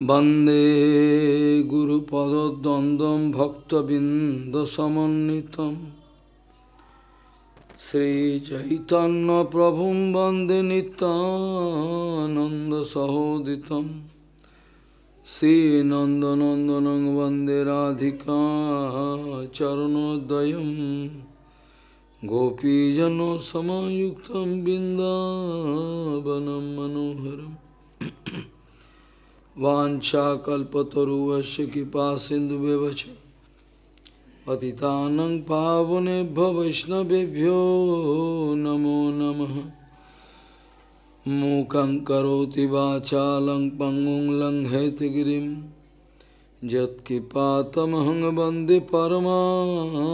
Bande Guru Pada Dandam Bhakta Bindasamanitam Sri Chaitanya Prabhum Bande Nitananda Sahoditam Sri Nanda Nandanang Bande Radhika Charanodayam Gopijano Samayuktam Bindavanam Manoharam वाछा कल्पतरुवश कृपा सिंधु पति पतितानং पावनेभ्य वैष्णवेभ्यो नमो नम मूक करोति वाचालं पङ्गुं लङ्घयतगिरिं यत्किपातमहं वन्दे परमानन्दमाधवं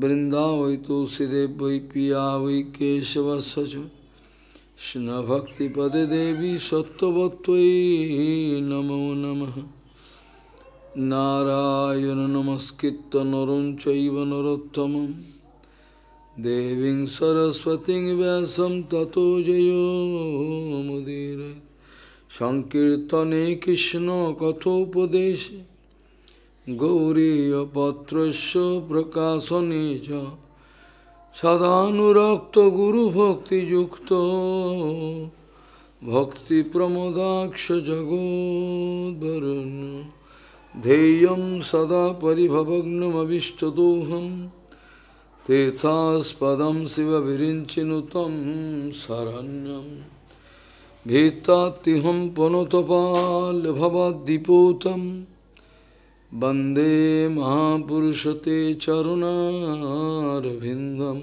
वृन्दावै तुलसीदेव वै पिया वै केशवस्य Krishna Bhakti Pade Devi Bhattvai Namo Namaha Narayana Namaskritta Naruncaiva Narottamam Deving Saraswati Vyasam Tato Jayo Mudire Sankirtane Krishna Kathopadeshe Gauriya Patrasya Prakasanecha সদানুরক্ত গুরু ভক্তিযুক্ত ভক্তি প্রমোদাক্ষ জগোদ্বরণ ध्येयं सदा परिभवग्नमविष्टदोहं तीर्थास्पदं शिव विरिञ्चिनु तं शरण्यं भीतात्तिहं पुनतपाल्भवद्दिपूतम् বন্দে মহাপুরুষতে চরণারভিন্দম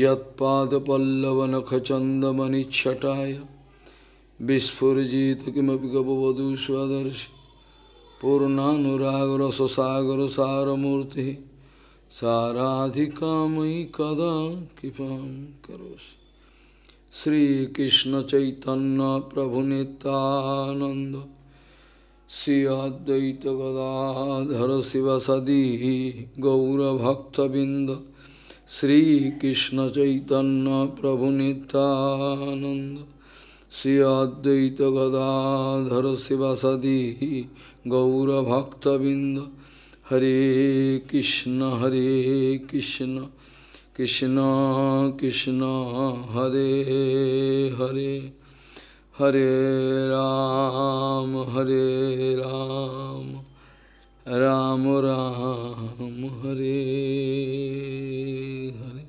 যৎপাদপল্লবনখচন্দমনিচ্ছটায় বিস্ফুরজিত কিমপি গবধূ স্বদর্শি পূর্ণানুরাগরসসাগর সারমূর্তি সারাধিকাময়ী কদা কৃপা করোশি শ্রীকৃষ্ণ চৈতন্য প্রভু Nityananda Sri Advaita Gadadhar Sivasadi Gaura Bhakta Binda Sri Krishna Chaitanya Prabhu Nityananda Sri Advaita Gadadhar Sivasadi Gaura Bhakta Binda Hare Krishna Hare Krishna Krishna Krishna Hare Hare Hare Ram, Hare Ram, Ram Ram, Hare Hare.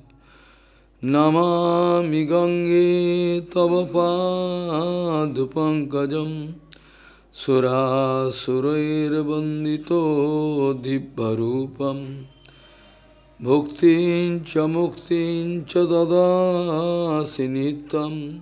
Namami Gange Tavapad Pankajam Sura Surair Bandito Dibbarupam Bhuktin Chamuktin Chadada Sinitam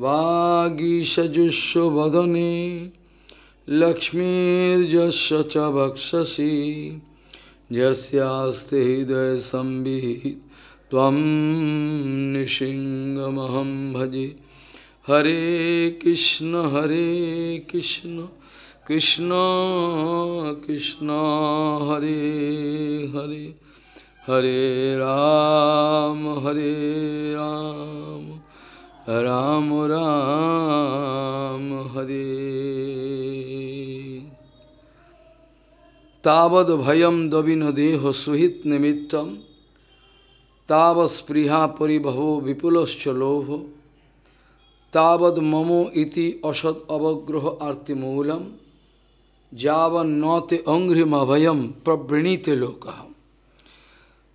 वागीशजुष्वदने लक्ष्मीर्जस्य च वक्षसि यस्यास्ते हृदय संविहित भजे हरे कृष्ण हरे कृष्ण कृष्ण कृष्ण हरे हरे हरे राम हरे राम রাম রাম হরে তাবদ ভয়ম দবিন দেহ সুহিত নিমিত্তম তাব স্পৃহা পরিভব বিপুলশ্চ লোভ তাবদ মম ইতি অসৎ অবগ্রহ আর্তিমূলম যাবন্নতে অঙ্ঘ্রিমভয়ম প্রবৃণীতে লোকহ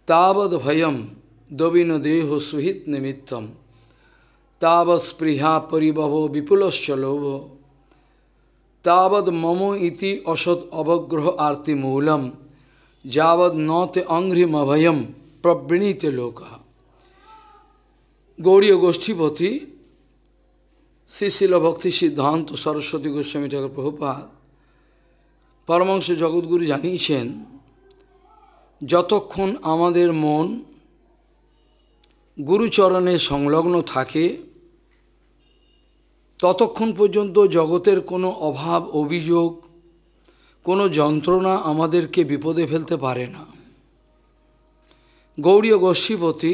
তাবদ ভয়ম দবিন দেহ সুহিত নিমিত্তম স্পৃহা পরিবহ বিপুলশ্চ লোভ তাবৎ মম ইতি অসৎ অবগ্রহ আরতি মূলম যাবৎ নতে অঘ্রিমভয়ম প্রবৃণীতে লোক গৌরীয় গোষ্ঠীপতি শ্রীশিল ভক্তি সিদ্ধান্ত সরস্বতী গোস্বামী ঠাকুর প্রভুপাত পরমাংশ জগৎগুরু জানিয়েছেন যতক্ষণ আমাদের মন গুরুচরণে সংলগ্ন থাকে ততক্ষণ পর্যন্ত জগতের কোনো অভাব অভিযোগ কোনো যন্ত্রণা আমাদেরকে বিপদে ফেলতে পারে না গৌরীয় গোষ্ঠীপতি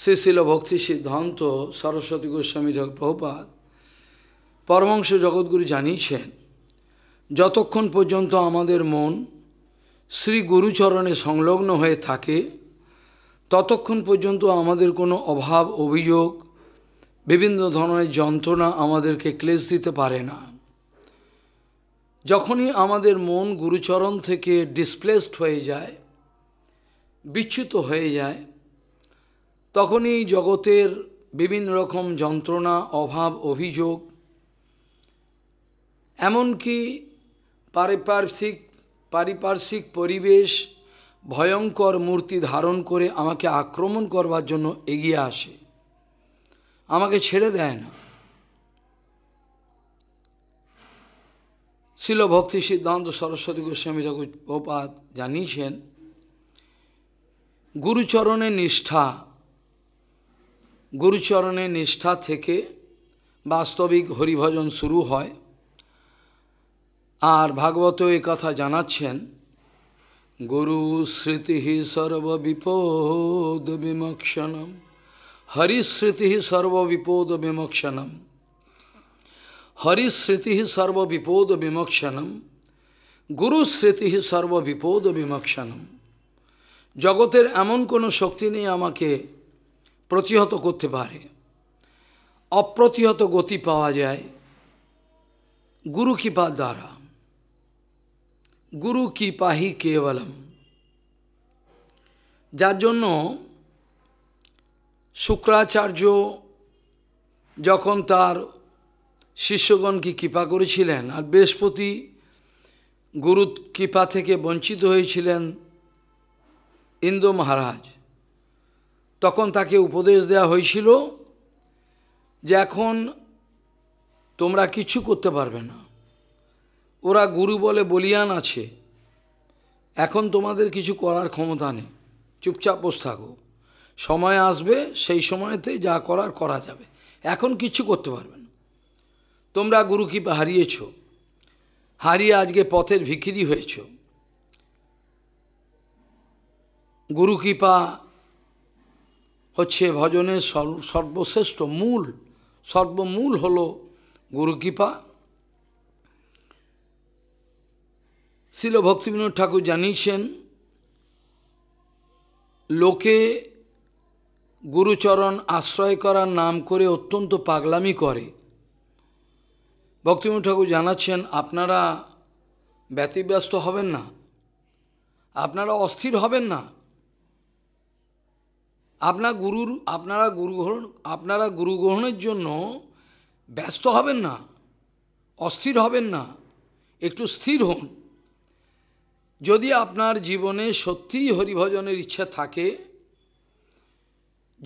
শ্রীশিল ভক্তি সিদ্ধান্ত সরস্বতী গোস্বামী প্রভুপাত পরমংশ জগৎগুরু জানিয়েছেন যতক্ষণ পর্যন্ত আমাদের মন শ্রী গুরুচরণে সংলগ্ন হয়ে থাকে ততক্ষণ পর্যন্ত আমাদের কোনো অভাব অভিযোগ বিভিন্ন ধরনের যন্ত্রণা আমাদেরকে ক্লেশ দিতে পারে না যখনই আমাদের মন গুরুচরণ থেকে ডিসপ্লেসড হয়ে যায় বিচ্যুত হয়ে যায় তখনই জগতের বিভিন্ন রকম যন্ত্রণা অভাব অভিযোগ এমনকি পারিপার্শ্বিক পারিপার্শ্বিক পরিবেশ ভয়ঙ্কর মূর্তি ধারণ করে আমাকে আক্রমণ করবার জন্য এগিয়ে আসে আমাকে ছেড়ে দেয় না শিল ভক্তি সিদ্ধান্ত সরস্বতী গোস্বামী ঠাকুর প্রপাত জানিয়েছেন গুরুচরণের নিষ্ঠা গুরুচরণের নিষ্ঠা থেকে বাস্তবিক হরিভজন শুরু হয় আর ভাগবত এ কথা জানাচ্ছেন গুরু স্মৃতি সর্ববিপদ বিমক্ষণম हरिस्मृति सर्वविपोद विमोक्षणम हरिस्मृति सर्वविपोद विमोक्षणम গুরুস্মৃতি সর্ববিপদ বিমক্ষণম জগতের এমন কোনো শক্তি নেই আমাকে প্রতিহত করতে পারে অপ্রতিহত গতি পাওয়া যায় গুরু কৃপা দ্বারা গুরু কৃপাহি কেবলম যার জন্য শুক্রাচার্য যখন তার শিষ্যগণকে কৃপা করেছিলেন আর বৃহস্পতি গুরু কৃপা থেকে বঞ্চিত হয়েছিলেন ইন্দ্র মহারাজ তখন তাকে উপদেশ দেয়া হয়েছিল যে এখন তোমরা কিছু করতে পারবে না ওরা গুরু বলে বলিয়ান আছে এখন তোমাদের কিছু করার ক্ষমতা নেই চুপচাপ বসে থাকো সময় আসবে সেই সময়তে যা করার করা যাবে এখন কিছু করতে পারবে না তোমরা গুরুকে হারিয়েছ হারিয়ে আজকে পথের ভিখিরি হয়েছ গুরু কৃপা হচ্ছে ভজনের সর্বশ্রেষ্ঠ মূল সর্বমূল হল গুরু কৃপা শিল ভক্তিবিনোদ ঠাকুর জানিয়েছেন লোকে গুরুচরণ আশ্রয় করার নাম করে অত্যন্ত পাগলামি করে ভক্তিম ঠাকুর জানাচ্ছেন আপনারা ব্যতিব্যস্ত হবেন না আপনারা অস্থির হবেন না আপনার গুরুর আপনারা গুরুগ্রহণ আপনারা গুরুগ্রহণের জন্য ব্যস্ত হবেন না অস্থির হবেন না একটু স্থির হন যদি আপনার জীবনে সত্যিই হরিভজনের ইচ্ছা থাকে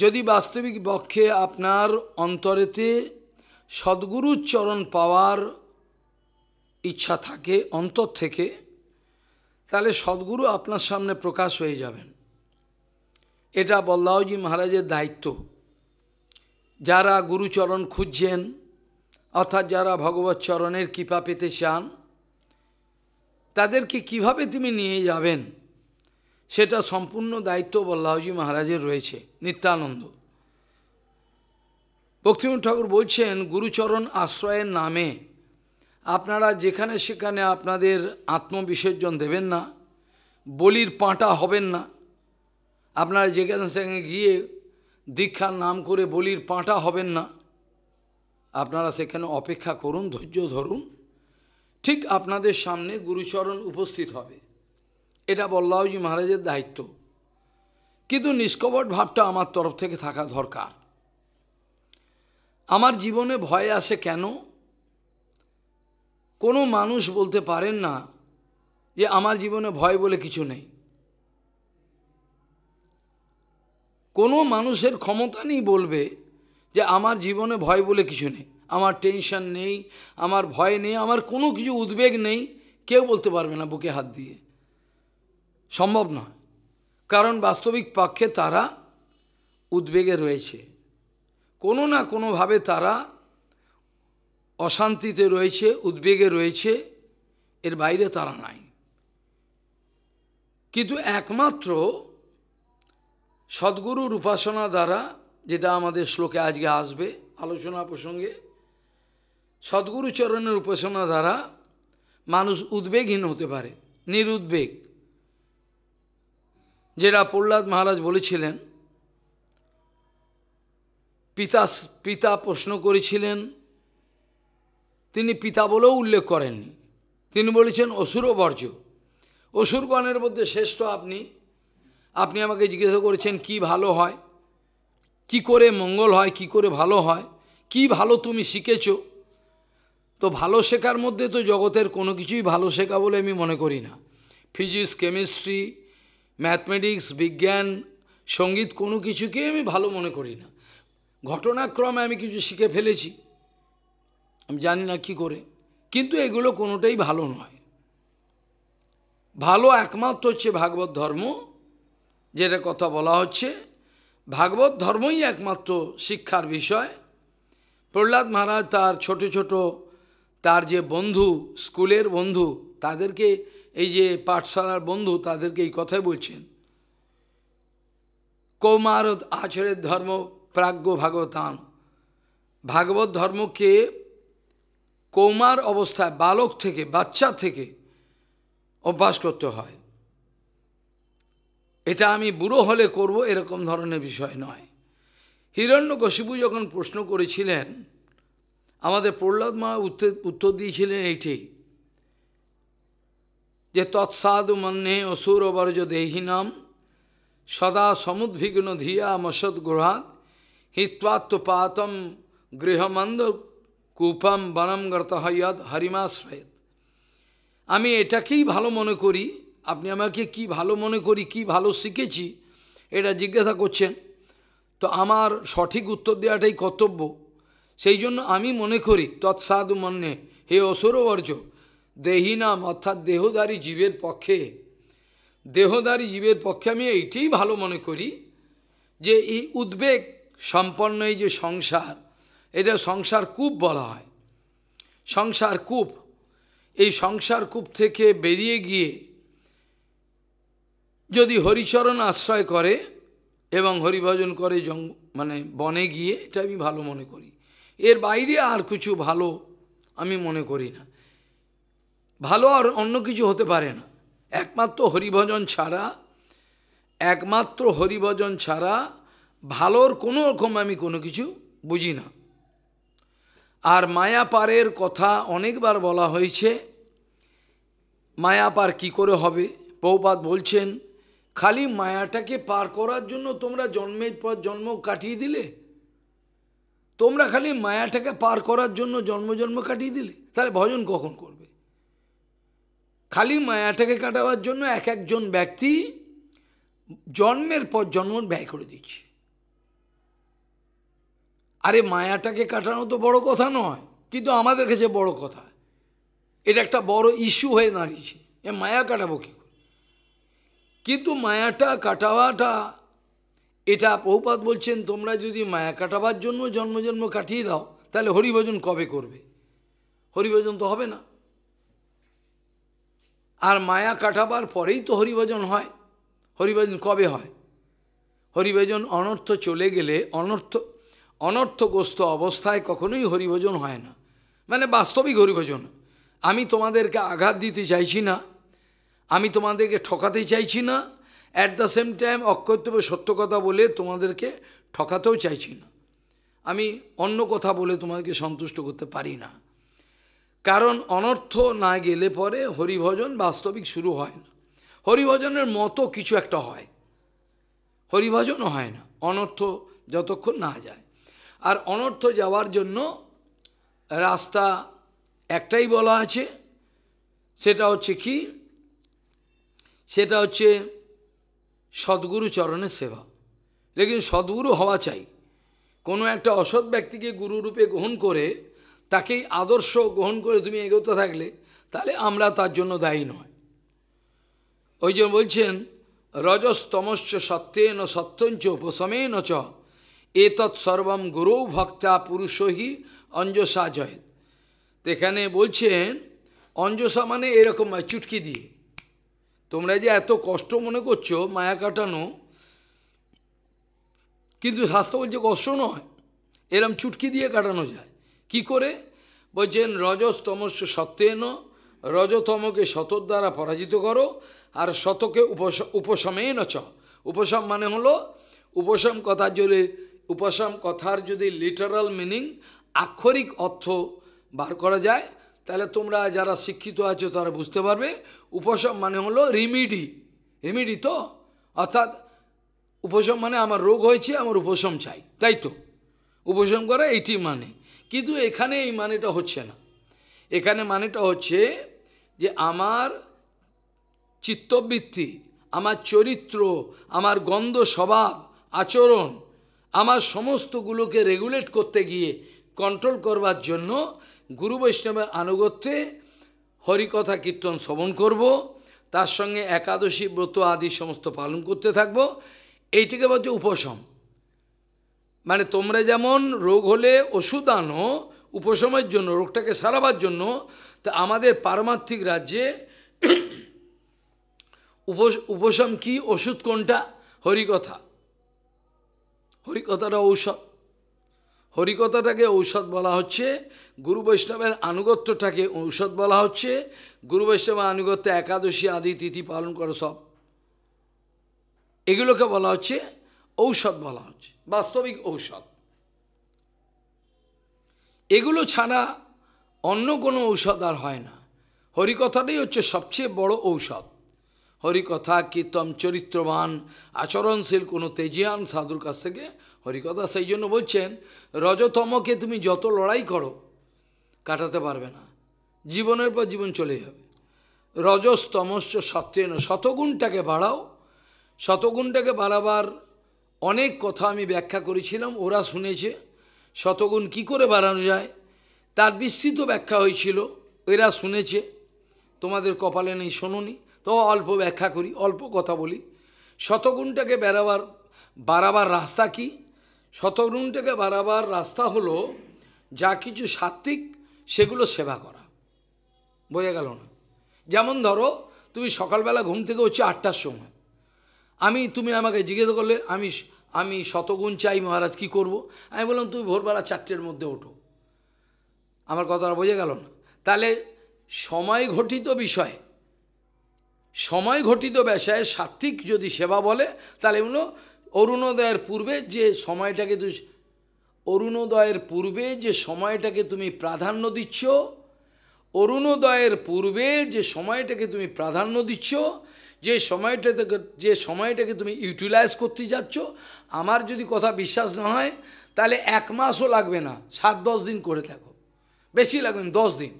যদি বাস্তবিক পক্ষে আপনার অন্তরেতে সদ্গুরুর চরণ পাওয়ার ইচ্ছা থাকে অন্তর থেকে তাহলে সদ্গুরু আপনার সামনে প্রকাশ হয়ে যাবেন এটা বল্লাওজি মহারাজের দায়িত্ব যারা গুরুচরণ খুঁজছেন অর্থাৎ যারা ভগবত চরণের কৃপা পেতে চান তাদেরকে কিভাবে তুমি নিয়ে যাবেন সেটা সম্পূর্ণ দায়িত্ব বল্লাহজি মহারাজের রয়েছে নিত্যানন্দ ভক্তিম ঠাকুর বলছেন গুরুচরণ আশ্রয়ের নামে আপনারা যেখানে সেখানে আপনাদের আত্মবিসর্জন দেবেন না বলির পাঁটা হবেন না আপনারা যেখানে সেখানে গিয়ে দীক্ষার নাম করে বলির পাঁটা হবেন না আপনারা সেখানে অপেক্ষা করুন ধৈর্য ধরুন ঠিক আপনাদের সামনে গুরুচরণ উপস্থিত হবে এটা বল্লাভজি মহারাজের দায়িত্ব কিন্তু নিষ্কপট ভাবটা আমার তরফ থেকে থাকা দরকার আমার জীবনে ভয় আসে কেন কোনো মানুষ বলতে পারেন না যে আমার জীবনে ভয় বলে কিছু নেই কোনো মানুষের ক্ষমতা নেই বলবে যে আমার জীবনে ভয় বলে কিছু নেই আমার টেনশন নেই আমার ভয় নেই আমার কোনো কিছু উদ্বেগ নেই কেউ বলতে পারবে না বুকে হাত দিয়ে সম্ভব নয় কারণ বাস্তবিক পক্ষে তারা উদ্বেগে রয়েছে কোনো না কোনোভাবে তারা অশান্তিতে রয়েছে উদ্বেগে রয়েছে এর বাইরে তারা নাই কিন্তু একমাত্র সদ্গুরুর উপাসনা দ্বারা যেটা আমাদের শ্লোকে আজকে আসবে আলোচনা প্রসঙ্গে সদ্গুরুচরণের উপাসনা দ্বারা মানুষ উদ্বেগহীন হতে পারে নিরুদ্বেগ যেটা প্রহ্লাদ মহারাজ বলেছিলেন পিতা পিতা প্রশ্ন করেছিলেন তিনি পিতা বলেও উল্লেখ করেননি তিনি বলেছেন অসুর বর্জ্য অসুরগণের মধ্যে শ্রেষ্ঠ আপনি আপনি আমাকে জিজ্ঞাসা করেছেন কি ভালো হয় কি করে মঙ্গল হয় কি করে ভালো হয় কি ভালো তুমি শিখেছ তো ভালো শেখার মধ্যে তো জগতের কোনো কিছুই ভালো শেখা বলে আমি মনে করি না ফিজিক্স কেমিস্ট্রি ম্যাথমেটিক্স বিজ্ঞান সঙ্গীত কোনো কিছুকেই আমি ভালো মনে করি না ঘটনাক্রমে আমি কিছু শিখে ফেলেছি আমি জানি না কি করে কিন্তু এগুলো কোনোটাই ভালো নয় ভালো একমাত্র হচ্ছে ভাগবত ধর্ম যেটা কথা বলা হচ্ছে ভাগবত ধর্মই একমাত্র শিক্ষার বিষয় প্রহ্লাদ মহারাজ তার ছোট ছোট তার যে বন্ধু স্কুলের বন্ধু তাদেরকে এই যে পাঠশালার বন্ধু তাদেরকে এই কথাই বলছেন কৌমার আচরের ধর্ম প্রাজ্ঞ ভাগবতান ভাগবত ধর্মকে কৌমার অবস্থায় বালক থেকে বাচ্চা থেকে অভ্যাস করতে হয় এটা আমি বুড়ো হলে করব এরকম ধরনের বিষয় নয় হিরণ্যকশিপু যখন প্রশ্ন করেছিলেন আমাদের প্রহ্লাদ মা উত্তর উত্তর দিয়েছিলেন এইটাই যে তৎসাধু মন্যে অসুর বর্জ দেহিনাম সদা সমুদ্ভিগ্ন ধিয়া মসদ গৃহাত হিত্বাত্মপাতম গৃহমন্দ কূপম বনম গ্রত হয়দ হরিমাশ্রয়েত আমি এটাকেই ভালো মনে করি আপনি আমাকে কি ভালো মনে করি কি ভালো শিখেছি এটা জিজ্ঞাসা করছেন তো আমার সঠিক উত্তর দেওয়াটাই কর্তব্য সেই জন্য আমি মনে করি তৎসাধু মন্যে হে অসুরবর্য দেহিনাম অর্থাৎ দেহদারী জীবের পক্ষে দেহদারী জীবের পক্ষে আমি এইটি ভালো মনে করি যে এই উদ্বেগ সম্পন্ন এই যে সংসার এটা সংসার কূপ বলা হয় সংসার কূপ এই সংসার কূপ থেকে বেরিয়ে গিয়ে যদি হরিচরণ আশ্রয় করে এবং হরিভজন করে জং মানে বনে গিয়ে এটা আমি ভালো মনে করি এর বাইরে আর কিছু ভালো আমি মনে করি না ভালো আর অন্য কিছু হতে পারে না একমাত্র হরিভজন ছাড়া একমাত্র হরিভজন ছাড়া ভালোর কোনো রকম আমি কোনো কিছু বুঝি না আর মায়াপারের কথা অনেকবার বলা হয়েছে মায়াপার কি করে হবে পৌপাত বলছেন খালি মায়াটাকে পার করার জন্য তোমরা জন্মের পর জন্ম কাটিয়ে দিলে তোমরা খালি মায়াটাকে পার করার জন্য জন্ম জন্ম কাটিয়ে দিলে তাহলে ভজন কখন করবে খালি মায়াটাকে কাটাবার জন্য এক একজন ব্যক্তি জন্মের পর জন্ম ব্যয় করে দিচ্ছে আরে মায়াটাকে কাটানো তো বড় কথা নয় কিন্তু আমাদের কাছে বড় কথা এটা একটা বড় ইস্যু হয়ে দাঁড়িয়েছে এ মায়া কাটাবো কি করে কিন্তু মায়াটা কাটাওয়াটা এটা প্রভুপাত বলছেন তোমরা যদি মায়া কাটাবার জন্য জন্মজন্ম কাটিয়ে দাও তাহলে হরিভজন কবে করবে হরিভজন তো হবে না আর মায়া কাটাবার পরেই তো হরিভজন হয় হরিভজন কবে হয় হরিভজন অনর্থ চলে গেলে অনর্থ অনর্থগ্রস্ত অবস্থায় কখনোই হরিভজন হয় না মানে বাস্তবিক হরিভজন আমি তোমাদেরকে আঘাত দিতে চাইছি না আমি তোমাদেরকে ঠকাতে চাইছি না অ্যাট দ্য সেম টাইম অকর্তব্য সত্য কথা বলে তোমাদেরকে ঠকাতেও চাইছি না আমি অন্য কথা বলে তোমাদেরকে সন্তুষ্ট করতে পারি না কারণ অনর্থ না গেলে পরে হরিভজন বাস্তবিক শুরু হয় না হরিভজনের মতো কিছু একটা হয় হরিভজনও হয় না অনর্থ যতক্ষণ না যায় আর অনর্থ যাওয়ার জন্য রাস্তা একটাই বলা আছে সেটা হচ্ছে কি সেটা হচ্ছে সদ্গুরু চরণে সেবা লেকিন সদ্গুরু হওয়া চাই কোনো একটা অসৎ ব্যক্তিকে গুরুরূপে গ্রহণ করে তাকেই আদর্শ গ্রহণ করে তুমি এগোতে থাকলে তাহলে আমরা তার জন্য দায়ী নয় ওই জন্য বলছেন রজস্তমশ্চ সত্যেন সত্যঞ্চ উপশমেন চ এতৎ সর্বম গুরু ভক্তা পুরুষহি অঞ্জসা জয় এখানে বলছেন অঞ্জসা মানে এরকম চুটকি দিয়ে তোমরা যে এত কষ্ট মনে করছো মায়া কাটানো কিন্তু স্বাস্থ্য বলছে কষ্ট নয় এরম চুটকি দিয়ে কাটানো যায় কি করে বলছেন রজস্তমস্য সত্যেন রজতমকে শতর দ্বারা পরাজিত করো আর শতকে উপস উপশমেন চ উপশম মানে হলো উপশম কথার জোরে উপশম কথার যদি লিটারাল মিনিং আক্ষরিক অর্থ বার করা যায় তাহলে তোমরা যারা শিক্ষিত আছো তারা বুঝতে পারবে উপশম মানে হলো রিমিডি রিমিডি তো অর্থাৎ উপশম মানে আমার রোগ হয়েছে আমার উপশম চাই তাই তো উপশম করা এইটি মানে কিন্তু এখানে এই মানেটা হচ্ছে না এখানে মানেটা হচ্ছে যে আমার চিত্তবৃত্তি আমার চরিত্র আমার গন্ধ স্বভাব আচরণ আমার সমস্তগুলোকে রেগুলেট করতে গিয়ে কন্ট্রোল করবার জন্য গুরু বৈষ্ণবের আনুগত্যে হরিকথা কীর্তন শ্রবণ করব তার সঙ্গে একাদশী ব্রত আদি সমস্ত পালন করতে থাকব এইটিকে বলছে উপশম মানে তোমরা যেমন রোগ হলে ওষুধ আনো উপশমের জন্য রোগটাকে সারাবার জন্য তা আমাদের পারমার্থিক রাজ্যে উপশম কি ওষুধ কোনটা হরিকথা হরিকথাটা ঔষধ হরিকথাটাকে ঔষধ বলা হচ্ছে গুরু বৈষ্ণবের আনুগত্যটাকে ঔষধ বলা হচ্ছে গুরু বৈষ্ণবের আনুগত্য একাদশী আদি তিথি পালন করা সব এগুলোকে বলা হচ্ছে ঔষধ বলা হচ্ছে বাস্তবিক ঔষধ এগুলো ছাড়া অন্য কোনো ঔষধ আর হয় না হরিকথাটাই হচ্ছে সবচেয়ে বড় ঔষধ হরিকথা কীর্তন চরিত্রবান আচরণশীল কোনো তেজিয়ান সাধুর কাছ থেকে হরিকথা সেই জন্য বলছেন রজতমকে তুমি যত লড়াই করো কাটাতে পারবে না জীবনের পর জীবন চলে যাবে রজস্তমস্য সত্যেন শতগুণটাকে বাড়াও শতগুণটাকে বাড়াবার অনেক কথা আমি ব্যাখ্যা করেছিলাম ওরা শুনেছে শতগুণ কি করে বাড়ানো যায় তার বিস্তৃত ব্যাখ্যা হয়েছিল এরা শুনেছে তোমাদের কপালে নেই শোনি তো অল্প ব্যাখ্যা করি অল্প কথা বলি শতগুণটাকে বেড়াবার বাড়াবার রাস্তা কি শতগুণটাকে বাড়াবার রাস্তা হলো যা কিছু সাত্ত্বিক সেগুলো সেবা করা বোঝা গেল না যেমন ধরো তুমি সকালবেলা ঘুম থেকে হচ্ছে আটটার সময় আমি তুমি আমাকে জিজ্ঞেস করলে আমি আমি শতগুণ চাই মহারাজ কি করব। আমি বললাম তুমি ভোরবেলা চারটের মধ্যে ওঠো আমার কথাটা বোঝা গেল না তাহলে সময় ঘটিত বিষয় সময় ঘটিত ব্যবসায় সাত্বিক যদি সেবা বলে তাহলে এগুলো অরুণোদয়ের পূর্বে যে সময়টাকে তুই অরুণোদয়ের পূর্বে যে সময়টাকে তুমি প্রাধান্য দিচ্ছ অরুণোদয়ের পূর্বে যে সময়টাকে তুমি প্রাধান্য দিচ্ছ যে সময়টাতে যে সময়টাকে তুমি ইউটিলাইজ করতে যাচ্ছ আমার যদি কথা বিশ্বাস না হয় তাহলে এক মাসও লাগবে না সাত দশ দিন করে থাকো বেশি লাগবে না দশ দিন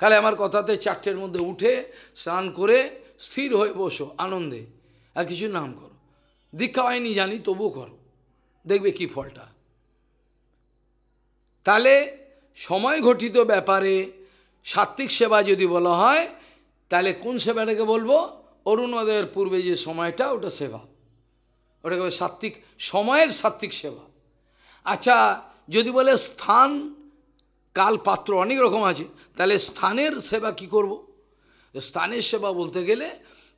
কালে আমার কথাতে চারটের মধ্যে উঠে স্নান করে স্থির হয়ে বসো আনন্দে আর কিছু নাম করো দীক্ষা হয়নি জানি তবুও করো দেখবে কি ফলটা তাহলে সময় ঘটিত ব্যাপারে সাত্ত্বিক সেবা যদি বলা হয় তাহলে কোন সেবাটাকে বলবো অরুণোদয়ের পূর্বে যে সময়টা ওটা সেবা ওটাকে সাত্বিক সময়ের সাত্বিক সেবা আচ্ছা যদি বলে স্থান কাল পাত্র অনেক রকম আছে তাহলে স্থানের সেবা কি করব। স্থানের সেবা বলতে গেলে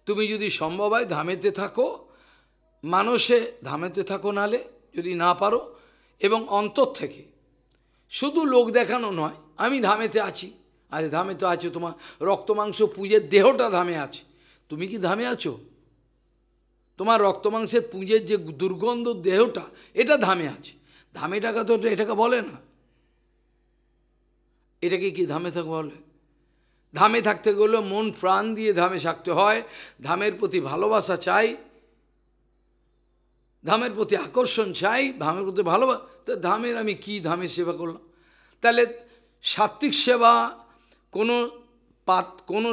তুমি যদি সম্ভব হয় ধামেতে থাকো মানুষে ধামেতে থাকো নালে যদি না পারো এবং অন্তর থেকে শুধু লোক দেখানো নয় আমি ধামেতে আছি আরে ধামে তো আছে তোমার রক্ত মাংস পুজের দেহটা ধামে আছে তুমি কি ধামে আছো তোমার রক্তমাংসের পুঁজের যে দুর্গন্ধ দেহটা এটা ধামে আছে ধামে টাকা তো এটাকে বলে না এটাকে কি ধামে থাকা বলে ধামে থাকতে গেলে মন প্রাণ দিয়ে ধামে থাকতে হয় ধামের প্রতি ভালোবাসা চাই ধামের প্রতি আকর্ষণ চাই ধামের প্রতি ভালোবাসা তো ধামের আমি কি ধামের সেবা করলাম তাহলে সাত্ত্বিক সেবা কোনো পাত কোনো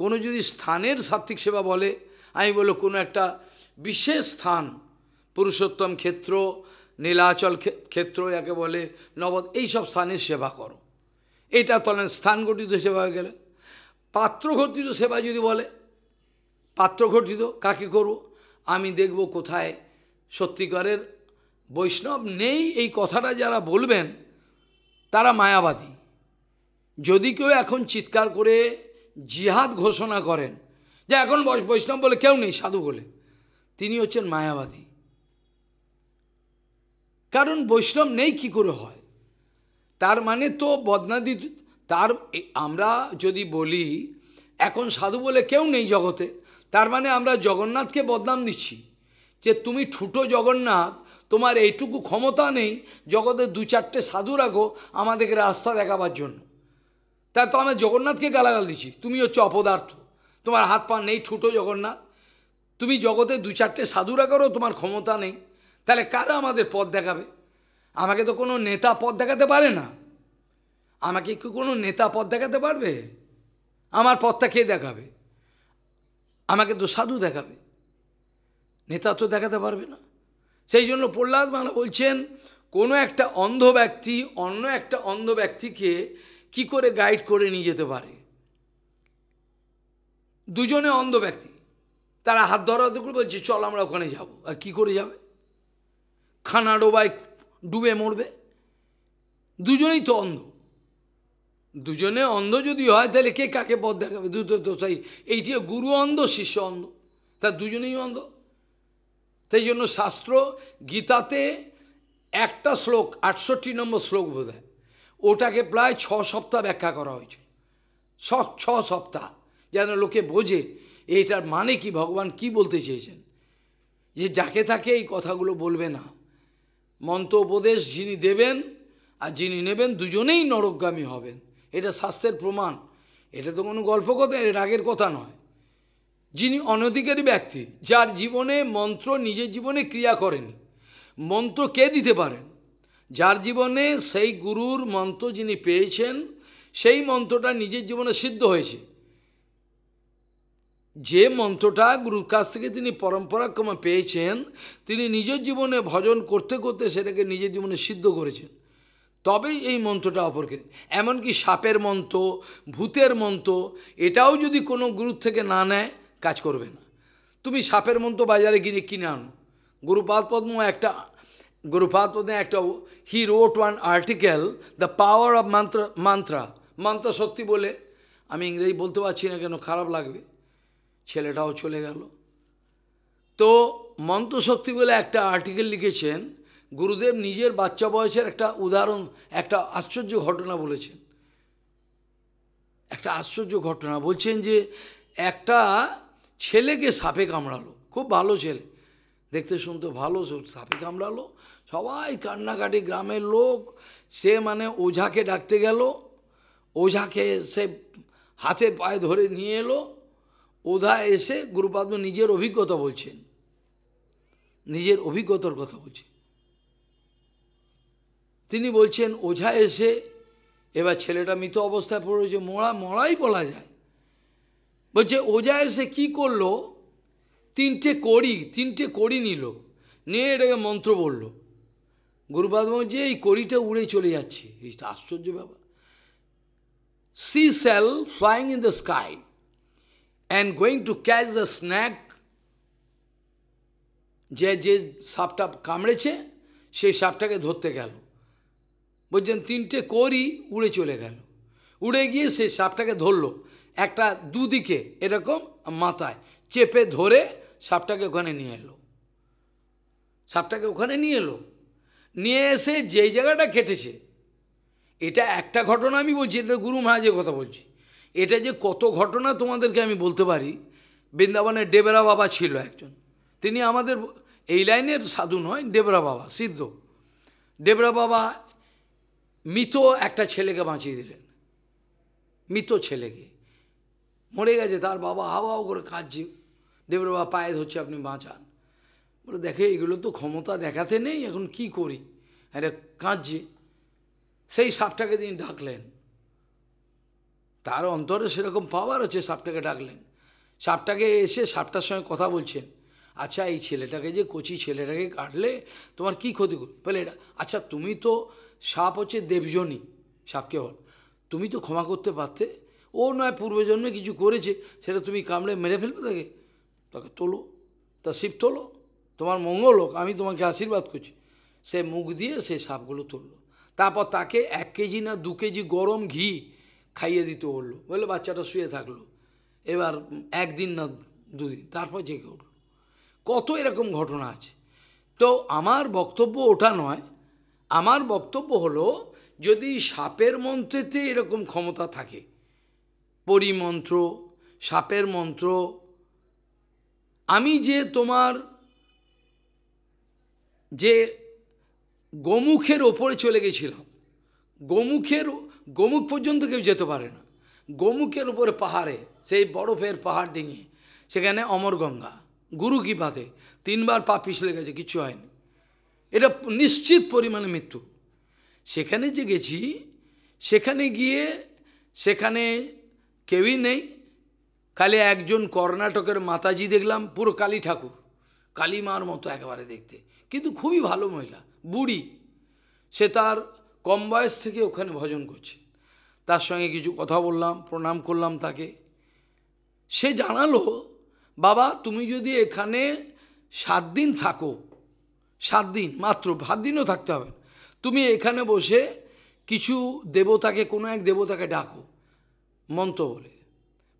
কোনো যদি স্থানের সাত্ত্বিক সেবা বলে আমি বলো কোনো একটা বিশেষ স্থান পুরুষোত্তম ক্ষেত্র নীলাচল ক্ষেত্র যাকে বলে নবদ সব স্থানের সেবা করো এটা তলেন স্থান গঠিত সেবা হয়ে গেলে পাত্রঘটিত সেবা যদি বলে পাত্রঘটিত কাকে করব আমি দেখব কোথায় সত্যিকারের বৈষ্ণব নেই এই কথাটা যারা বলবেন তারা মায়াবাদী যদি কেউ এখন চিৎকার করে জিহাদ ঘোষণা করেন যে এখন বৈষ্ণব বলে কেউ নেই সাধু বলে তিনি হচ্ছেন মায়াবাদী কারণ বৈষ্ণব নেই কি করে হয় তার মানে তো বদনাদি তার আমরা যদি বলি এখন সাধু বলে কেউ নেই জগতে তার মানে আমরা জগন্নাথকে বদনাম দিচ্ছি যে তুমি ঠুটো জগন্নাথ তোমার এইটুকু ক্ষমতা নেই জগতে দু চারটে সাধু রাখো আমাদেরকে রাস্তা দেখাবার জন্য তাহলে তো আমি জগন্নাথকে গালাগাল দিচ্ছি তুমি হচ্ছে অপদার্থ তোমার হাত পা নেই ঠুটো জগন্নাথ তুমি জগতে দু চারটে সাধুরা করো তোমার ক্ষমতা নেই তাহলে কারা আমাদের পথ দেখাবে আমাকে তো কোনো নেতা পথ দেখাতে পারে না আমাকে কি কোনো নেতা পথ দেখাতে পারবে আমার পথটা কে দেখাবে আমাকে তো সাধু দেখাবে নেতা তো দেখাতে পারবে না সেই জন্য প্রহ্লাদ মানে বলছেন কোনো একটা অন্ধ ব্যক্তি অন্য একটা অন্ধ ব্যক্তিকে কি করে গাইড করে নিয়ে যেতে পারে দুজনে অন্ধ ব্যক্তি তারা হাত ধরা করে বলছে চল আমরা ওখানে যাব আর কী করে যাবে খানা ডোবায় ডুবে মরবে দুজনেই তো অন্ধ দুজনে অন্ধ যদি হয় তাহলে কে কাকে পথ দেখাবে দুটো তো তাই এইটি গুরু অন্ধ শিষ্য অন্ধ তা দুজনেই অন্ধ তাই জন্য শাস্ত্র গীতাতে একটা শ্লোক আটষট্টি নম্বর শ্লোক বোধ হয় ওটাকে প্রায় ছ সপ্তাহ ব্যাখ্যা করা হয়েছে ছ ছ সপ্তাহ যেন লোকে বোঝে এটার মানে কি ভগবান কি বলতে চেয়েছেন যে যাকে তাকে এই কথাগুলো বলবে না মন্ত্র উপদেশ যিনি দেবেন আর যিনি নেবেন দুজনেই নরকগামী হবেন এটা শাস্ত্রের প্রমাণ এটা তো কোনো গল্প কথা এর রাগের কথা নয় যিনি অনধিকারী ব্যক্তি যার জীবনে মন্ত্র নিজের জীবনে ক্রিয়া করেন মন্ত্র কে দিতে পারেন যার জীবনে সেই গুরুর মন্ত্র যিনি পেয়েছেন সেই মন্ত্রটা নিজের জীবনে সিদ্ধ হয়েছে যে মন্ত্রটা গুরুর কাছ থেকে তিনি পরম্পরাক্রমে পেয়েছেন তিনি নিজের জীবনে ভজন করতে করতে সেটাকে নিজের জীবনে সিদ্ধ করেছেন তবেই এই মন্ত্রটা অপরকে এমনকি সাপের মন্ত্র ভূতের মন্ত্র এটাও যদি কোনো গুরুর থেকে না নেয় কাজ করবে না তুমি সাপের মন্ত্র বাজারে গিয়ে কিনে আনো গুরুপাদ পদ্ম একটা Gurupada একটা he wrote one article, The Power of Mantra, Mantra. Mantra সত্যি বলে আমি ইংরেজি বলতে পারছি না কেন খারাপ লাগবে ছেলেটাও চলে গেল তো মন্ত্রশক্তি বলে একটা আর্টিকেল লিখেছেন গুরুদেব নিজের বাচ্চা বয়সের একটা উদাহরণ একটা আশ্চর্য ঘটনা বলেছেন একটা আশ্চর্য ঘটনা বলছেন যে একটা ছেলেকে সাপে কামড়ালো খুব ভালো ছেলে দেখতে শুনতে ভালো সাপে কামড়ালো সবাই কান্নাকাটি গ্রামের লোক সে মানে ওঝাকে ডাকতে গেল ওঝাকে সে হাতে পায়ে ধরে নিয়ে এলো ওধা এসে গুরুপাদ নিজের অভিজ্ঞতা বলছেন নিজের অভিজ্ঞতার কথা বলছে তিনি বলছেন ওঝা এসে এবার ছেলেটা মৃত অবস্থায় পড়েছে মরা মরাই বলা যায় বলছে ওঝা এসে কি করলো তিনটে কড়ি তিনটে কড়ি নিল নিয়ে এটাকে মন্ত্র বললো গুরুপাদ যে এই কড়িটা উড়ে চলে যাচ্ছে এইটা আশ্চর্য ব্যাপার see cell flying in the sky and going to catch the snake যে যে সাপটা কামড়েছে সেই সাপটাকে ধরতে গেল বলছেন তিনটে করি উড়ে চলে গেল উড়ে গিয়ে সে সাপটাকে ধরলো একটা দুদিকে এরকম মাথায় চেপে ধরে সাপটাকে ওখানে নিয়ে এলো সাপটাকে ওখানে নিয়ে এলো নিয়ে এসে যেই জায়গাটা কেটেছে এটা একটা ঘটনা আমি বলছি এটা গুরু মহাজের কথা বলছি এটা যে কত ঘটনা তোমাদেরকে আমি বলতে পারি বৃন্দাবনের ডেবেরা বাবা ছিল একজন তিনি আমাদের এই লাইনের সাধু নয় ডেবরা বাবা সিদ্ধ ডেবরা বাবা মৃত একটা ছেলেকে বাঁচিয়ে দিলেন মৃত ছেলেকে মরে গেছে তার বাবা হাওয়াও করে কাঁদছে ডেবরা বাবা পায়ে ধরছে আপনি বাঁচান বলে দেখে এগুলো তো ক্ষমতা দেখাতে নেই এখন কি করি আরে কাঁদছে সেই সাপটাকে তিনি ডাকলেন তার অন্তরে সেরকম পাওয়ার আছে সাপটাকে ডাকলেন সাপটাকে এসে সাপটার সঙ্গে কথা বলছেন আচ্ছা এই ছেলেটাকে যে কচি ছেলেটাকে কাটলে তোমার কি ক্ষতি বলে এটা আচ্ছা তুমি তো সাপ হচ্ছে দেবজনী সাপকে হল তুমি তো ক্ষমা করতে পারতে ও নয় পূর্বজন্মে কিছু করেছে সেটা তুমি কামড়ে মেরে ফেলবে তাকে তাকে তোলো তা শিব তোলো তোমার মঙ্গল হোক আমি তোমাকে আশীর্বাদ করছি সে মুখ দিয়ে সে সাপগুলো তুললো তারপর তাকে এক কেজি না দু কেজি গরম ঘি খাইয়ে দিতে বললো বলে বাচ্চাটা শুয়ে থাকলো এবার একদিন না দুদিন তারপর জেগে উঠল কত এরকম ঘটনা আছে তো আমার বক্তব্য ওটা নয় আমার বক্তব্য হলো যদি সাপের মন্ত্রেতে এরকম ক্ষমতা থাকে পরিমন্ত্র সাপের মন্ত্র আমি যে তোমার যে গোমুখের ওপরে চলে গেছিলাম গোমুখের গোমুখ পর্যন্ত কেউ যেতে পারে না গোমুখের উপরে পাহাড়ে সেই বরফের পাহাড় ডিঙিয়ে সেখানে অমরগঙ্গা গুরু কৃপাতে তিনবার পা পিছলে গেছে কিছু হয়নি এটা নিশ্চিত পরিমাণে মৃত্যু সেখানে যে গেছি সেখানে গিয়ে সেখানে কেউই নেই কালে একজন কর্ণাটকের মাতাজি দেখলাম পুরো কালী ঠাকুর কালীমার মতো একেবারে দেখতে কিন্তু খুবই ভালো মহিলা বুড়ি সে তার কম বয়স থেকে ওখানে ভজন করছে তার সঙ্গে কিছু কথা বললাম প্রণাম করলাম তাকে সে জানালো বাবা তুমি যদি এখানে সাত দিন থাকো সাত দিন মাত্র সাত দিনও থাকতে হবে তুমি এখানে বসে কিছু দেবতাকে কোনো এক দেবতাকে ডাকো মন্ত্র বলে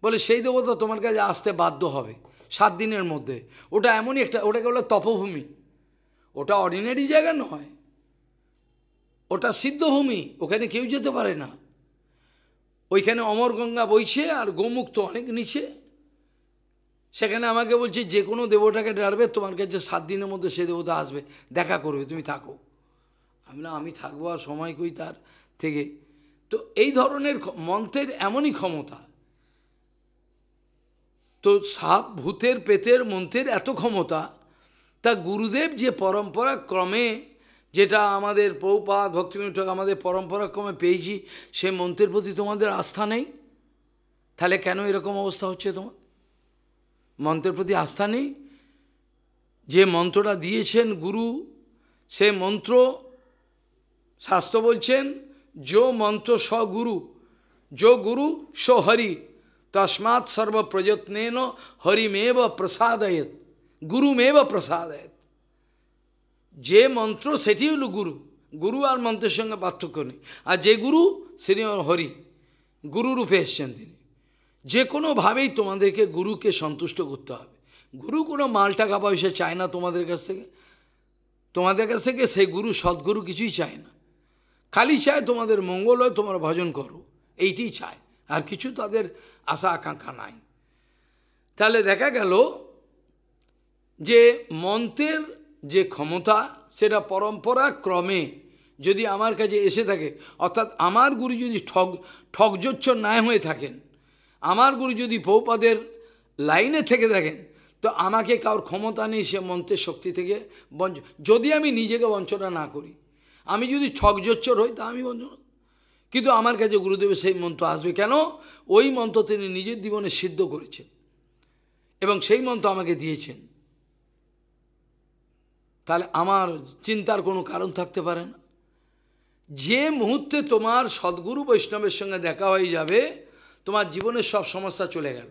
বলে সেই দেবতা তোমার কাছে আসতে বাধ্য হবে সাত দিনের মধ্যে ওটা এমনই একটা ওটাকে বলে তপভূমি ওটা অর্ডিনারি জায়গা নয় ওটা সিদ্ধভূমি ওখানে কেউ যেতে পারে না ওইখানে অমরগঙ্গা বইছে আর গোমুক্ত অনেক নিচে সেখানে আমাকে বলছে যে কোনো দেবতাকে ডারবে তোমার কাছে সাত দিনের মধ্যে সে দেবতা আসবে দেখা করবে তুমি থাকো আমি না আমি থাকবো আর সময় কই তার থেকে তো এই ধরনের মন্ত্রের এমনই ক্ষমতা তো সাপ ভূতের পেতের মন্ত্রের এত ক্ষমতা তা গুরুদেব যে পরম্পরা ক্রমে যেটা আমাদের পৌপাত ভক্তিমিঠক আমাদের পরম্পরা ক্রমে পেয়েছি সে মন্ত্রের প্রতি তোমাদের আস্থা নেই তাহলে কেন এরকম অবস্থা হচ্ছে তোমার মন্ত্রের প্রতি আস্থা নেই যে মন্ত্রটা দিয়েছেন গুরু সে মন্ত্র শাস্ত্র বলছেন যো মন্ত্র স্বগুরু যো গুরু স্বহরি হরি তস্মাৎ সর্বপ্রযত্নেন হরিমেব প্রসাদয়ত গুরু বা প্রসাদ যে মন্ত্র সেটি হল গুরু গুরু আর মন্ত্রের সঙ্গে পার্থক্য নেই আর যে গুরু সেটি হরি গুরুরূপে এসছেন তিনি যে কোনোভাবেই তোমাদেরকে গুরুকে সন্তুষ্ট করতে হবে গুরু কোনো মাল টাকা পয়সা চায় না তোমাদের কাছ থেকে তোমাদের কাছ থেকে সেই গুরু সদ্গুরু কিছুই চায় না খালি চায় তোমাদের মঙ্গল হয় তোমার ভজন করো এইটি চায় আর কিছু তাদের আশা আকাঙ্ক্ষা নাই তাহলে দেখা গেল যে মন্ত্রের যে ক্ষমতা সেটা পরম্পরা ক্রমে যদি আমার কাছে এসে থাকে অর্থাৎ আমার গুরু যদি ঠগ ঠকজোচ্ছ ন্যায় হয়ে থাকেন আমার গুরু যদি পৌপাদের লাইনে থেকে থাকেন তো আমাকে কারোর ক্ষমতা নেই সে মন্ত্রের শক্তি থেকে বঞ্চ যদি আমি নিজেকে বঞ্চনা না করি আমি যদি ঠকজোচ্ছর হই তা আমি বঞ্চনা কিন্তু আমার কাছে গুরুদেবের সেই মন্ত্র আসবে কেন ওই মন্ত্র তিনি নিজের জীবনে সিদ্ধ করেছেন এবং সেই মন্ত্র আমাকে দিয়েছেন তাহলে আমার চিন্তার কোনো কারণ থাকতে পারে না যে মুহূর্তে তোমার সদ্গুরু বৈষ্ণবের সঙ্গে দেখা হয়ে যাবে তোমার জীবনের সব সমস্যা চলে গেল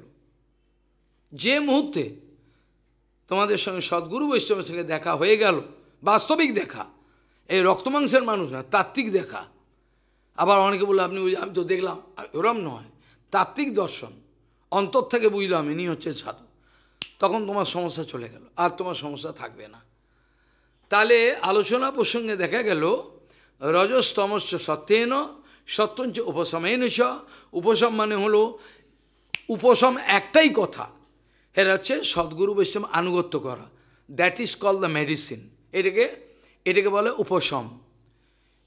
যে মুহূর্তে তোমাদের সঙ্গে সদ্গুরু বৈষ্ণবের সঙ্গে দেখা হয়ে গেল বাস্তবিক দেখা এই রক্তমাংসের মানুষ না তাত্ত্বিক দেখা আবার অনেকে বললো আপনি আমি তো দেখলাম ওরম নয় তাত্ত্বিক দর্শন অন্তর থেকে বুঝলাম ইনি হচ্ছে ছাত্র তখন তোমার সমস্যা চলে গেল আর তোমার সমস্যা থাকবে না তাহলে আলোচনা প্রসঙ্গে দেখা গেল রজস্তমশ্চ সত্যেন সত্যঞ্চ উপশমেন চ উপশম মানে হলো উপশম একটাই কথা এটা হচ্ছে সদ্গুরু বৈষ্ণব আনুগত্য করা that is call the medicine এটাকে এটাকে বলে উপশম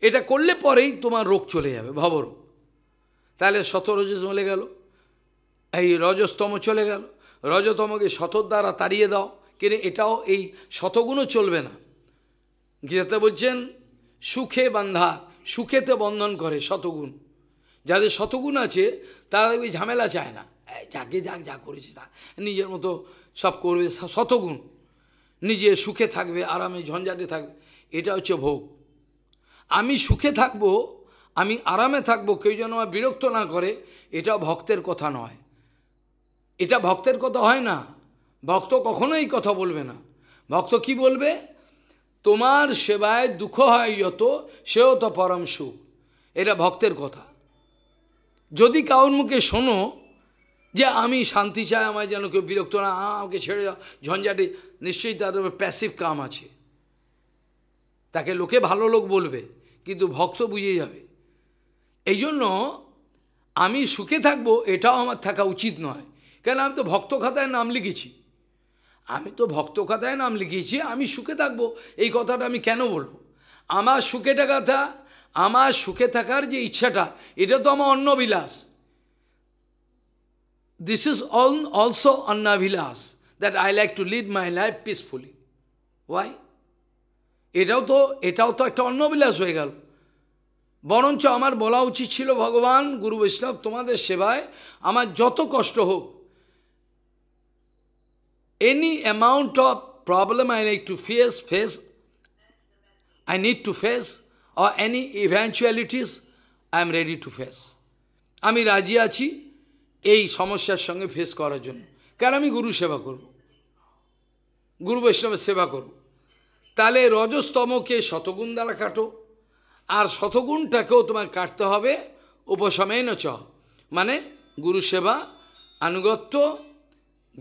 এটা করলে পরেই তোমার রোগ চলে যাবে ভবর তাহলে শতরজ চলে গেল এই রজস্তম চলে গেল রজতমকে শতর দ্বারা তাড়িয়ে দাও কিন্তু এটাও এই শতগুণও চলবে না গীতাতে বলছেন সুখে বান্ধা সুখেতে বন্ধন করে শতগুণ যাদের শতগুণ আছে তারা ওই ঝামেলা চায় না যাকে যাক যা করেছে তা নিজের মতো সব করবে শতগুণ নিজে সুখে থাকবে আরামে ঝঞ্ঝাটে থাকবে এটা হচ্ছে ভোগ আমি সুখে থাকব আমি আরামে থাকব কেউ যেন আমার বিরক্ত না করে এটা ভক্তের কথা নয় এটা ভক্তের কথা হয় না ভক্ত কখনোই কথা বলবে না ভক্ত কি বলবে তোমার সেবায় দুঃখ হয় যত সেও তো পরম সুখ এটা ভক্তের কথা যদি কাউর মুখে শোনো যে আমি শান্তি চাই আমায় যেন কেউ বিরক্ত না আমাকে ছেড়ে যাও ঝঞ্ঝাটে নিশ্চয়ই তার প্যাসিভ কাম আছে তাকে লোকে ভালো লোক বলবে কিন্তু ভক্ত বুঝে যাবে এই জন্য আমি সুখে থাকবো এটাও আমার থাকা উচিত নয় কেন আমি তো ভক্ত খাতায় নাম লিখেছি আমি তো ভক্ত কথায় নাম লিখিয়েছি আমি সুখে থাকবো এই কথাটা আমি কেন বলবো আমার সুখেটা কথা আমার সুখে থাকার যে ইচ্ছাটা এটা তো আমার অন্নবিলাস দিস ইজ অল অলসো অন্নাভিলাস that I like to lead my life peacefully why এটাও তো এটাও তো একটা অন্নবিলাস হয়ে গেল বরঞ্চ আমার বলা উচিত ছিল ভগবান গুরু বৈষ্ণব তোমাদের সেবায় আমার যত কষ্ট হোক any amount of problem I like to face, face, I need to face, or any eventualities, I am ready to face. আমি রাজি আছি এই সমস্যার সঙ্গে ফেস করার জন্য কারণ আমি গুরু সেবা করব গুরু বৈষ্ণবের সেবা করব তাহলে রজস্তমকে শতগুণ দ্বারা কাটো আর শতগুণটাকেও তোমার কাটতে হবে উপশমেন চ মানে গুরু সেবা আনুগত্য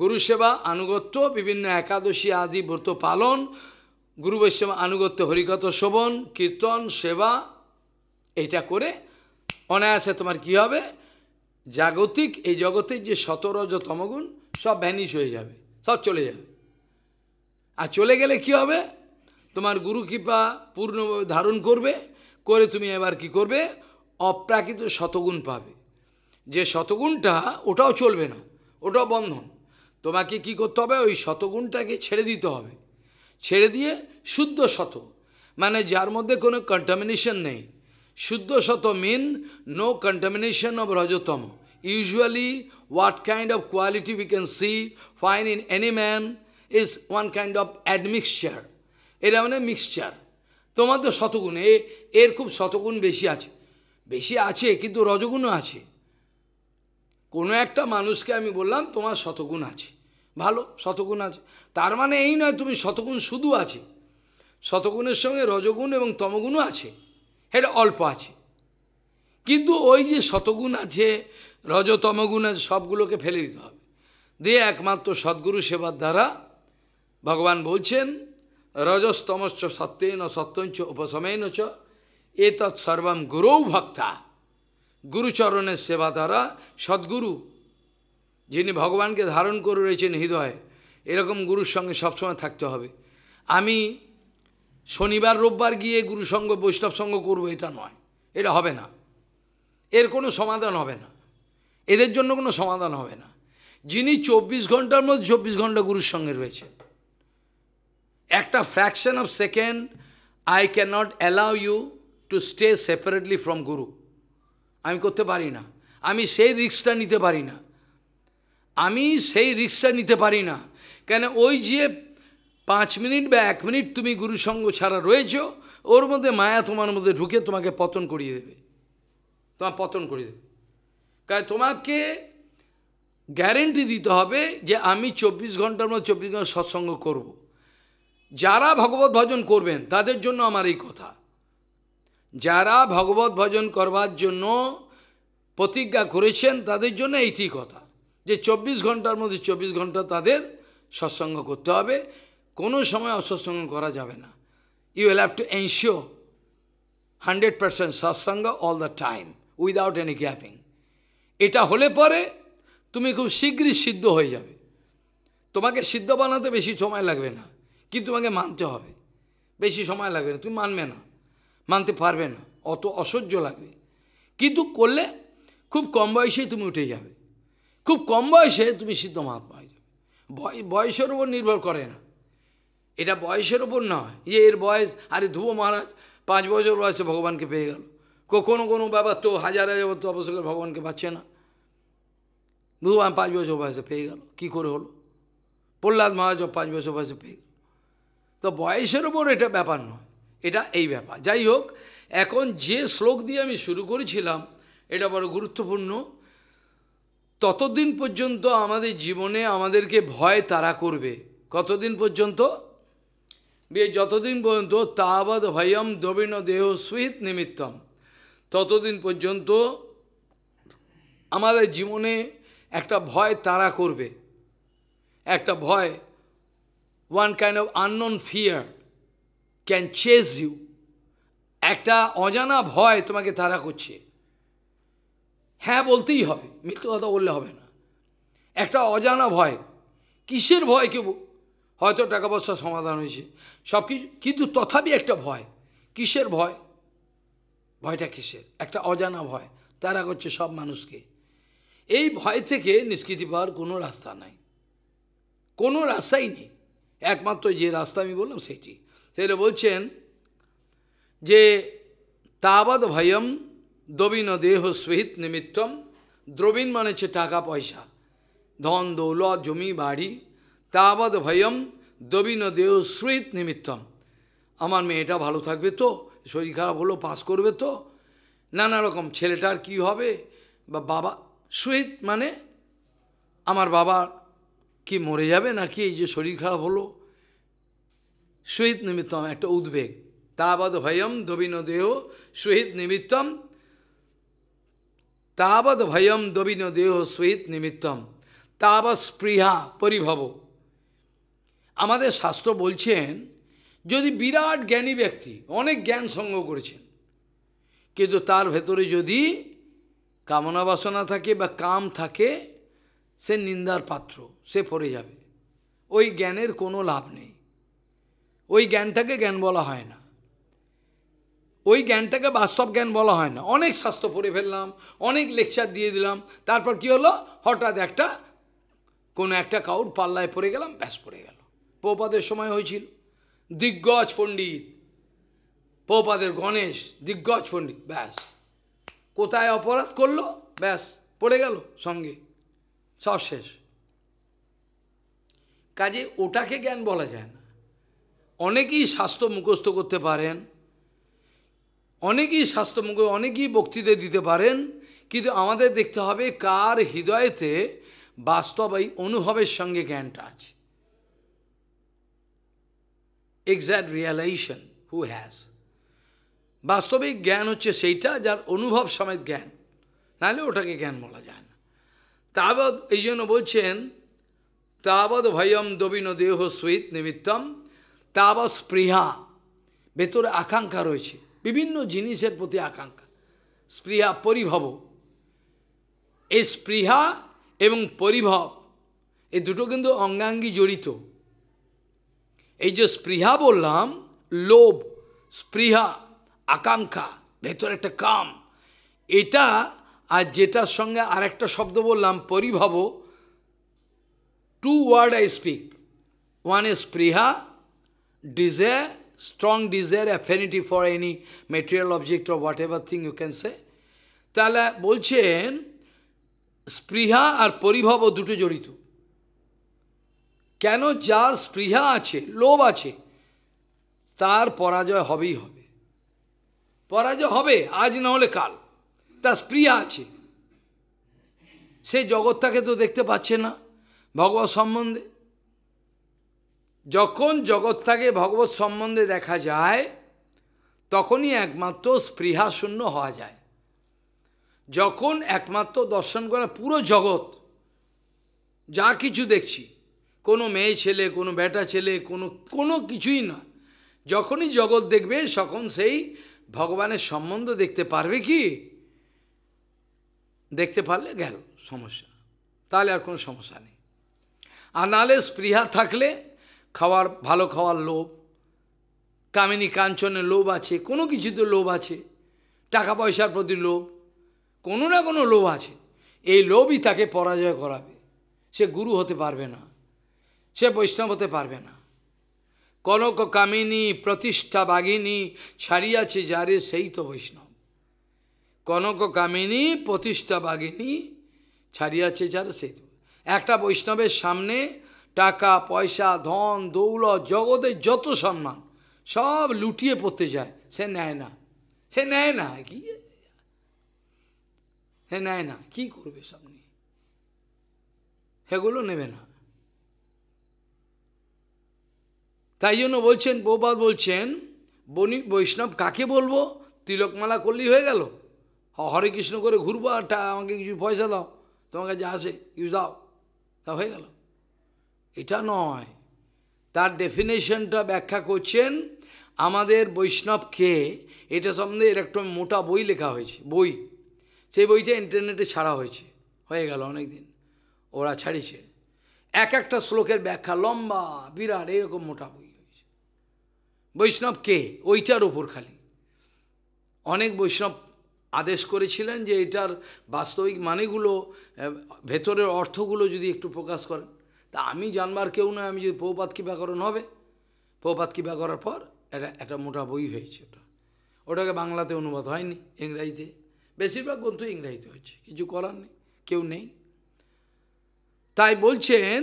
গুরু সেবা আনুগত্য বিভিন্ন একাদশী আদি ব্রত পালন গুরু বৈষ্ণব আনুগত্য হরিকথ শোভন কীর্তন সেবা এটা করে অনায়াসে তোমার কি হবে জাগতিক এই জগতের যে শতরজ তমগুণ সব ভ্যানিশ হয়ে যাবে সব চলে যাবে আর চলে গেলে কি হবে তোমার গুরু কৃপা পূর্ণভাবে ধারণ করবে করে তুমি এবার কি করবে অপ্রাকৃত শতগুণ পাবে যে শতগুণটা ওটাও চলবে না ওটাও বন্ধন তোমাকে কি করতে হবে ওই শতগুণটাকে ছেড়ে দিতে হবে ছেড়ে দিয়ে শুদ্ধ শত মানে যার মধ্যে কোনো কন্টামিনেশন নেই শুদ্ধ শত মিন নো কন্টামিনেশন অব রজতম usually what kind of quality we can see fine in any man is one kind of admixture এটা মানে মিক্সচার তোমার তো শতগুণ এর খুব শতগুণ বেশি আছে বেশি আছে কিন্তু রজগুণও আছে কোনো একটা মানুষকে আমি বললাম তোমার শতগুণ আছে ভালো শতগুণ আছে তার মানে এই নয় তুমি শতগুণ শুধু আছে শতগুণের সঙ্গে রজগুণ এবং তমগুণও আছে এটা অল্প আছে কিন্তু ওই যে শতগুণ আছে রজতমগুণ আছে সবগুলোকে ফেলে দিতে হবে দিয়ে একমাত্র সদ্গুরু সেবার দ্বারা ভগবান বলছেন রজস্তমশ্চ সত্যেন সত্যঞ্চ উপশমেন চ এ তৎসর্বম গুরৌ ভক্তা গুরুচরণের সেবা তারা সদ্গুরু যিনি ভগবানকে ধারণ করে রয়েছেন হৃদয়ে এরকম গুরুর সঙ্গে সবসময় থাকতে হবে আমি শনিবার রোববার গিয়ে গুরুসঙ্গ বৈষ্ণব সঙ্গ করবো এটা নয় এটা হবে না এর কোনো সমাধান হবে না এদের জন্য কোনো সমাধান হবে না যিনি চব্বিশ ঘন্টার মধ্যে চব্বিশ ঘন্টা গুরুর সঙ্গে রয়েছেন একটা fraction of second I cannot allow you to stay separately from guru আমি করতে পারি না আমি সেই রিক্সটা নিতে পারি না আমি সেই রিক্সটা নিতে পারি না কেন ওই যে পাঁচ মিনিট বা এক মিনিট তুমি গুরুসঙ্গ ছাড়া রয়েছ ওর মধ্যে মায়া তোমার মধ্যে ঢুকে তোমাকে পতন করিয়ে দেবে তোমার পতন করিয়ে দেবে কারণ তোমাকে গ্যারেন্টি দিতে হবে যে আমি চব্বিশ ঘন্টার মধ্যে চব্বিশ ঘন্টা সৎসঙ্গ করব। যারা ভগবত ভজন করবেন তাদের জন্য আমার এই কথা যারা ভগবত ভজন করবার জন্য প্রতিজ্ঞা করেছেন তাদের জন্য এইটি কথা যে ২৪ ঘন্টার মধ্যে ২৪ ঘন্টা তাদের সৎসঙ্গ করতে হবে কোনো সময় অসৎসঙ্গ করা যাবে না you will have to ensure hundred percent satsang all the time without any gapping এটা হলে পরে তুমি খুব শীঘ্রই সিদ্ধ হয়ে যাবে তোমাকে সিদ্ধ বানাতে বেশি সময় লাগবে না কিন্তু তোমাকে মানতে হবে বেশি সময় লাগবে না তুমি মানবে না মানতে পারবে না অত অসহ্য লাগবে কিন্তু করলে খুব কম বয়সে তুমি উঠে যাবে খুব কম বয়সে তুমি সিদ্ধ মহাত্মা হয়ে যাবে বয়সের ওপর নির্ভর করে না এটা বয়সের ওপর নয় যে এর বয়স আরে ধুবো মহারাজ পাঁচ বছর বয়সে ভগবানকে পেয়ে গেল কখনো কোনো ব্যাপার তো হাজার হাজার তো ভগবানকে পাচ্ছে না ভগবান পাঁচ বছর বয়সে পেয়ে গেল কি করে হলো প্রহ্লাদ মহারাজ পাঁচ বছর বয়সে পেয়ে গেল তো বয়সের ওপর এটা ব্যাপার নয় এটা এই ব্যাপার যাই হোক এখন যে শ্লোক দিয়ে আমি শুরু করেছিলাম এটা বড় গুরুত্বপূর্ণ ততদিন পর্যন্ত আমাদের জীবনে আমাদেরকে ভয় তারা করবে কতদিন পর্যন্ত বিয়ে যতদিন পর্যন্ত তাবদ ভয়ম দবিন দেহ সুহিত নিমিত্তম ততদিন পর্যন্ত আমাদের জীবনে একটা ভয় তারা করবে একটা ভয় one kind of unknown fear can chase you একটা অজানা ভয় তোমাকে তারা করছে হ্যাঁ বলতেই হবে মৃত্যু কথা বললে হবে না একটা অজানা ভয় কিসের ভয় কেউ হয়তো টাকা পয়সা সমাধান হয়েছে সব কিছু কিন্তু তথাপি একটা ভয় কিসের ভয় ভয়টা কিসের একটা অজানা ভয় তারা করছে সব মানুষকে এই ভয় থেকে নিষ্কৃতি পাওয়ার কোনো রাস্তা নাই কোনো রাস্তাই নেই একমাত্র যে রাস্তা আমি বললাম সেটি সেটা বলছেন যে তাবৎ ভয়ম দবিন দেহ সহিত নিমিত্তম দ্রবীণ মানে হচ্ছে টাকা পয়সা ধন দৌলত জমি বাড়ি তাবৎ ভয়ম দবিন দেহ সহিত নিমিত্তম আমার মেয়েটা ভালো থাকবে তো শরীর খারাপ হলো পাস করবে তো নানা রকম ছেলেটার কি হবে বা বাবা সহিত মানে আমার বাবা কি মরে যাবে নাকি এই যে শরীর খারাপ হলো সুহিত নিমিত্তম একটা উদ্বেগ তাবদ ভয়ম দবিন দেহ শহীদ নিমিত্তম তাবদ ভয়ম দবিন দেহ সুহিত নিমিত্তম তাবৎ স্পৃহা পরিভব আমাদের শাস্ত্র বলছেন যদি বিরাট জ্ঞানী ব্যক্তি অনেক জ্ঞান সংগ্রহ করেছেন কিন্তু তার ভেতরে যদি কামনা বাসনা থাকে বা কাম থাকে সে নিন্দার পাত্র সে পড়ে যাবে ওই জ্ঞানের কোনো লাভ নেই ওই জ্ঞানটাকে জ্ঞান বলা হয় না ওই জ্ঞানটাকে বাস্তব জ্ঞান বলা হয় না অনেক শাস্ত্র পড়ে ফেললাম অনেক লেকচার দিয়ে দিলাম তারপর কি হলো হঠাৎ একটা কোনো একটা কাউর পাল্লায় পড়ে গেলাম ব্যাস পড়ে গেল পৌপাদের সময় হয়েছিল দিগ্গজ পণ্ডিত পৌপাদের গণেশ দিগ্গজ পণ্ডিত ব্যাস কোথায় অপরাধ করলো ব্যাস পড়ে গেল সঙ্গে সব শেষ কাজে ওটাকে জ্ঞান বলা যায় না অনেকেই স্বাস্থ্য মুখস্থ করতে পারেন অনেকেই স্বাস্থ্য মুখ অনেকেই বক্তৃতা দিতে পারেন কিন্তু আমাদের দেখতে হবে কার হৃদয়েতে বাস্তব এই অনুভবের সঙ্গে জ্ঞানটা আছে এক্স্যাক্ট রিয়ালাইজেশন হু হ্যাজ বাস্তবিক জ্ঞান হচ্ছে সেইটা যার অনুভব সমেত জ্ঞান নাহলে ওটাকে জ্ঞান বলা যায় না তাবৎ এই জন্য বলছেন তাবৎ ভয়ম দবিন দেহ সুইত নিমিত্তম তাবৎ স্পৃহা ভেতরে আকাঙ্ক্ষা রয়েছে বিভিন্ন জিনিসের প্রতি আকাঙ্ক্ষা স্পৃহা পরিভব এই স্পৃহা এবং পরিভব এই দুটো কিন্তু অঙ্গাঙ্গি জড়িত এই যে স্পৃহা বললাম লোভ স্পৃহা আকাঙ্ক্ষা ভেতরে একটা কাম এটা আর যেটার সঙ্গে আরেকটা শব্দ বললাম পরিভব two word I speak one a স্পৃহা desire, strong desire, affinity for any material object or whatever thing you can say, তাহলে বলছেন স্পৃহা আর পরিভব দুটো জড়িত কেন যার স্পৃহা আছে লোভ আছে তার পরাজয় হবেই হবে পরাজয় হবে আজ না হলে কাল তার স্পৃহা আছে সে জগৎটাকে তো দেখতে পাচ্ছে না ভগবত সম্বন্ধে যখন জগৎটাকে ভগবৎ সম্বন্ধে দেখা যায় তখনই একমাত্র স্পৃহাশূন্য হওয়া যায় যখন একমাত্র দর্শন করা পুরো জগৎ যা কিছু দেখছি কোনো মেয়ে ছেলে কোনো বেটা ছেলে কোনো কোনো কিছুই না যখনই জগৎ দেখবে তখন সেই ভগবানের সম্বন্ধ দেখতে পারবে কি দেখতে পারলে গেল সমস্যা তাহলে আর কোনো সমস্যা নেই আর নাহলে স্পৃহা থাকলে খাওয়ার ভালো খাওয়ার লোভ কামিনী কাঞ্চনের লোভ আছে কোনো কিছুতে লোভ আছে টাকা পয়সার প্রতি লোভ কোনো না কোনো লোভ আছে এই লোভই তাকে পরাজয় করাবে সে গুরু হতে পারবে না সে বৈষ্ণব হতে পারবে না কনক কামিনী প্রতিষ্ঠা বাগিনী ছাড়িয়াছে যারে সেই তো বৈষ্ণব কনক কামিনী প্রতিষ্ঠা বাগিনী ছাড়িয়াছে যারে সেই তো একটা বৈষ্ণবের সামনে টাকা পয়সা ধন দৌলত জগতের যত সম্মান সব লুটিয়ে পড়তে যায় সে নেয় না সে নেয় না কি সে নেয় না কি করবে সব নিয়ে সেগুলো নেবে না তাই জন্য বলছেন বৌবাদ বলছেন বণিক বৈষ্ণব কাকে বলবো তিলকমালা করলেই হয়ে গেল হরে কৃষ্ণ করে ঘুরবো আর আমাকে কিছু পয়সা দাও তোমার কাছে আসে কিছু দাও তা হয়ে গেলো এটা নয় তার ডেফিনেশনটা ব্যাখ্যা করছেন আমাদের বৈষ্ণবকে এটা সম্বন্ধে এর একটা মোটা বই লেখা হয়েছে বই সেই বইটা ইন্টারনেটে ছাড়া হয়েছে হয়ে গেল অনেক দিন ওরা ছাড়িছে এক একটা শ্লোকের ব্যাখ্যা লম্বা বিরাট এরকম মোটা বই হয়েছে বৈষ্ণব কে ওইটার ওপর খালি অনেক বৈষ্ণব আদেশ করেছিলেন যে এটার বাস্তবিক মানেগুলো ভেতরের অর্থগুলো যদি একটু প্রকাশ করেন তা আমি জানবার কেউ নয় আমি যদি প্রপাত ব্যাকরণ হবে প্রপাত কৃপা করার পর এটা একটা মোটা বই হয়েছে ওটা ওটাকে বাংলাতে অনুবাদ হয়নি ইংরাজিতে বেশিরভাগ গ্রন্থ ইংরাজিতে হয়েছে কিছু করার নেই কেউ নেই তাই বলছেন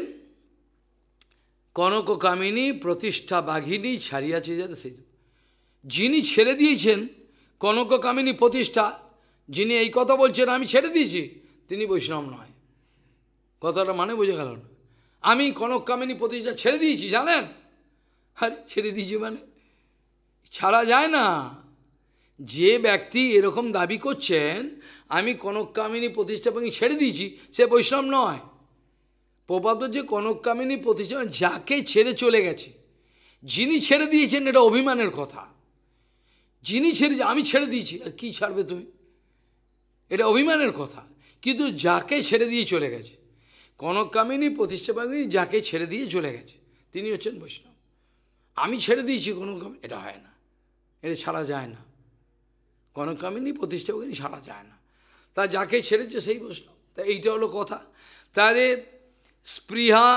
কনক কামিনী প্রতিষ্ঠা বাঘিনী ছাড়িয়াছে যারা সেই যিনি ছেড়ে দিয়েছেন কনক কামিনী প্রতিষ্ঠা যিনি এই কথা বলছেন আমি ছেড়ে দিয়েছি তিনি বৈষ্ণব নয় কথাটা মানে বোঝা গেল না আমি কনক কামিনী প্রতিষ্ঠা ছেড়ে দিয়েছি জানেন আরে ছেড়ে দিয়েছি মানে ছাড়া যায় না যে ব্যক্তি এরকম দাবি করছেন আমি কনক কামিনী প্রতিষ্ঠাপনী ছেড়ে দিয়েছি সে বৈষ্ণব নয় প্রপাত যে কনক কামিনী প্রতিষ্ঠা মানে যাকে ছেড়ে চলে গেছে যিনি ছেড়ে দিয়েছেন এটা অভিমানের কথা যিনি ছেড়ে আমি ছেড়ে দিয়েছি আর কী ছাড়বে তুমি এটা অভিমানের কথা কিন্তু যাকে ছেড়ে দিয়ে চলে গেছে কনকামিনী প্রতিষ্ঠাপামিনী যাকে ছেড়ে দিয়ে চলে গেছে তিনি হচ্ছেন বৈষ্ণব আমি ছেড়ে দিয়েছি কনকামিনী এটা হয় না এটা ছাড়া যায় না কনকামিনী প্রতিষ্ঠাপামিনী ছাড়া যায় না তা যাকে ছেড়েছে সেই বৈষ্ণব তা এইটা হলো কথা তাদের স্পৃহা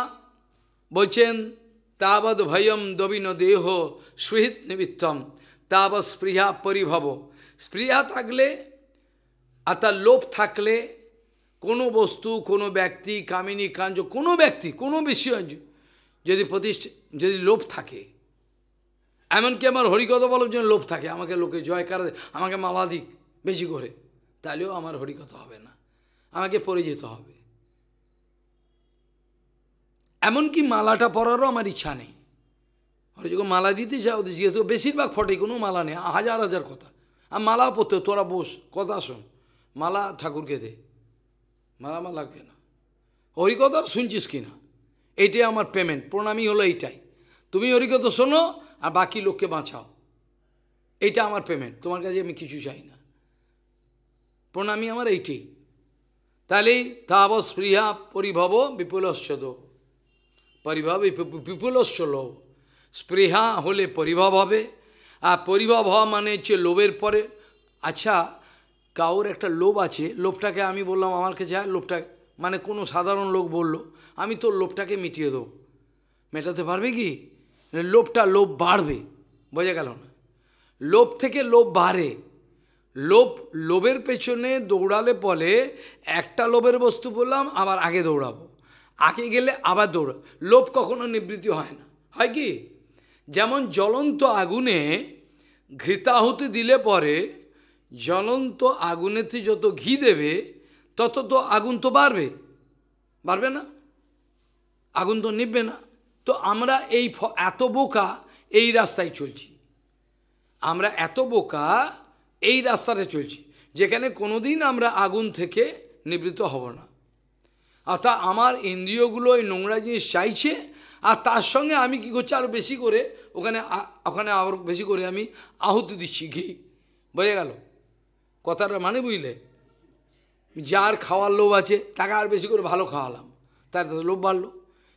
বলছেন তাবৎ ভয়ম দবিন দেহ সুহিত নিমিত্তম তাবৎ স্পৃহা পরিভব স্পৃহা থাকলে আর তার লোভ থাকলে কোনো বস্তু কোনো ব্যক্তি কামিনী কাঞ্জ কোনো ব্যক্তি কোনো বিষয় যদি প্রতিষ্ঠা যদি লোভ থাকে এমনকি আমার হরিকথা বলার জন্য লোভ থাকে আমাকে লোকে জয় করে আমাকে মালা দিক বেশি করে তাহলেও আমার হরিকথা হবে না আমাকে পরে যেতে হবে এমনকি মালাটা পরারও আমার ইচ্ছা নেই ওরা যখন মালা দিতে চাও যেহেতু বেশিরভাগ ফটে কোনো মালা নেই হাজার হাজার কথা আর মালা পড়তে তোরা বস কথা শোন মালা ঠাকুরকে দে মারামার লাগবে না হরিকথা শুনছিস কি না এইটাই আমার পেমেন্ট প্রণামী হলো এইটাই তুমি হরিকথা শোনো আর বাকি লোককে বাঁচাও এইটা আমার পেমেন্ট তোমার কাছে আমি কিছু চাই না প্রণামী আমার এইটি তাহলে তাব স্পৃহা পরিভব বিপুলশ্চদ পরিভব বিপুলশ্চ লোভ স্পৃহা হলে পরিভব হবে আর পরিভব হওয়া মানে হচ্ছে লোভের পরে আচ্ছা কাউর একটা লোভ আছে লোভটাকে আমি বললাম আমার কাছে আর লোভটা মানে কোনো সাধারণ লোক বলল আমি তোর লোভটাকে মিটিয়ে দেবো মেটাতে পারবে কি লোভটা লোভ বাড়বে বোঝা গেল না লোভ থেকে লোভ বাড়ে লোভ লোভের পেছনে দৌড়ালে পরে একটা লোভের বস্তু বললাম আবার আগে দৌড়াবো আগে গেলে আবার দৌড়া লোভ কখনো নিবৃত্তি হয় না হয় কি যেমন জ্বলন্ত আগুনে ঘৃতাহুতি দিলে পরে জ্বলন্ত আগুনেতে যত ঘি দেবে তত তো আগুন তো বাড়বে বাড়বে না আগুন তো নিববে না তো আমরা এই এত বোকা এই রাস্তায় চলছি আমরা এত বোকা এই রাস্তাতে চলছি যেখানে কোনোদিন আমরা আগুন থেকে নিবৃত হব না অর্থাৎ আমার ইন্দ্রিয়গুলো এই নোংরা জিনিস চাইছে আর তার সঙ্গে আমি কি করছি আরও বেশি করে ওখানে ওখানে আরও বেশি করে আমি আহুতি দিচ্ছি ঘি বোঝা গেল কথাটা মানে বুঝলে যার খাওয়ার লোভ আছে তাকে আর বেশি করে ভালো খাওয়ালাম তার তো লোভ বাড়লো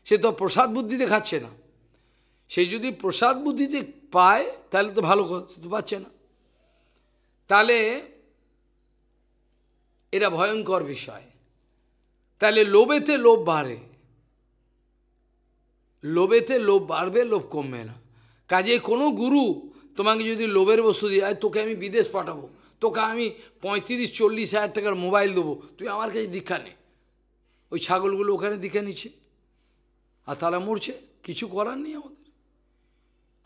সে তো প্রসাদ বুদ্ধিতে খাচ্ছে না সে যদি প্রসাদ বুদ্ধিতে পায় তাহলে তো ভালো তো পাচ্ছে না তাহলে এটা ভয়ঙ্কর বিষয় তাহলে লোভেতে লোভ বাড়ে লোভেতে লোভ বাড়বে লোভ কমবে না কাজে কোনো গুরু তোমাকে যদি লোভের বস্তু দিয়ে তোকে আমি বিদেশ পাঠাবো তোকে আমি পঁয়ত্রিশ চল্লিশ হাজার টাকার মোবাইল দেবো তুই আমার কাছে দীক্ষা নে ওই ছাগলগুলো ওখানে দীক্ষা নিচ্ছে আর তারা মরছে কিছু করার নেই আমাদের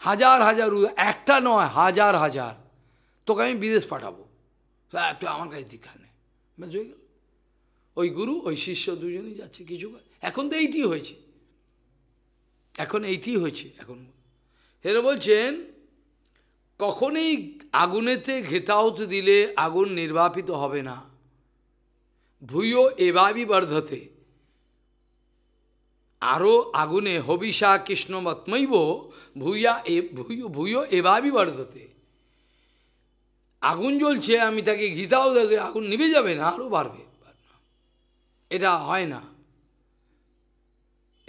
হাজার হাজার একটা নয় হাজার হাজার তোকে আমি বিদেশ পাঠাবো হ্যাঁ, তুই আমার কাছে দীক্ষা নে গেল ওই গুরু ওই শিষ্য দুজনেই যাচ্ছে কিছু এখন তো এইটি হয়েছে এখন এইটি হয়েছে এখন হেরে বলছেন কখনই আগুনেতে ঘেতাওত দিলে আগুন নির্বাপিত হবে না ভূয় এবাবি বর্ধতে আরও আগুনে হবিষা কৃষ্ণমত্মৈব ভূয়া এ ভূয় ভূয় এবাবি বর্ধতে আগুন জ্বলছে আমি তাকে ঘিতাও দেখে আগুন নিভে যাবে না আরও বাড়বে এটা হয় না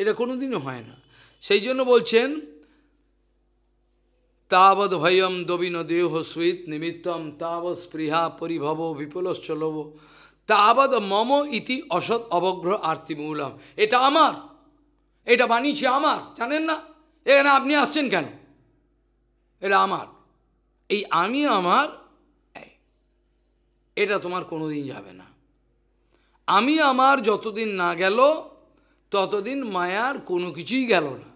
এটা কোনোদিনও হয় না সেই জন্য বলছেন তাবদ ভয়ম দবিন দেহ সুইত নিমিত্তম তাব স্পৃহা পরিভব বিপুলশ্চলব তাবদ মম ইতি অসৎ অবগ্রহ আর্তিমূলম এটা আমার এটা বানিয়েছি আমার জানেন না এখানে আপনি আসছেন কেন এটা আমার এই আমি আমার এটা তোমার কোনোদিন যাবে না আমি আমার যতদিন না গেল ততদিন মায়ার কোনো কিছুই গেল না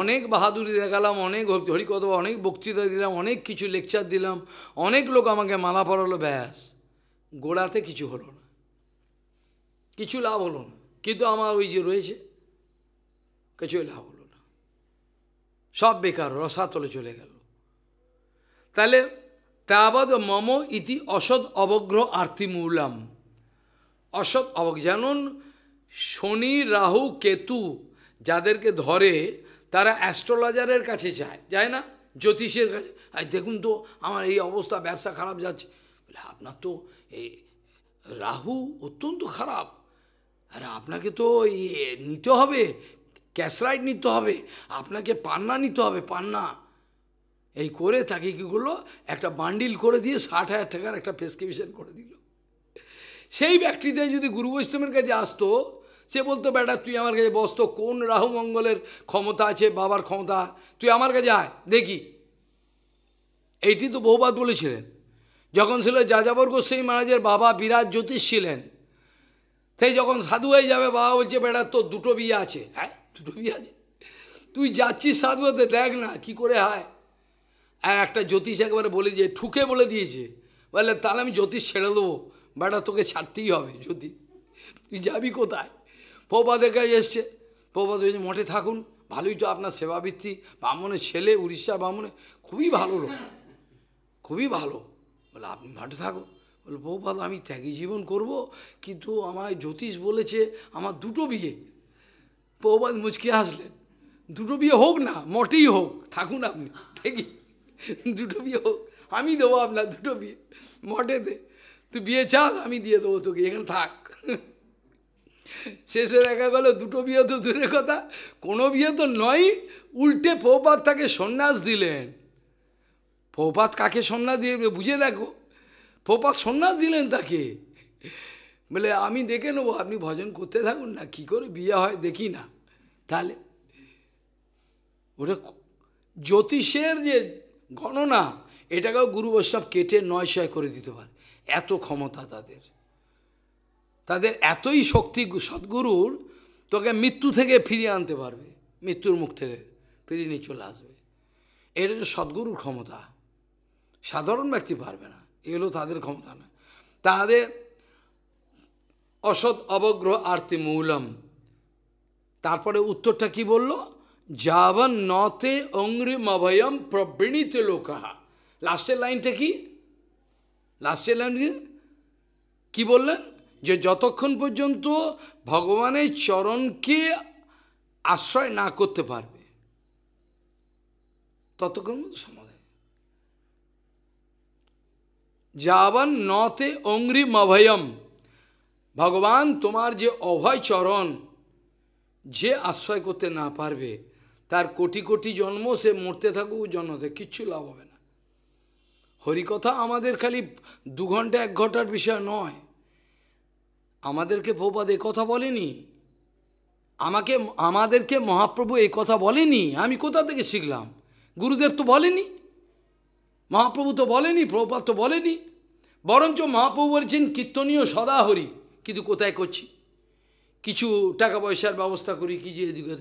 অনেক বাহাদুরি দেখালাম অনেক হরিকত অনেক বক্তৃতা দিলাম অনেক কিছু লেকচার দিলাম অনেক লোক আমাকে মালা পড়ালো ব্যাস গোড়াতে কিছু হলো না কিছু লাভ হলো না কিন্তু আমার ওই যে রয়েছে কিছুই লাভ হলো না সব বেকার রসাতলে চলে গেল তাহলে তাবাদ মম ইতি অসৎ অবগ্রহ মূলাম অসৎ অবগ্র যেমন শনি রাহু কেতু যাদেরকে ধরে তারা অ্যাস্ট্রোলজারের কাছে চায় যায় না জ্যোতিষের কাছে আর দেখুন তো আমার এই অবস্থা ব্যবসা খারাপ যাচ্ছে বলে আপনার তো এই রাহু অত্যন্ত খারাপ আর আপনাকে তো নিতে হবে ক্যাশরাইড নিতে হবে আপনাকে পান্না নিতে হবে পান্না এই করে তাকে কী করলো একটা বান্ডিল করে দিয়ে ষাট হাজার টাকার একটা প্রেসক্রিপশন করে দিল সেই ব্যক্তিদের যদি গুরু বৈষ্ণবের কাছে আসতো সে বলতো বেটা তুই আমার কাছে বস তো কোন রাহু মঙ্গলের ক্ষমতা আছে বাবার ক্ষমতা তুই আমার কাছে আয় দেখি এইটি তো বহুবাদ বলেছিলেন যখন ছিল যাযাবর গোস্বাই মহারাজের বাবা বিরাট জ্যোতিষ ছিলেন সেই যখন সাধু হয়ে যাবে বাবা বলছে বেটা তোর দুটো বিয়ে আছে হ্যাঁ দুটো বিয়ে আছে তুই যাচ্ছিস সাধু হতে দেখ না কি করে হয় আর একটা জ্যোতিষ একবারে বলে দিয়ে ঠুকে বলে দিয়েছে বলে তাহলে আমি জ্যোতিষ ছেড়ে দেবো বেটা তোকে ছাড়তেই হবে জ্যোতিষ তুই যাবি কোথায় প্রপাদের কাজে এসছে প্রপাদ মঠে থাকুন ভালোই তো আপনার সেবাবৃত্তি ব্রাহ্মণের ছেলে উড়িষ্যা ব্রাহ্মণে খুবই ভালো লোক খুবই ভালো বলে আপনি মঠে থাকুন বলে প্রভুপাদ আমি ত্যাগী জীবন করব কিন্তু আমার জ্যোতিষ বলেছে আমার দুটো বিয়ে প্রবাদ মুচকে আসলেন দুটো বিয়ে হোক না মঠেই হোক থাকুন আপনি ত্যাগী দুটো বিয়ে হোক আমি দেবো আপনার দুটো বিয়ে মঠেতে তুই বিয়ে চাস আমি দিয়ে দেবো তোকে এখানে থাক শেষে দেখা গেল দুটো বিয়ে তো দূরের কথা কোনো বিয়ে তো নয় উল্টে প্রপাত তাকে সন্ন্যাস দিলেন প্রপাত কাকে সন্ন্যাস দিয়ে বুঝে দেখো প্রপাত সন্ন্যাস দিলেন তাকে বলে আমি দেখে নেবো আপনি ভজন করতে থাকুন না কি করে বিয়ে হয় দেখি না তাহলে ওটা জ্যোতিষের যে গণনা এটাকেও গুরু বৈষ্ণব কেটে নয় করে দিতে পারে এত ক্ষমতা তাদের তাদের এতই শক্তি সদ্গুরুর তোকে মৃত্যু থেকে ফিরিয়ে আনতে পারবে মৃত্যুর মুখ থেকে ফিরিয়ে নিয়ে চলে আসবে এটা হচ্ছে সদ্গুরুর ক্ষমতা সাধারণ ব্যক্তি পারবে না এগুলো তাদের ক্ষমতা না তাদের অসৎ অবগ্রহ আরতি মূলম তারপরে উত্তরটা কি বলল যাবন নতে অংরিম অভয়ম প্রবৃণীত লোকাহা লাস্টের লাইনটা কি লাস্টের লাইন কি বললেন যে যতক্ষণ পর্যন্ত ভগবানের চরণকে আশ্রয় না করতে পারবে ততক্ষণ মতো সমাধান যাবান নতে অংরি অভয়ম ভগবান তোমার যে অভয় চরণ যে আশ্রয় করতে না পারবে তার কোটি কোটি জন্ম সে মরতে থাকুক জন্মতে কিচ্ছু লাভ হবে না হরিকথা আমাদের খালি দু ঘন্টা এক ঘন্টার বিষয় নয় আমাদেরকে প্রপাদ এ কথা বলেনি আমাকে আমাদেরকে মহাপ্রভু এই কথা বলেনি আমি কোথা থেকে শিখলাম গুরুদেব তো বলেনি মহাপ্রভু তো বলেনি প্রভুপাত তো বলেনি বরঞ্চ মহাপ্রভু বলছেন কীর্তনীয় সদা হরি কিন্তু কোথায় করছি কিছু টাকা পয়সার ব্যবস্থা করি কি যে এদিকে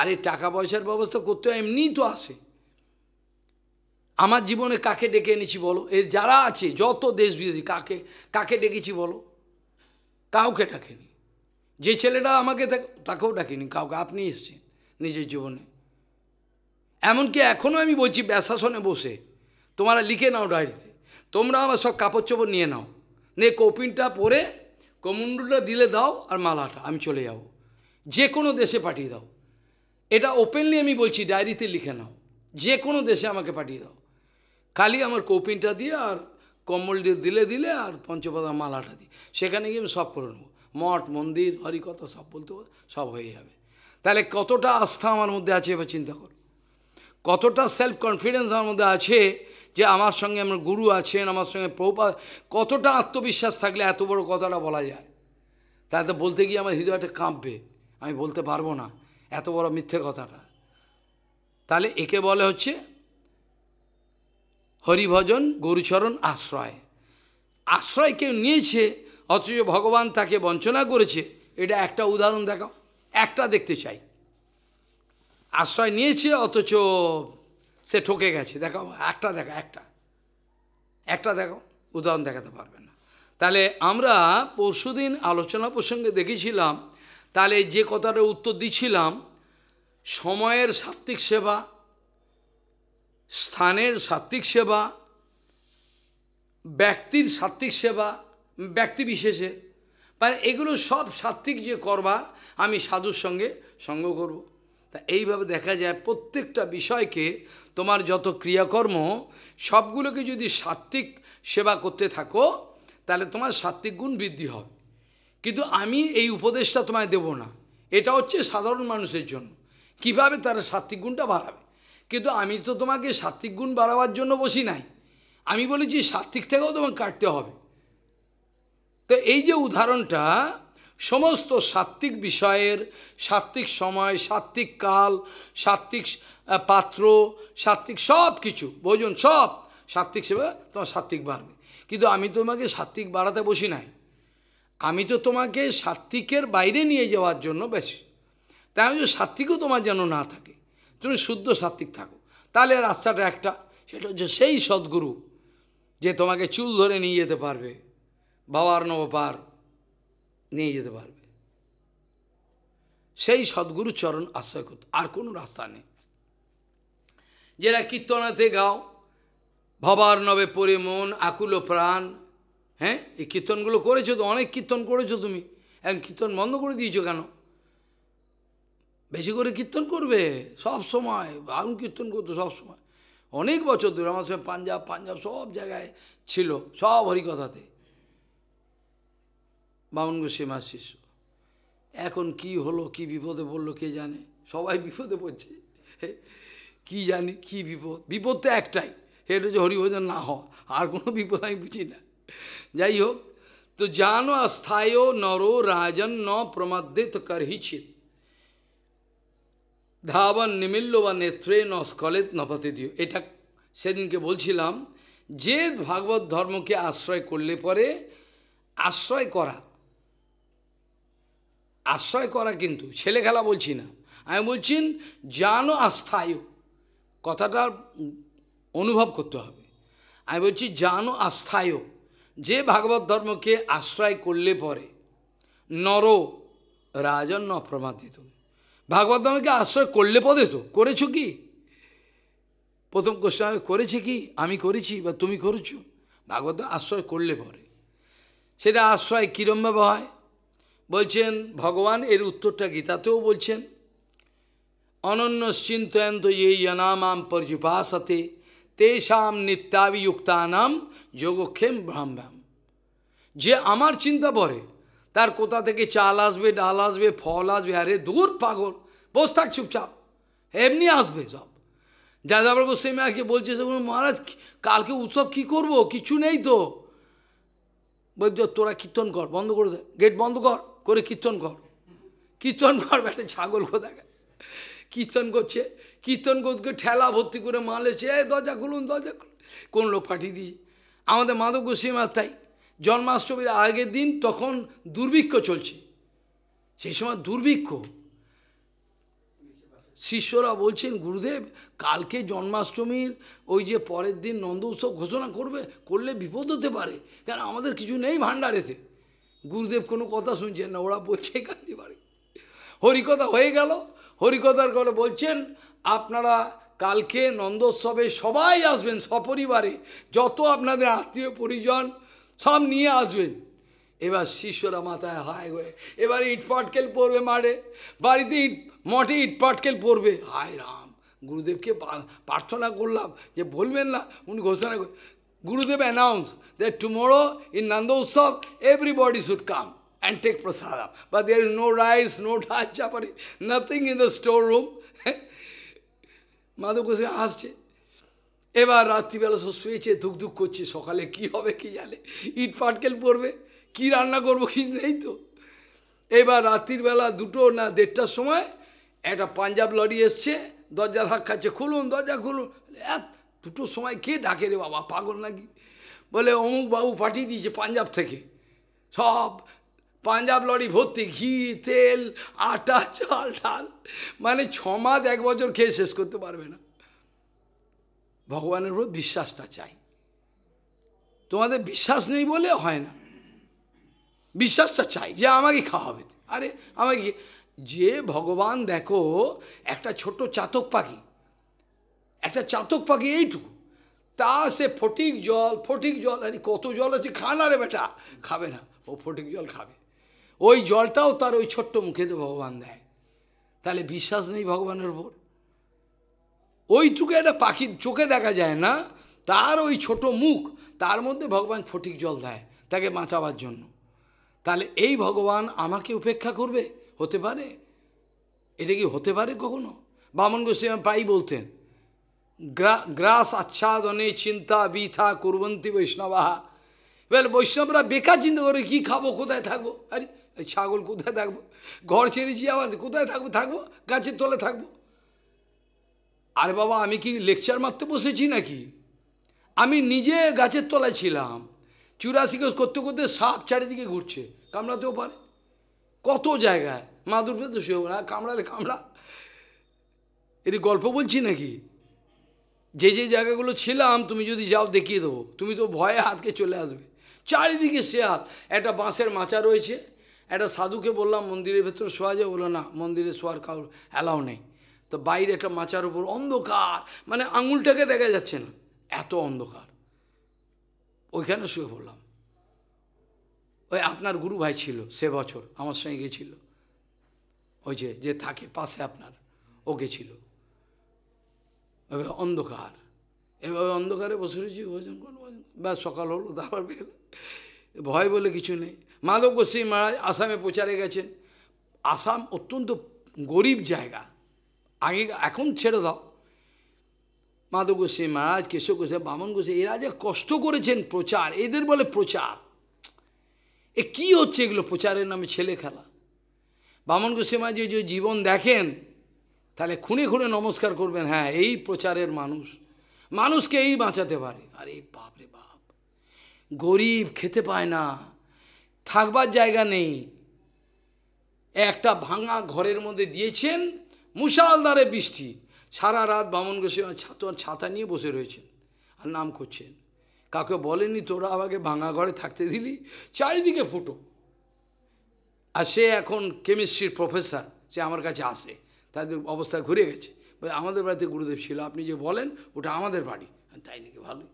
আরে টাকা পয়সার ব্যবস্থা করতে এমনি তো আসে আমার জীবনে কাকে ডেকে এনেছি বলো এর যারা আছে যত দেশ বিরোধী কাকে কাকে ডেকেছি বলো কাউকে ডাকেনি যে ছেলেটা আমাকে তাকেও ডাকেনি কাউকে আপনি এসছেন নিজের জীবনে এমনকি এখনও আমি বলছি ব্যাশাসনে বসে তোমরা লিখে নাও ডায়েরিতে তোমরা আমার সব কাপড় চোপড় নিয়ে নাও নিয়ে কৌপিনটা পরে কমুন্ডুটা দিলে দাও আর মালাটা আমি চলে যাব যে কোনো দেশে পাঠিয়ে দাও এটা ওপেনলি আমি বলছি ডায়েরিতে লিখে নাও যে কোনো দেশে আমাকে পাঠিয়ে দাও খালি আমার কৌপিনটা দিয়ে আর কম্বলটি দিলে দিলে আর পঞ্চপদা মালাটা দিই সেখানে গিয়ে আমি সব করে নেবো মঠ মন্দির হরিকথা সব বলতে সব হয়ে যাবে তাহলে কতটা আস্থা আমার মধ্যে আছে এবার চিন্তা কর কতটা সেলফ কনফিডেন্স আমার মধ্যে আছে যে আমার সঙ্গে আমার গুরু আছেন আমার সঙ্গে প্রভুপা কতটা আত্মবিশ্বাস থাকলে এত বড় কথাটা বলা যায় তাহলে তো বলতে গিয়ে আমার হৃদয়টা কাঁপবে আমি বলতে পারবো না এত বড় মিথ্যে কথাটা তাহলে একে বলে হচ্ছে হরিভজন গরুচরণ আশ্রয় আশ্রয় কেউ নিয়েছে অথচ ভগবান তাকে বঞ্চনা করেছে এটা একটা উদাহরণ দেখাও একটা দেখতে চাই আশ্রয় নিয়েছে অথচ সে ঠকে গেছে দেখাও একটা দেখো একটা একটা দেখো উদাহরণ দেখাতে পারবে না তাহলে আমরা পরশুদিন আলোচনা প্রসঙ্গে দেখেছিলাম তাহলে যে কথাটা উত্তর দিছিলাম সময়ের সাত্বিক সেবা স্থানের সাত্বিক সেবা ব্যক্তির সাত্বিক সেবা ব্যক্তি বিশেষে মানে এগুলো সব সাত্বিক যে করবার আমি সাধুর সঙ্গে সঙ্গ করব। তা এইভাবে দেখা যায় প্রত্যেকটা বিষয়কে তোমার যত ক্রিয়াকর্ম সবগুলোকে যদি সাত্বিক সেবা করতে থাকো তাহলে তোমার সাত্বিক গুণ বৃদ্ধি হবে কিন্তু আমি এই উপদেশটা তোমায় দেব না এটা হচ্ছে সাধারণ মানুষের জন্য কিভাবে তারা সাত্বিক গুণটা বাড়াবে কিন্তু আমি তো তোমাকে সাত্বিক গুণ বাড়াবার জন্য বসি নাই আমি বলেছি সাত্বিকটাকেও তোমাকে কাটতে হবে তো এই যে উদাহরণটা সমস্ত সাত্বিক বিষয়ের সাত্বিক সময় সাত্বিক কাল সাত্বিক পাত্র সাত্বিক সব কিছু ভোজন সব সাত্বিক সেবা তোমার সাত্বিক বাড়বে কিন্তু আমি তোমাকে সাত্বিক বাড়াতে বসি নাই আমি তো তোমাকে সাত্বিকের বাইরে নিয়ে যাওয়ার জন্য বেশি তাই আমি সাত্বিকও তোমার যেন না থাকে তুমি শুদ্ধ সাত্ত্বিক থাকো তাহলে রাস্তাটা একটা সেটা হচ্ছে সেই সদ্গুরু যে তোমাকে চুল ধরে নিয়ে যেতে পারবে বাবার নবপার নিয়ে যেতে পারবে সেই সদ্গুরু চরণ আশ্রয় করত আর কোনো রাস্তা নেই যেটা কীর্তনাতে গাও ভবার নবে পরে মন আকুল প্রাণ হ্যাঁ এই কীর্তনগুলো করেছো তো অনেক কীর্তন করেছো তুমি এখন কীর্তন বন্ধ করে দিয়েছো কেন বেশি করে কীর্তন করবে সব সময় ভারুন কীর্তন করতো সব সময় অনেক বছর ধরে আমার সঙ্গে পাঞ্জাব পাঞ্জাব সব জায়গায় ছিল সব হরিকথাতে বামন গোস্বীমার শিষ্য এখন কি হলো কি বিপদে পড়লো কে জানে সবাই বিপদে পড়ছে কি জানি কি বিপদ বিপদ তো একটাই এটা যে হরিভোজন না হওয়া আর কোনো বিপদ আমি বুঝি না যাই হোক তো জানো অস্থায় নর রাজন ন প্রমাদ্যে করহিচিত ধাবন নিমিল্ল বা নেত্রে ন স্কলেত নপাতে দিও এটা সেদিনকে বলছিলাম যে ভাগবত ধর্মকে আশ্রয় করলে পরে আশ্রয় করা আশ্রয় করা কিন্তু ছেলে খেলা বলছি না আমি বলছি যেন আস্থায় কথাটার অনুভব করতে হবে আমি বলছি যেন আস্থায় যে ভাগবত ধর্মকে আশ্রয় করলে পরে নর রাজন্য অপ্রমাদিত ভাগবতমকে আশ্রয় করলে পদে তো করেছো কি প্রথম কোশ্চেন আমি করেছি কি আমি করেছি বা তুমি করেছো ভাগবত আশ্রয় করলে পরে সেটা আশ্রয় কীরমভাবে হয় বলছেন ভগবান এর উত্তরটা গীতাতেও বলছেন অনন্য চিন্তয়ন্ত যে জনামাম পর্যুপাসতে তেষাম নিত্যাভিযুক্তানাম যোগক্ষেম ব্রাহ্মাম যে আমার চিন্তা পরে তার কোথা থেকে চাল আসবে ডাল আসবে ফল আসবে আরে দূর পাগল বস থাক চুপচাপ এমনি আসবে সব যাদাবর গোস্বামী আজকে বলছে মহারাজ কালকে উৎসব কি করব কিছু নেই তো বলছ তোরা কীর্তন কর বন্ধ করে দে গেট বন্ধ কর করে কীর্তন কর কীর্তন কর বেটে ছাগল কোথাকে কীর্তন করছে কীর্তন করতে ঠেলা ভর্তি করে মালেছে এ দরজা খুলুন দরজা খুলুন কোন লোক পাঠিয়ে দিয়েছে আমাদের মাদক গোস্বামী তাই জন্মাষ্টমীর আগের দিন তখন দুর্ভিক্ষ চলছে সেই সময় দুর্ভিক্ষ শিষ্যরা বলছেন গুরুদেব কালকে জন্মাষ্টমীর ওই যে পরের দিন নন্দ উৎসব ঘোষণা করবে করলে বিপদ হতে পারে কেন আমাদের কিছু নেই ভাণ্ডারেতে গুরুদেব কোনো কথা শুনছেন না ওরা বলছে কান্দি পারে হরিকথা হয়ে গেল হরিকথার করে বলছেন আপনারা কালকে নন্দোৎসবে সবাই আসবেন সপরিবারে যত আপনাদের আত্মীয় পরিজন সব নিয়ে আসবেন এবার শিষ্যরা মাথায় হায় হয়ে এবার ইট পাটকেল পড়বে মারে বাড়িতে ইট মঠে ইটপাটকেল পড়বে হায় রাম গুরুদেবকে প্রার্থনা করলাম যে বলবেন না উনি ঘোষণা কর Gurudev announce that tomorrow in Nanda Utsav everybody should come and take prasad বা there is no rice no dal no nothing in the store room Madhav মাধবকোষে আসছে এবার রাত্রিবেলা সব শুয়েছে ধুক ধুক করছে সকালে কি হবে কি জানে ইট পাটকেল পড়বে কি রান্না করবো কি নেই তো এবার রাত্রিবেলা দুটো না দেড়টার সময় একটা পাঞ্জাব লরি এসছে দরজা ধাক্কাচ্ছে খুলুন দরজা খুলুন এত দুটোর সময় কে ডাকে রে বাবা পাগল নাকি বলে অমুক বাবু পাঠিয়ে দিয়েছে পাঞ্জাব থেকে সব পাঞ্জাব লরি ভর্তি ঘি তেল আটা চাল ডাল মানে ছ মাস এক বছর খেয়ে শেষ করতে পারবে না ভগবানের উপর বিশ্বাসটা চাই তোমাদের বিশ্বাস নেই বলে হয় না বিশ্বাসটা চাই যে আমাকে খাওয়াবে আরে আমাকে যে ভগবান দেখো একটা ছোট চাতক পাখি একটা চাতক পাখি এইটুকু তা সে ফটিক জল ফটিক জল আরে কত জল আছে খা না রে বেটা খাবে না ও ফটিক জল খাবে ওই জলটাও তার ওই ছোট্ট মুখেতে ভগবান দেয় তাহলে বিশ্বাস নেই ভগবানের ওপর ওইটুকু একটা পাখির চোখে দেখা যায় না তার ওই ছোট মুখ তার মধ্যে ভগবান ফটিক জল দেয় তাকে বাঁচাবার জন্য তাহলে এই ভগবান আমাকে উপেক্ষা করবে হতে পারে এটা কি হতে পারে কখনো বামন গোস্বামী প্রায়ই বলতেন গ্রাস আচ্ছাদনে চিন্তা বৃথা কুরবন্তী বৈষ্ণবাহা এবার বৈষ্ণবরা বেকার চিন্তা করে কী খাবো কোথায় থাকবো আরে ছাগল কোথায় থাকবো ঘর ছেড়েছি আবার কোথায় থাকবো থাকবো গাছের তলে থাকবো আরে বাবা আমি কি লেকচার মারতে বসেছি নাকি আমি নিজে গাছের তলায় ছিলাম চুরাশি করতে করতে সাপ চারিদিকে ঘুরছে কামড়াতেও পারে কত জায়গায় মা দুর্গা তো সে কামড়ালে কামড়া এটি গল্প বলছি নাকি যে যে জায়গাগুলো ছিলাম তুমি যদি যাও দেখিয়ে দেবো তুমি তো ভয়ে হাতকে চলে আসবে চারিদিকে হাত একটা বাঁশের মাচা রয়েছে একটা সাধুকে বললাম মন্দিরের ভেতরে শোয়া যায় বলো না মন্দিরে শোয়ার কাউর অ্যালাউ নেই তো বাইরে একটা মাচার উপর অন্ধকার মানে আঙুলটাকে দেখা যাচ্ছে না এত অন্ধকার ওইখানে শুয়ে পড়লাম ওই আপনার গুরু ভাই ছিল সে বছর আমার সঙ্গে গেছিল ওই যে যে থাকে পাশে আপনার ও গেছিল অন্ধকার এভাবে অন্ধকারে বসে রয়েছি ভোজন করুন বা সকাল হলো তারপর বের ভয় বলে কিছু নেই মাধব গোস্বী মহারাজ আসামে প্রচারে গেছেন আসাম অত্যন্ত গরিব জায়গা আগে এখন ছেড়ে দাও মাধব গোস্বী মহারাজ কেশব গোস্বী বামন গোস্বী এরা যে কষ্ট করেছেন প্রচার এদের বলে প্রচার এ কী হচ্ছে এগুলো প্রচারের নামে ছেলে খেলা বামন গোস্বামী যে জীবন দেখেন তাহলে খুনে খুনে নমস্কার করবেন হ্যাঁ এই প্রচারের মানুষ মানুষকে এই বাঁচাতে পারে আরে বাপ রে বাপ গরিব খেতে পায় না থাকবার জায়গা নেই একটা ভাঙা ঘরের মধ্যে দিয়েছেন মুসালদারে বৃষ্টি সারা রাত বামন গোস্বামী ছাতা নিয়ে বসে রয়েছেন আর নাম করছেন কাউকে বলেনি তোরা আমাকে ভাঙা ঘরে থাকতে দিলি চারিদিকে ফুটো আর সে এখন কেমিস্ট্রির প্রফেসর সে আমার কাছে আসে তাদের অবস্থা ঘুরে গেছে আমাদের বাড়িতে গুরুদেব ছিল আপনি যে বলেন ওটা আমাদের বাড়ি তাই নাকি ভালোই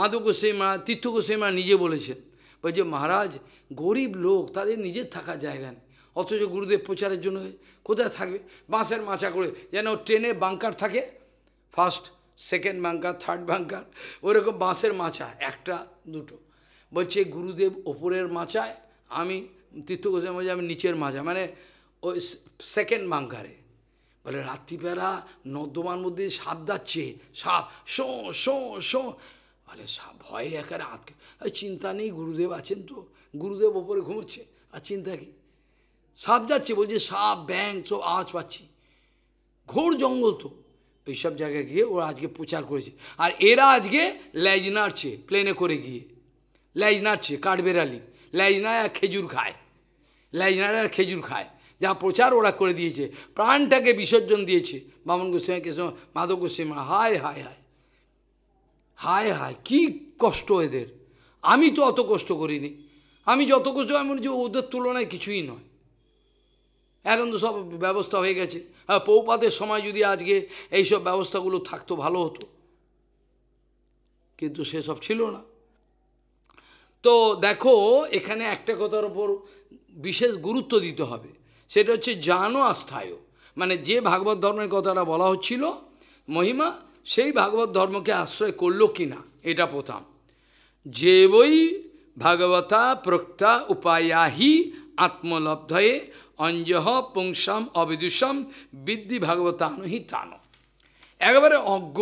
মাধব মা তীর্থ গোসাইমা নিজে বলেছেন বলছে মহারাজ গরিব লোক তাদের নিজের থাকা জায়গা নেই অথচ গুরুদেব প্রচারের জন্য কোথায় থাকবে বাঁশের মাছা করে যেন ট্রেনে বাংকার থাকে first second bunker third bunker ওরকম বাঁশের মাচা একটা দুটো বলছে গুরুদেব ওপরের মাচায় আমি তীর্থ গোস্বামী মাঝে আমি নিচের মাচা মানে ওই সেকেন্ড বাঙ্কারে বলে রাত্রিবেলা নর্দমার মধ্যে সাপ যাচ্ছে সাপ শো শো শো বলে সাপ ভয়ে একারে আর চিন্তা নেই গুরুদেব আছেন তো গুরুদেব ওপরে ঘুমোচ্ছে আর চিন্তা কি সাপ যাচ্ছে বলছে সাপ ব্যাং সব আওয়াজ পাচ্ছি ঘোর জঙ্গল তো সব জায়গায় গিয়ে ওরা আজকে প্রচার করেছে আর এরা আজকে ল্যাজ নাড়ছে প্লেনে করে গিয়ে ল্যাজ নাড়ছে কাঠবেড়ালি ল্যাজ নাড়ে আর খেজুর খায় ল্যাজ নাড়ে আর খেজুর খায় যা প্রচার ওরা করে দিয়েছে প্রাণটাকে বিসর্জন দিয়েছে বামন গোস্বামী কেশ মাধব গোস্বামী হায় হায় হায় হায় হায় কি কষ্ট এদের আমি তো অত কষ্ট করিনি আমি যত কষ্ট আমি মনে ওদের তুলনায় কিছুই নয় এখন তো সব ব্যবস্থা হয়ে গেছে হ্যাঁ পৌপাতের সময় যদি আজকে এইসব ব্যবস্থাগুলো থাকতো ভালো হতো কিন্তু সেসব ছিল না তো দেখো এখানে একটা কথার ওপর বিশেষ গুরুত্ব দিতে হবে সেটা হচ্ছে জানো আস্থায় মানে যে ভাগবত ধর্মের কথাটা বলা হচ্ছিল মহিমা সেই ভাগবত ধর্মকে আশ্রয় করলো কি না এটা প্রথম যে বই ভাগবতা প্রক্তা উপায়াহি আত্মলব্ধয়ে অঞ্জহ পুংসম অবিদুষম বিদ্যি ভগবতানহি টান একেবারে অজ্ঞ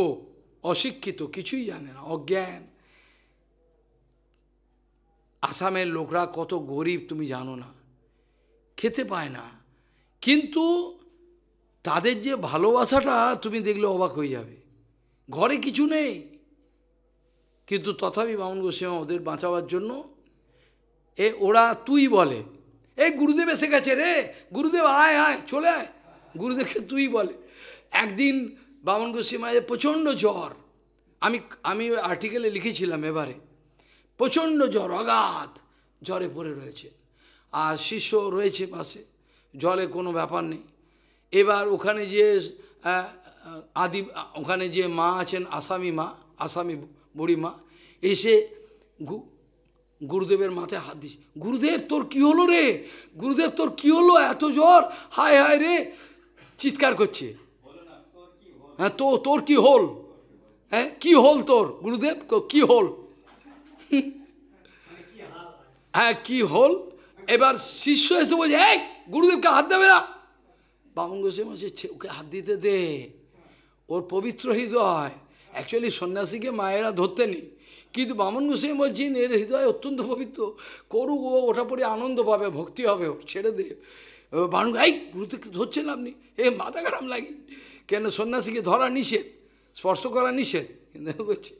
অশিক্ষিত কিছুই জানে না অজ্ঞান আসামের লোকরা কত গরিব তুমি জানো না খেতে পায় না কিন্তু তাদের যে ভালোবাসাটা তুমি দেখলে অবাক হয়ে যাবে ঘরে কিছু নেই কিন্তু তথাপি বামন গোসিমা ওদের বাঁচাবার জন্য এ ওরা তুই বলে এই গুরুদেব এসে গেছে রে গুরুদেব আয় আয় চলে আয় গুরুদেবকে তুই বলে একদিন বামন গোস্বীমায় প্রচণ্ড জ্বর আমি আমি ওই আর্টিকেলে লিখেছিলাম এবারে প্রচণ্ড জ্বর অগাধ জ্বরে পড়ে রয়েছে আর শিষ্য রয়েছে পাশে জলে কোনো ব্যাপার নেই এবার ওখানে যে আদি ওখানে যে মা আছেন আসামি মা আসামি বুড়ি মা এসে গুরুদেবের মাথায় হাত দিস গুরুদেব তোর কি হলো রে গুরুদেব তোর কি হলো এত জ্বর হায় হায় রে চিৎকার করছে হ্যাঁ তো তোর কি হল হ্যাঁ কি হল তোর গুরুদেব কি হল হ্যাঁ কি হল এবার শিষ্য এসে বলছে এই গুরুদেবকে হাত দেবে না বামন গোসে বলছে ওকে হাত দিতে দে ওর পবিত্র হৃদয় অ্যাকচুয়ালি সন্ন্যাসীকে মায়েরা ধরতে নেই কিন্তু বামন গোসাই বলছেন এর হৃদয় অত্যন্ত পবিত্র করুক ও ওটা পরে আনন্দ পাবে ভক্তি হবে ছেড়ে দে বানু এই গুরুতে ধরছেন আপনি এ মাথা খারাপ লাগে কেন সন্ন্যাসীকে ধরা নিষেধ স্পর্শ করা নিষেধ বলছে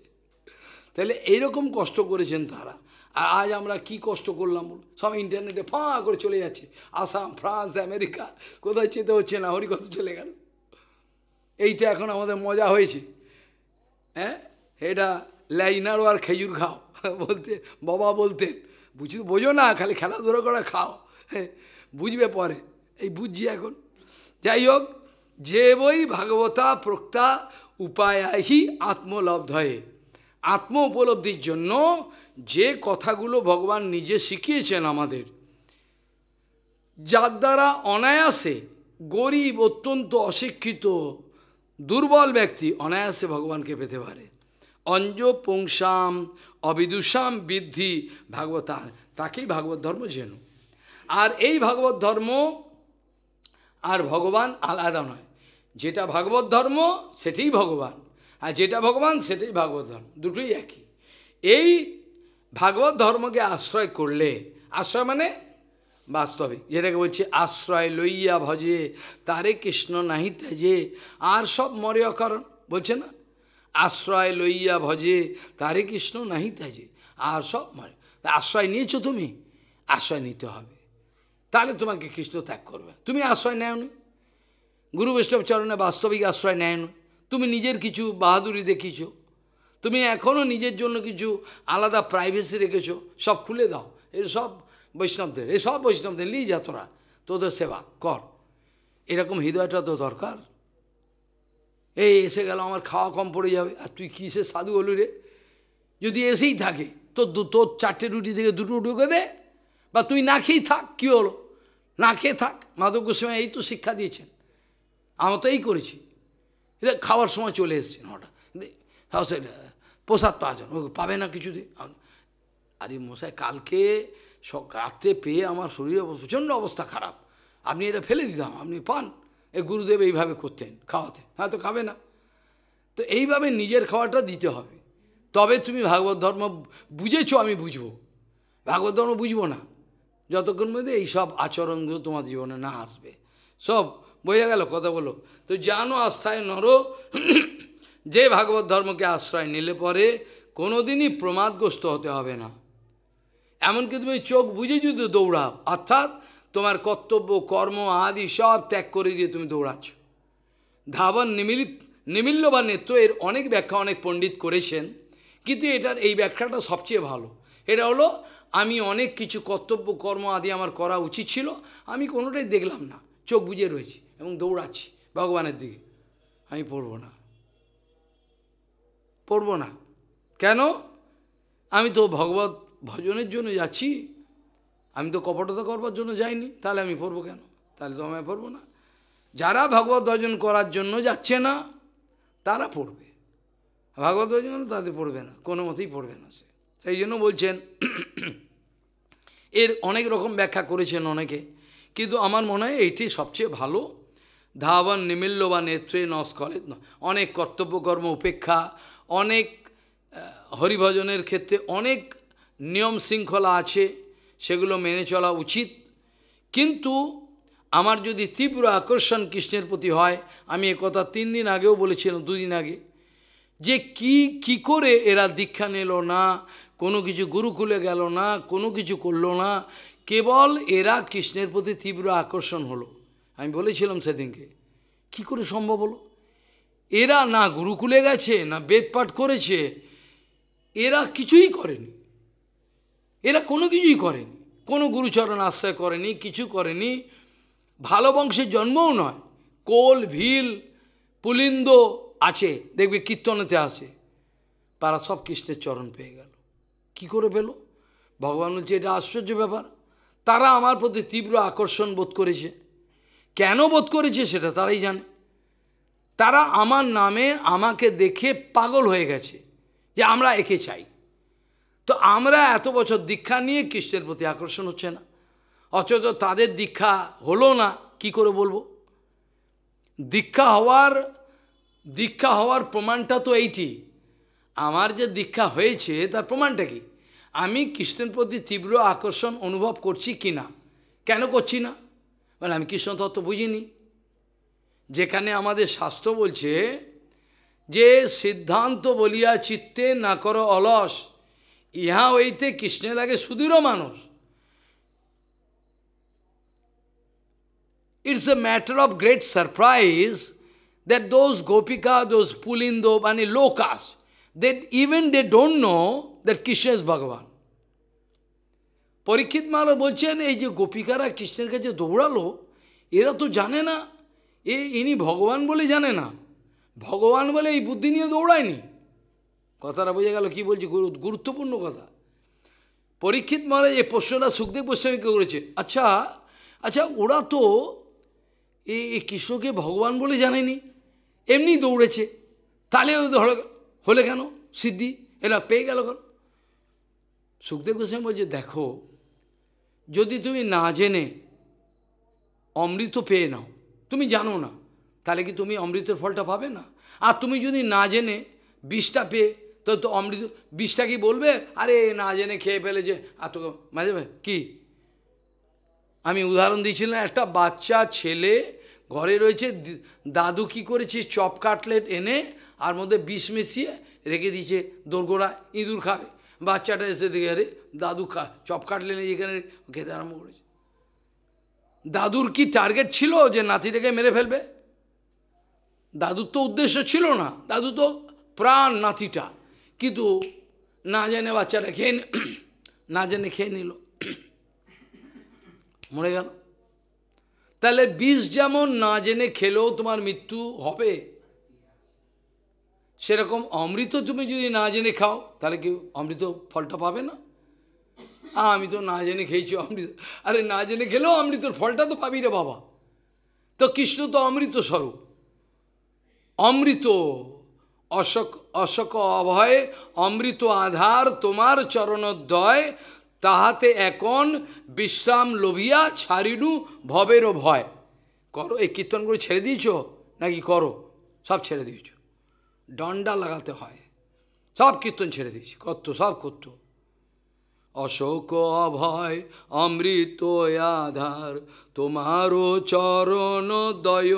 তাহলে এইরকম কষ্ট করেছেন তারা আর আজ আমরা কি কষ্ট করলাম সব ইন্টারনেটে ফাঁ করে চলে যাচ্ছে আসাম ফ্রান্স আমেরিকা কোথায় চেতে হচ্ছে না হরি কত চলে গেল এইটা এখন আমাদের মজা হয়েছে হ্যাঁ এটা লাইনারও আর খেজুর খাও বলতে বাবা বলতেন বুঝি বোঝো না খালি খেলাধুলো করে খাও হ্যাঁ, বুঝবে পরে এই বুঝছি এখন যাই হোক যে বই ভাগবতা প্রক্তা উপায়াহি আত্মলব্ধয়ে আত্ম উপলব্ধির জন্য যে কথাগুলো ভগবান নিজে শিখিয়েছেন আমাদের যার দ্বারা অনায়াসে গরিব অত্যন্ত অশিক্ষিত দুর্বল ব্যক্তি অনায়াসে ভগবানকে পেতে পারে অঞ্জ পুংসাম অবিদুষাম বৃদ্ধি ভাগবত তাকেই ভাগবত ধর্ম জেনু আর এই ভাগবত ধর্ম আর ভগবান আলাদা নয় যেটা ভাগবত ধর্ম সেটাই ভগবান আর যেটা ভগবান সেটাই ভাগবত ধর্ম দুটোই একই এই ভাগবত ধর্মকে আশ্রয় করলে আশ্রয় মানে বাস্তবে যেটাকে বলছে আশ্রয় লইয়া ভজে তারে কৃষ্ণ নাহি যে আর সব মরে অকারণ বলছে না আশ্রয় লইয়া ভজে তারে কৃষ্ণ নাহি তাজে আর সব মানে আশ্রয় নিয়েছো তুমি আশ্রয় নিতে হবে তাহলে তোমাকে কৃষ্ণ ত্যাগ করবে তুমি আশ্রয় নেও নি গুরু বৈষ্ণব চরণে বাস্তবিক আশ্রয় নেয় না তুমি নিজের কিছু বাহাদুরি দেখিছো তুমি এখনও নিজের জন্য কিছু আলাদা প্রাইভেসি রেখেছো সব খুলে দাও এর সব বৈষ্ণবদের এসব সব বৈষ্ণবদের লিয়ে যা তোরা তোদের সেবা কর এরকম হৃদয়টা তো দরকার এই এসে গেল আমার খাওয়া কম পড়ে যাবে আর তুই কিসে সাধু হলো রে যদি এসেই থাকে তোর তোর চারটে রুটি থেকে দুটো ঢুকে দে বা তুই না খেয়েই থাক কী হলো না খেয়ে থাক মাধব গোস্বামী এই তো শিক্ষা দিয়েছেন আমি তো এই করেছি এটা খাওয়ার সময় চলে এসছেন হঠাৎ হ্যাঁ প্রসাদ পাওয়া যান পাবে না কিছুতে আরে মশাই কালকে সব রাত্রে পেয়ে আমার শরীরে প্রচণ্ড অবস্থা খারাপ আপনি এটা ফেলে দিতাম আপনি পান এ গুরুদেব এইভাবে করতেন খাওয়াতেন হ্যাঁ তো খাবে না তো এইভাবে নিজের খাওয়াটা দিতে হবে তবে তুমি ভাগবত ধর্ম বুঝেছো আমি বুঝবো ভাগবত ধর্ম বুঝবো না যতক্ষণ মধ্যে এই সব আচরণগুলো তোমার জীবনে না আসবে সব বোঝা গেল কথা বলো তো জানো আশ্রয় নর যে ভাগবত ধর্মকে আশ্রয় নিলে পরে কোনোদিনই প্রমাদগ্রস্ত হতে হবে না এমনকি তুমি চোখ বুঝে যদি দৌড়াও অর্থাৎ তোমার কর্তব্য কর্ম আদি সব ত্যাগ করে দিয়ে তুমি দৌড়াচ্ছ ধাবন নিমিলিত নিমিল্য বা নেত্র এর অনেক ব্যাখ্যা অনেক পণ্ডিত করেছেন কিন্তু এটার এই ব্যাখ্যাটা সবচেয়ে ভালো এটা হলো আমি অনেক কিছু কর্তব্য কর্ম আদি আমার করা উচিত ছিল আমি কোনোটাই দেখলাম না চোখ বুঝে রয়েছি এবং দৌড়াচ্ছি ভগবানের দিকে আমি পড়ব না পড়ব না কেন আমি তো ভগবত ভজনের জন্য যাচ্ছি আমি তো কপটতা করবার জন্য যাইনি তাহলে আমি পড়বো কেন তাহলে তো আমায় পড়বো না যারা ভগবত ভজন করার জন্য যাচ্ছে না তারা পড়বে ভাগবত ভজন তাদের পড়বে না কোনো মতেই পড়বে না সে সেই জন্য বলছেন এর অনেক রকম ব্যাখ্যা করেছেন অনেকে কিন্তু আমার মনে হয় এইটি সবচেয়ে ভালো ধাবান নিমিল্য বা নেত্রে নস্কলে অনেক কর্তব্যকর্ম উপেক্ষা অনেক হরিভজনের ক্ষেত্রে অনেক নিয়ম শৃঙ্খলা আছে সেগুলো মেনে চলা উচিত কিন্তু আমার যদি তীব্র আকর্ষণ কৃষ্ণের প্রতি হয় আমি কথা তিন দিন আগেও বলেছিলাম দুদিন আগে যে কি কি করে এরা দীক্ষা নিল না কোনো কিছু গুরুকুলে গেল না কোনো কিছু করলো না কেবল এরা কৃষ্ণের প্রতি তীব্র আকর্ষণ হলো আমি বলেছিলাম সেদিনকে কি করে সম্ভব হলো এরা না গুরুকুলে গেছে না বেদপাঠ করেছে এরা কিছুই করেনি এরা কোনো কিছুই করেন কোনো গুরুচরণ আশ্রয় করেনি কিছু করেনি ভালো বংশের জন্মও নয় কোল ভিল পুলিন্দ আছে দেখবে কীর্তনেতে আছে তারা সব কৃষ্ণের চরণ পেয়ে গেল কি করে পেল ভগবান হচ্ছে এটা আশ্চর্য ব্যাপার তারা আমার প্রতি তীব্র আকর্ষণ বোধ করেছে কেন বোধ করেছে সেটা তারাই জানে তারা আমার নামে আমাকে দেখে পাগল হয়ে গেছে যে আমরা একে চাই তো আমরা এত বছর দীক্ষা নিয়ে কৃষ্ণের প্রতি আকর্ষণ হচ্ছে না অথচ তাদের দীক্ষা হলো না কি করে বলবো দীক্ষা হওয়ার দীক্ষা হওয়ার প্রমাণটা তো এইটি আমার যে দীক্ষা হয়েছে তার প্রমাণটা কি আমি কৃষ্ণের প্রতি তীব্র আকর্ষণ অনুভব করছি কি না কেন করছি না মানে আমি কৃষ্ণ তত্ত্ব বুঝিনি যেখানে আমাদের শাস্ত্র বলছে যে সিদ্ধান্ত বলিয়া চিত্তে না করো অলস ইহা ওইতে কৃষ্ণের আগে সুদীর মানুষ it's a matter of great surprise that those gopika those Pulinda মানে লোকাস that even they don't know that Krishna is Bhagavan Parikshit মালো বলছেন এই যে গোপিকারা কৃষ্ণের কাছে দৌড়ালো এরা তো জানে না এ ইনি ভগবান বলে জানে না ভগবান বলে এই বুদ্ধি নিয়ে দৌড়ায়নি কথাটা বোঝা গেল কী বলছি গুরুত্বপূর্ণ কথা পরীক্ষিত মহারাজ এই প্রশ্নটা সুখদেব গোস্বামীকে করেছে আচ্ছা আচ্ছা ওরা তো এই কৃষ্ণকে ভগবান বলে জানেনি এমনি দৌড়েছে তাহলে হলে কেন সিদ্ধি এরা পেয়ে গেল কেন সুখদেব গোস্বামী বলছে দেখো যদি তুমি না জেনে অমৃত পেয়ে নাও তুমি জানো না তাহলে কি তুমি অমৃতের ফলটা পাবে না আর তুমি যদি না জেনে বিষটা পেয়ে তো তো অমৃত বিষটা কি বলবে আরে না জেনে খেয়ে ফেলেছে আর তো মাঝে কি আমি উদাহরণ দিয়েছিলাম একটা বাচ্চা ছেলে ঘরে রয়েছে দাদু কি করেছে চপ কাটলেট এনে আর মধ্যে বিষ মিশিয়ে রেখে দিয়েছে দোরগোড়া ইঁদুর খাবে বাচ্চাটা এসে দেখে আরে দাদু খা চপ কাটলেট যেখানে খেতে আরম্ভ করেছে দাদুর কি টার্গেট ছিল যে নাতিটাকে মেরে ফেলবে দাদুর তো উদ্দেশ্য ছিল না দাদু তো প্রাণ নাতিটা কিন্তু না জেনে বাচ্চাটা খেয়ে না জেনে খেয়ে নিল মরে গেল তাহলে বিষ যেমন না জেনে খেলেও তোমার মৃত্যু হবে সেরকম অমৃত তুমি যদি না জেনে খাও তাহলে কি অমৃত ফলটা পাবে না আমি তো না জেনে খেয়েছি অমৃত আরে না জেনে খেলেও অমৃতর ফলটা তো পাবি রে বাবা তো কৃষ্ণ তো অমৃত স্বরূপ অমৃত অশোক অশোক অভয় অমৃত আধার তোমার চরণোদ্দয় তাহাতে এখন বিশ্রাম লোভিয়া ছাড়িনু ভবেরও ভয় করো এই কীর্তনগুলো ছেড়ে দিয়েছ নাকি করো সব ছেড়ে দিয়েছ ডন্ডা লাগাতে হয় সব কীর্তন ছেড়ে দিয়েছি করত সব করত অশোক অভয় অমৃত আধার তোমারও চরণ দয়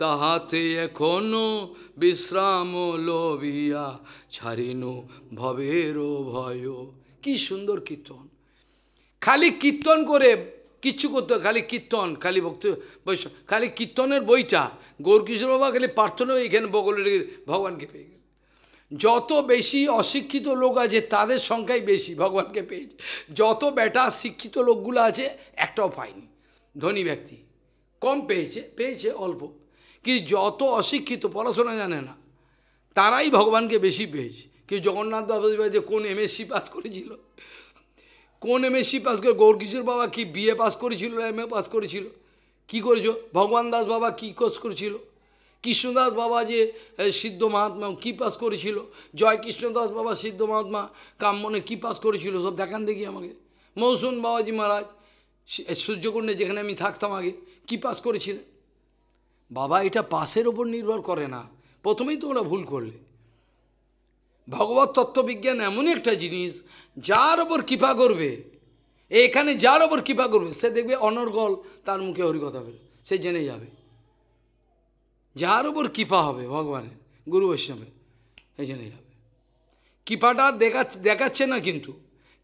তাহাতে এখনো বিশ্রাম লোভিয়া ছাড়িনু ভবের ভয় কি সুন্দর কীর্তন খালি কীর্তন করে কিচ্ছু করতে খালি কীর্তন খালি ভক্ত বৈষ্ণব খালি কীর্তনের বইটা গৌরকিশোর বাবা খালি প্রার্থনা এখানে বগলে রেখে ভগবানকে পেয়ে গেল যত বেশি অশিক্ষিত লোক আছে তাদের সংখ্যাই বেশি ভগবানকে পেয়েছে যত বেটা শিক্ষিত লোকগুলো আছে একটাও পায়নি ধনী ব্যক্তি কম পেয়েছে পেয়েছে অল্প কি যত অশিক্ষিত পড়াশোনা জানে না তারাই ভগবানকে বেশি পেয়েছে কি জগন্নাথ বাবা যে কোন এমএসসি পাস করেছিল কোন এমএসসি পাস করে গৌরকিশোর বাবা কি বিএ পাস করেছিল এম এ পাস করেছিল কি করেছ ভগবান দাস বাবা কি কোর্স করেছিল কৃষ্ণদাস বাবা যে সিদ্ধ মহাত্মা কী পাস করেছিল জয় কৃষ্ণদাস বাবা সিদ্ধ মহাত্মা কাম্মনে কী পাস করেছিল সব দেখান দেখি আমাকে মৌসুম বাবাজি মহারাজ সূর্যকুণ্ডে যেখানে আমি থাকতাম আগে কী পাস করেছিলেন বাবা এটা পাশের ওপর নির্ভর করে না প্রথমেই তো ওরা ভুল করলে ভগবত তত্ত্ববিজ্ঞান এমন একটা জিনিস যার ওপর কৃপা করবে এখানে যার ওপর কৃপা করবে সে দেখবে অনর্গল তার মুখে হরিকথা বেরো সে জেনে যাবে যার ওপর কৃপা হবে ভগবানের গুরু বৈষ্ণবের সে জেনে যাবে কৃপাটা দেখা দেখাচ্ছে না কিন্তু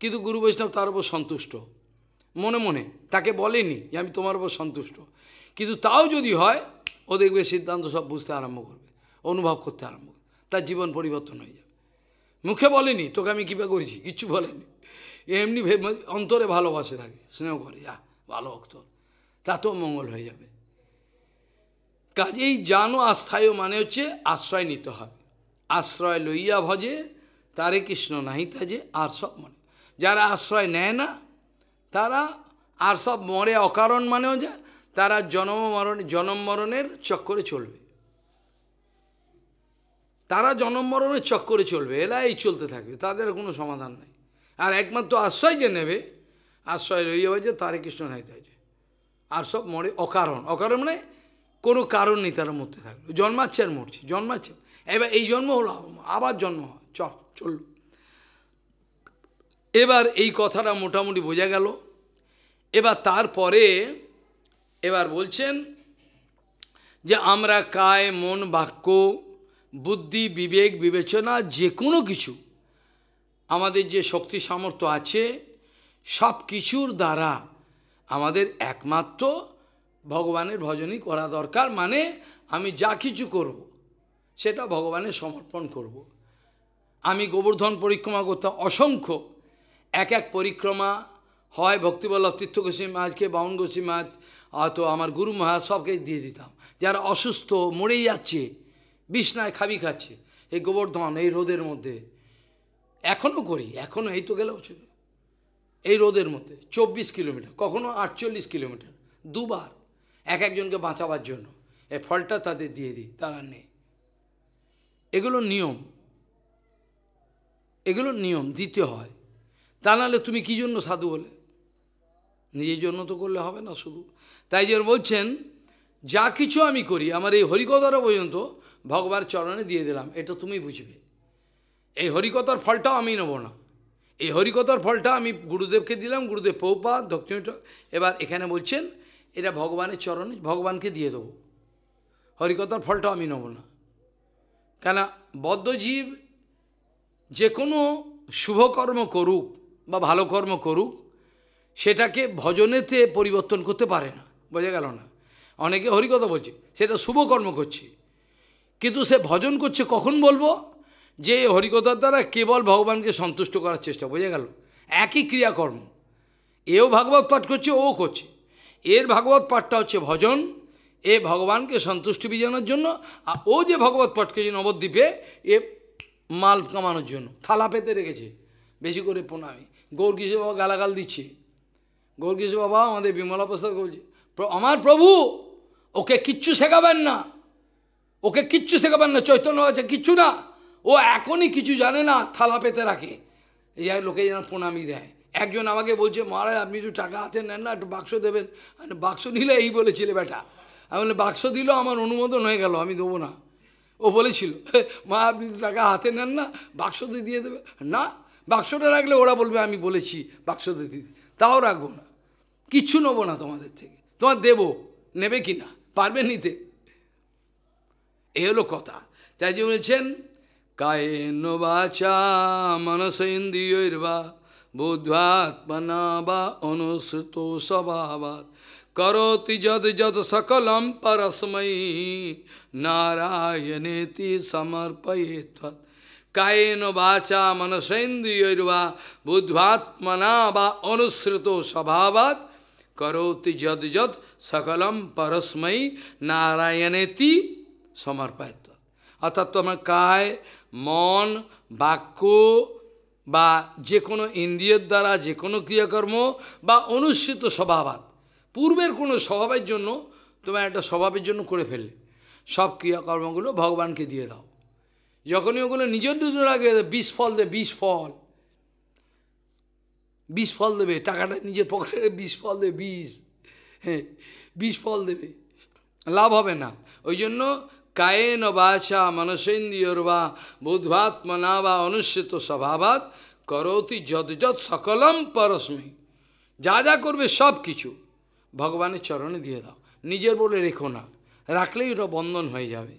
কিন্তু গুরু বৈষ্ণব তার ওপর সন্তুষ্ট মনে মনে তাকে বলেনি যে আমি তোমার ওপর সন্তুষ্ট কিন্তু তাও যদি হয় ও দেখবে সিদ্ধান্ত সব বুঝতে আরম্ভ করবে অনুভব করতে আরম্ভ করবে তার জীবন পরিবর্তন হয়ে যাবে মুখে বলেনি তোকে আমি কীভাবে করেছি কিচ্ছু বলেনি এমনি অন্তরে ভালোবাসে থাকে স্নেহ করে যা ভালো ভক্ত তাতেও মঙ্গল হয়ে যাবে কাজেই জানো আস্থায় মানে হচ্ছে আশ্রয় নিতে হবে আশ্রয় লইয়া ভজে তারে কৃষ্ণ নাহি তা যে আর সব মনে যারা আশ্রয় নেয় না তারা আর সব মরে অকারণ মানেও যায় তারা জনম মরণের চক্করে চলবে তারা মরণের চক্করে চলবে এরা এই চলতে থাকবে তাদের কোনো সমাধান নাই আর একমাত্র আশ্রয় যে নেবে আশ্রয় রইয়া যে তারে কৃষ্ণ নাইতে হয়েছে আর সব মরে অকারণ অকারণ মানে কোনো কারণ নেই তারা মরতে থাকলো জন্মাচ্ছে আর মরছে জন্মাচ্ছে এবার এই জন্ম হলো আবার জন্ম চল চলল এবার এই কথাটা মোটামুটি বোঝা গেল এবার তারপরে এবার বলছেন যে আমরা কায় মন বাক্য বুদ্ধি বিবেক বিবেচনা যে কোনো কিছু আমাদের যে শক্তি সামর্থ্য আছে সব কিছুর দ্বারা আমাদের একমাত্র ভগবানের ভজনই করা দরকার মানে আমি যা কিছু করব। সেটা ভগবানের সমর্পণ করব। আমি গোবর্ধন পরিক্রমা করতে অসংখ্য এক এক পরিক্রমা হয় ভক্তিবল্লভ তীর্থ গোস্বী মাঝকে বাউন গোস্বী মাছ তো আমার গুরু মহারাজ সবকে দিয়ে দিতাম যারা অসুস্থ মরেই যাচ্ছে বিছনায় খাবি খাচ্ছে এই গোবর্ধন এই রোদের মধ্যে এখনও করি এখনও এই তো গেল ছিল এই রোদের মধ্যে চব্বিশ কিলোমিটার কখনো আটচল্লিশ কিলোমিটার দুবার এক একজনকে বাঁচাবার জন্য এই ফলটা তাদের দিয়ে দিই তারা নেই এগুলো নিয়ম এগুলো নিয়ম দিতে হয় তা নাহলে তুমি কী জন্য সাধু বলে নিজের জন্য তো করলে হবে না শুধু তাই জন্য বলছেন যা কিছু আমি করি আমার এই হরিকতারও পর্যন্ত ভগবান চরণে দিয়ে দিলাম এটা তুমি বুঝবে এই হরিকতার ফলটাও আমি নেব না এই হরিকতার ফলটা আমি গুরুদেবকে দিলাম গুরুদেব পৌপা দক্ষিণ এবার এখানে বলছেন এটা ভগবানের চরণে ভগবানকে দিয়ে দেবো হরিকতার ফলটাও আমি নেব না কেন বদ্ধজীব যে কোনো শুভকর্ম করুক বা ভালো কর্ম করুক সেটাকে ভজনেতে পরিবর্তন করতে পারে না বোঝা গেল না অনেকে হরিকথা বলছে সেটা শুভকর্ম করছে কিন্তু সে ভজন করছে কখন বলবো যে হরিকথার দ্বারা কেবল ভগবানকে সন্তুষ্ট করার চেষ্টা বোঝা গেল একই ক্রিয়াকর্ম এও ভাগবত পাঠ করছে ও করছে এর ভাগবত পাঠটা হচ্ছে ভজন এ ভগবানকে সন্তুষ্টি বিজানোর জন্য আর ও যে ভগবত পাঠ করছে নবদ্বীপে এ মাল কামানোর জন্য থালা পেতে রেখেছে বেশি করে প্রণামী গৌরকিশোর বাবা গালাগাল দিচ্ছে গৌরকিশোর বাবা আমাদের বিমলা প্রসাদ বলছে আমার প্রভু ওকে কিচ্ছু শেখাবেন না ওকে কিচ্ছু শেখাবেন না চৈতন্য আছে কিচ্ছু না ও এখনই কিছু জানে না থালা পেতে রাখে এই যাই লোকে যেন প্রণামি দেয় একজন আমাকে বলছে মহারাজ আপনি একটু টাকা হাতে নেন না একটু বাক্স দেবেন বাক্স নিলে এই বলেছিলে বেটা আমি বলে বাক্স দিল আমার অনুমোদন হয়ে গেল আমি দেবো না ও বলেছিল মা আপনি টাকা হাতে নেন না বাক্স দিয়ে দেবে না বাক্সটা রাখলে ওরা বলবে আমি বলেছি বাক্সতে দিতে তাও রাখবো না কিচ্ছু নেবো না তোমাদের থেকে তোমার দেব নেবে কি না পারবে নিতে এ হলো কথা তাই যে বলেছেন কায়েন বাচা মনসেন্দ্রিয়ের বা বুদ্ধাত্মনা বা অনুসৃত স্বভাবাত করতি যদ যদ সকলম পরসময়ী নারায়ণেতি সমর্পয়ে তৎ কায়েন বাচা মনসেন্দ্রিয়ের বা বুদ্ধাত্মনা বা অনুসৃত স্বভাবাত করোতি যদ যদ সকলম পরস্ময়ী নারায়ণেতি সমর্পায়ত অর্থাৎ তোমার কায় মন বাক্য বা যে কোনো ইন্দ্রিয়ের দ্বারা যে কোনো ক্রিয়াকর্ম বা অনুষ্ঠিত স্বভাবাত পূর্বের কোনো স্বভাবের জন্য তোমার একটা স্বভাবের জন্য করে ফেললে সব ক্রিয়াকর্মগুলো ভগবানকে দিয়ে দাও যখনই ওগুলো নিজের দুজন আগে বিষ ফল দে বিষ ফল বিষ ফল দেবে টাকাটা নিজের পকেটে বিষ ফল দেবে বিষ হ্যাঁ বিষ ফল দেবে লাভ হবে না ওই জন্য কায়েন বাছা মানসেন্দ্রিয়র বা বোধাত্মনা বা অনুষ্ঠিত স্বভাবাত করতি যত যত সকলম পরশ্মি যা যা করবে সব কিছু ভগবানের চরণে দিয়ে দাও নিজের বলে রেখো না রাখলেই ওটা বন্ধন হয়ে যাবে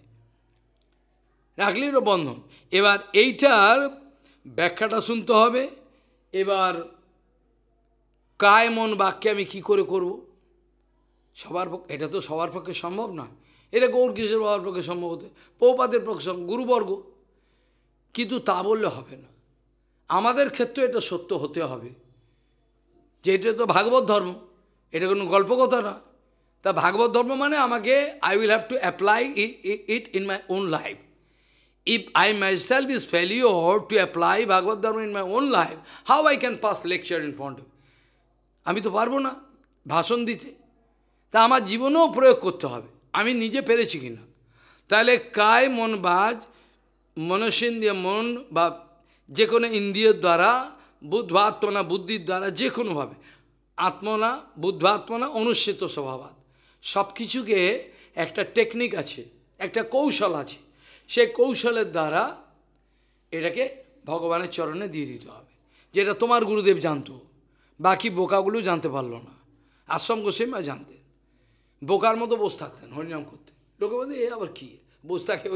রাখলেই ওটা বন্ধন এবার এইটার ব্যাখ্যাটা শুনতে হবে এবার কায় মন বাক্যে আমি কি করে করব। সবার পক্ষে এটা তো সবার পক্ষে সম্ভব নয় এটা গৌর কিশোর বাবার পক্ষে সম্ভব হতে পৌপাতের পক্ষে গুরুবর্গ কিন্তু তা বললে হবে না আমাদের ক্ষেত্রে এটা সত্য হতে হবে যে এটা তো ভাগবত ধর্ম এটা কোনো গল্প কথা না তা ভাগবত ধর্ম মানে আমাকে I will have to apply it in my own life if I my self is to to apply Bhagavat dharma in my own life how I can pass lecture in of of আমি তো পারবো না ভাষণ দিতে তা আমার জীবনেও প্রয়োগ করতে হবে আমি নিজে পেরেছি কি না তাহলে কায় মন বাজ মনসেন্দ্রিয় মন বা যে কোনো ইন্দ্রিয়র দ্বারা বুদ্ধাত্মনা বুদ্ধির দ্বারা যে কোনোভাবে আত্মনা আত্মনা অনুষ্ঠিত স্বভাবাদ সব কিছুকে একটা টেকনিক আছে একটা কৌশল আছে সে কৌশলের দ্বারা এটাকে ভগবানের চরণে দিয়ে দিতে হবে যেটা তোমার গুরুদেব জানতো বাকি বোকাগুলো জানতে পারলো না আশ্রম গোস্বামী জানতেন বোকার মতো বসে থাকতেন হরিনাম করতেন লোকে বলতে এ আবার কী বসে থাকে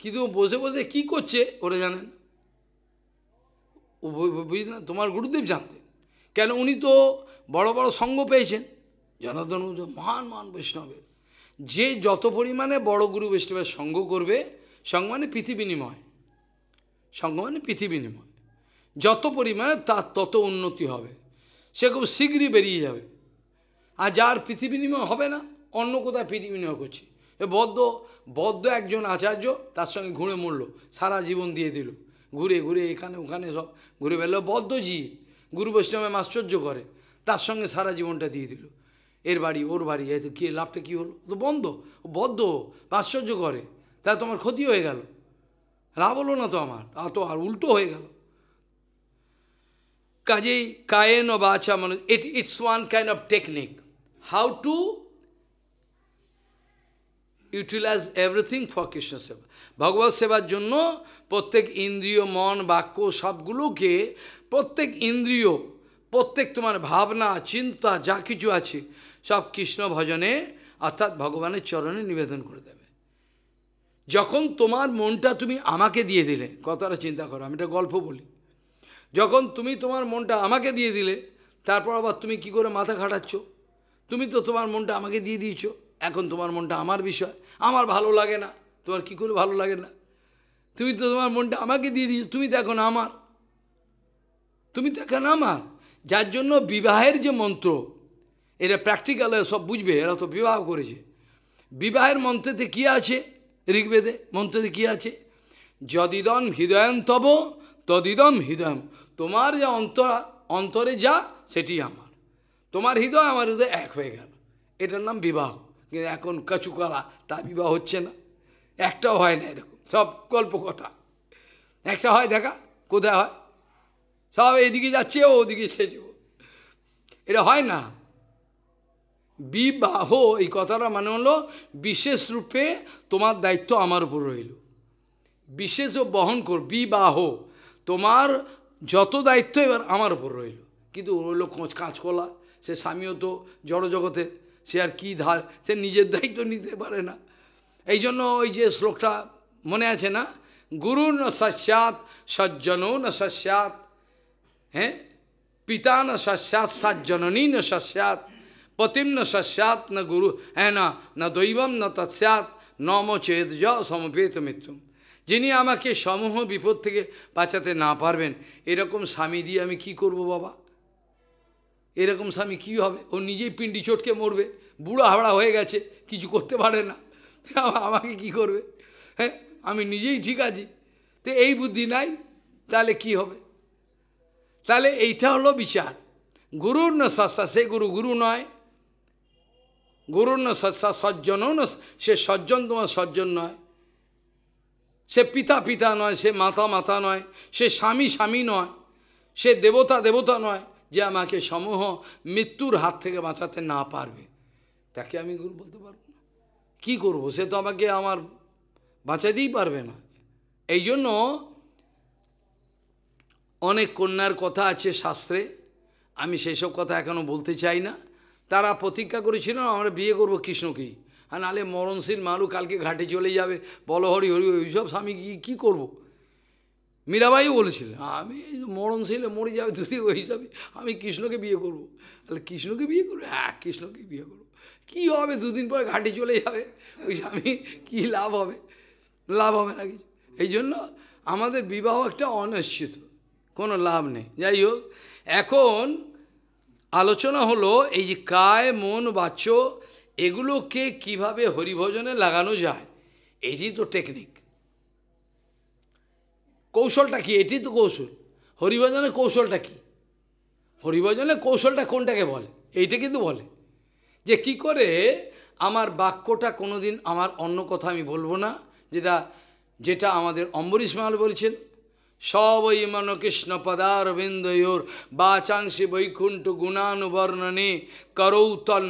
কিন্তু বসে বসে কি করছে ওরা জানেন বুঝলেন না তোমার গুরুদেব জানতেন কেন উনি তো বড় বড় সঙ্গ পেয়েছেন জনার্দন মহান মহান বৈষ্ণবের যে যত পরিমাণে বড় গুরু বৈষ্ণবের সঙ্গ করবে সঙ্গ মানে পৃথিবিনিময় সঙ্গ মানে পৃথিবিনিময় যত পরিমাণে তার তত উন্নতি হবে সে খুব শীঘ্রই বেরিয়ে যাবে আর যার পৃথিবী বিনিময় হবে না অন্য কোথায় পৃথিবী বিনিময় করছে এ বদ্ধ বদ্ধ একজন আচার্য তার সঙ্গে ঘুরে মরল সারা জীবন দিয়ে দিল ঘুরে ঘুরে এখানে ওখানে সব ঘুরে বেরলো বদ্ধ জীব গুরু বৈষ্ণবে আশ্চর্য করে তার সঙ্গে সারা জীবনটা দিয়ে দিল এর বাড়ি ওর বাড়ি এত কী লাভটা কী হলো তো বন্ধ বদ্ধ আশ্চর্য করে তা তোমার ক্ষতি হয়ে গেল লাভ হলো না তো আমার আর তো আর উল্টো হয়ে গেল Kaji kayeno bacha manu. It, it's one kind of technique. How to utilize everything for Krishna Seva. ভগবত সেবার জন্য প্রত্যেক ইন্দ্রিয় মন বাক্য সবগুলোকে প্রত্যেক ইন্দ্রিয় প্রত্যেক তোমার ভাবনা চিন্তা যা কিছু আছে সব কৃষ্ণ ভজনে অর্থাৎ ভগবানের চরণে নিবেদন করে দেবে যখন তোমার মনটা তুমি আমাকে দিয়ে দিলে কতটা চিন্তা করো আমি এটা গল্প বলি যখন তুমি তোমার মনটা আমাকে দিয়ে দিলে তারপর আবার তুমি কি করে মাথা খাটাচ্ছ তুমি তো তোমার মনটা আমাকে দিয়ে দিয়েছো এখন তোমার মনটা আমার বিষয় আমার ভালো লাগে না তোমার কি করে ভালো লাগে না তুমি তো তোমার মনটা আমাকে দিয়ে দিয়েছ তুমি তো এখন আমার তুমি তো এখন আমার যার জন্য বিবাহের যে মন্ত্র এটা প্র্যাকটিক্যালে সব বুঝবে এরা তো বিবাহ করেছে বিবাহের মন্ত্রেতে কি আছে ঋগ্বেদে মন্ত্রেতে কি আছে যদিদম হৃদয়ন তব তদিদম হৃদয়ম তোমার যে অন্তর অন্তরে যা সেটি আমার তোমার হৃদয় আমার হৃদয় এক হয়ে গেল এটার নাম বিবাহ কিন্তু এখন কাচুকালা তা বিবাহ হচ্ছে না একটাও হয় না এরকম সব গল্প কথা একটা হয় দেখা কোথায় হয় সব এইদিকে যাচ্ছে ও ওদিকে সে এটা হয় না বিবাহ এই কথাটা মানে হলো বিশেষ রূপে তোমার দায়িত্ব আমার উপর রইল বিশেষ বহন কর বিবাহ তোমার যত দায়িত্ব এবার আমার উপর রইল কিন্তু রইল কোঁচ কাঁচকলা সে স্বামীও তো জড়জগতের সে আর কী ধার সে নিজের দায়িত্ব নিতে পারে না এই জন্য ওই যে শ্লোকটা মনে আছে না গুরু ন সস্যাৎ সজ্জনও ন সস্যাৎ হ্যাঁ পিতা ন সস্যাৎ সজ্জননী ন সস্যাৎ পতিম ন সস্যাৎ না গুরু হ্যাঁ না না দৈবম না তৎস্যাৎ নম চেত য সমবেত মৃত্যুম যিনি আমাকে সমূহ বিপদ থেকে বাঁচাতে না পারবেন এরকম স্বামী দিয়ে আমি কি করব বাবা এরকম স্বামী কি হবে ও নিজেই পিন্ডি চটকে মরবে বুড়ো হাওড়া হয়ে গেছে কিছু করতে পারে না আমাকে কি করবে হ্যাঁ আমি নিজেই ঠিক আছি তো এই বুদ্ধি নাই তাহলে কি হবে তাহলে এইটা হলো বিচার গুরুর না সস্তা সে গুরু গুরু নয় গুরুর ন না সে সজ্জন তোমার সজ্জন নয় সে পিতা পিতা নয় সে মাতা মাতা নয় সে স্বামী স্বামী নয় সে দেবতা দেবতা নয় যে আমাকে সমূহ মৃত্যুর হাত থেকে বাঁচাতে না পারবে তাকে আমি গুরু বলতে পারব না কী করবো সে তো আমাকে আমার বাঁচাতেই পারবে না এই জন্য অনেক কন্যার কথা আছে শাস্ত্রে আমি সেসব কথা এখনও বলতে চাই না তারা প্রতিজ্ঞা করেছিল আমরা বিয়ে করব কৃষ্ণকেই আর নাহলে মরণশীল মারু কালকে ঘাটে চলে যাবে বলো হরি হরি ওই সব স্বামী কী কী করবো মীরাবাইও বলেছিল আমি মরণশীল মরে যাবে যদি ওই হিসাবে আমি কৃষ্ণকে বিয়ে করব। তাহলে কৃষ্ণকে বিয়ে করবো হ্যাঁ কৃষ্ণকে বিয়ে করবো কী হবে দুদিন পরে ঘাটে চলে যাবে ওই স্বামী কী লাভ হবে লাভ হবে না কিছু এই জন্য আমাদের বিবাহ একটা অনিশ্চিত কোনো লাভ নেই যাই হোক এখন আলোচনা হলো এই যে কায় মন বাচ্য এগুলোকে কিভাবে হরিভজনে লাগানো যায় এটি তো টেকনিক কৌশলটা কি এটি তো কৌশল হরিভজনের কৌশলটা কি হরিভজনের কৌশলটা কোনটাকে বলে এইটা কিন্তু বলে যে কি করে আমার বাক্যটা কোনোদিন আমার অন্য কথা আমি বলবো না যেটা যেটা আমাদের অম্বরীশ মাল বলেছেন সবই মন কৃষ্ণ পদারবিন্দয়োর বাচাংশী বৈকুণ্ঠ গুণানুবর্ণনে করৌ তন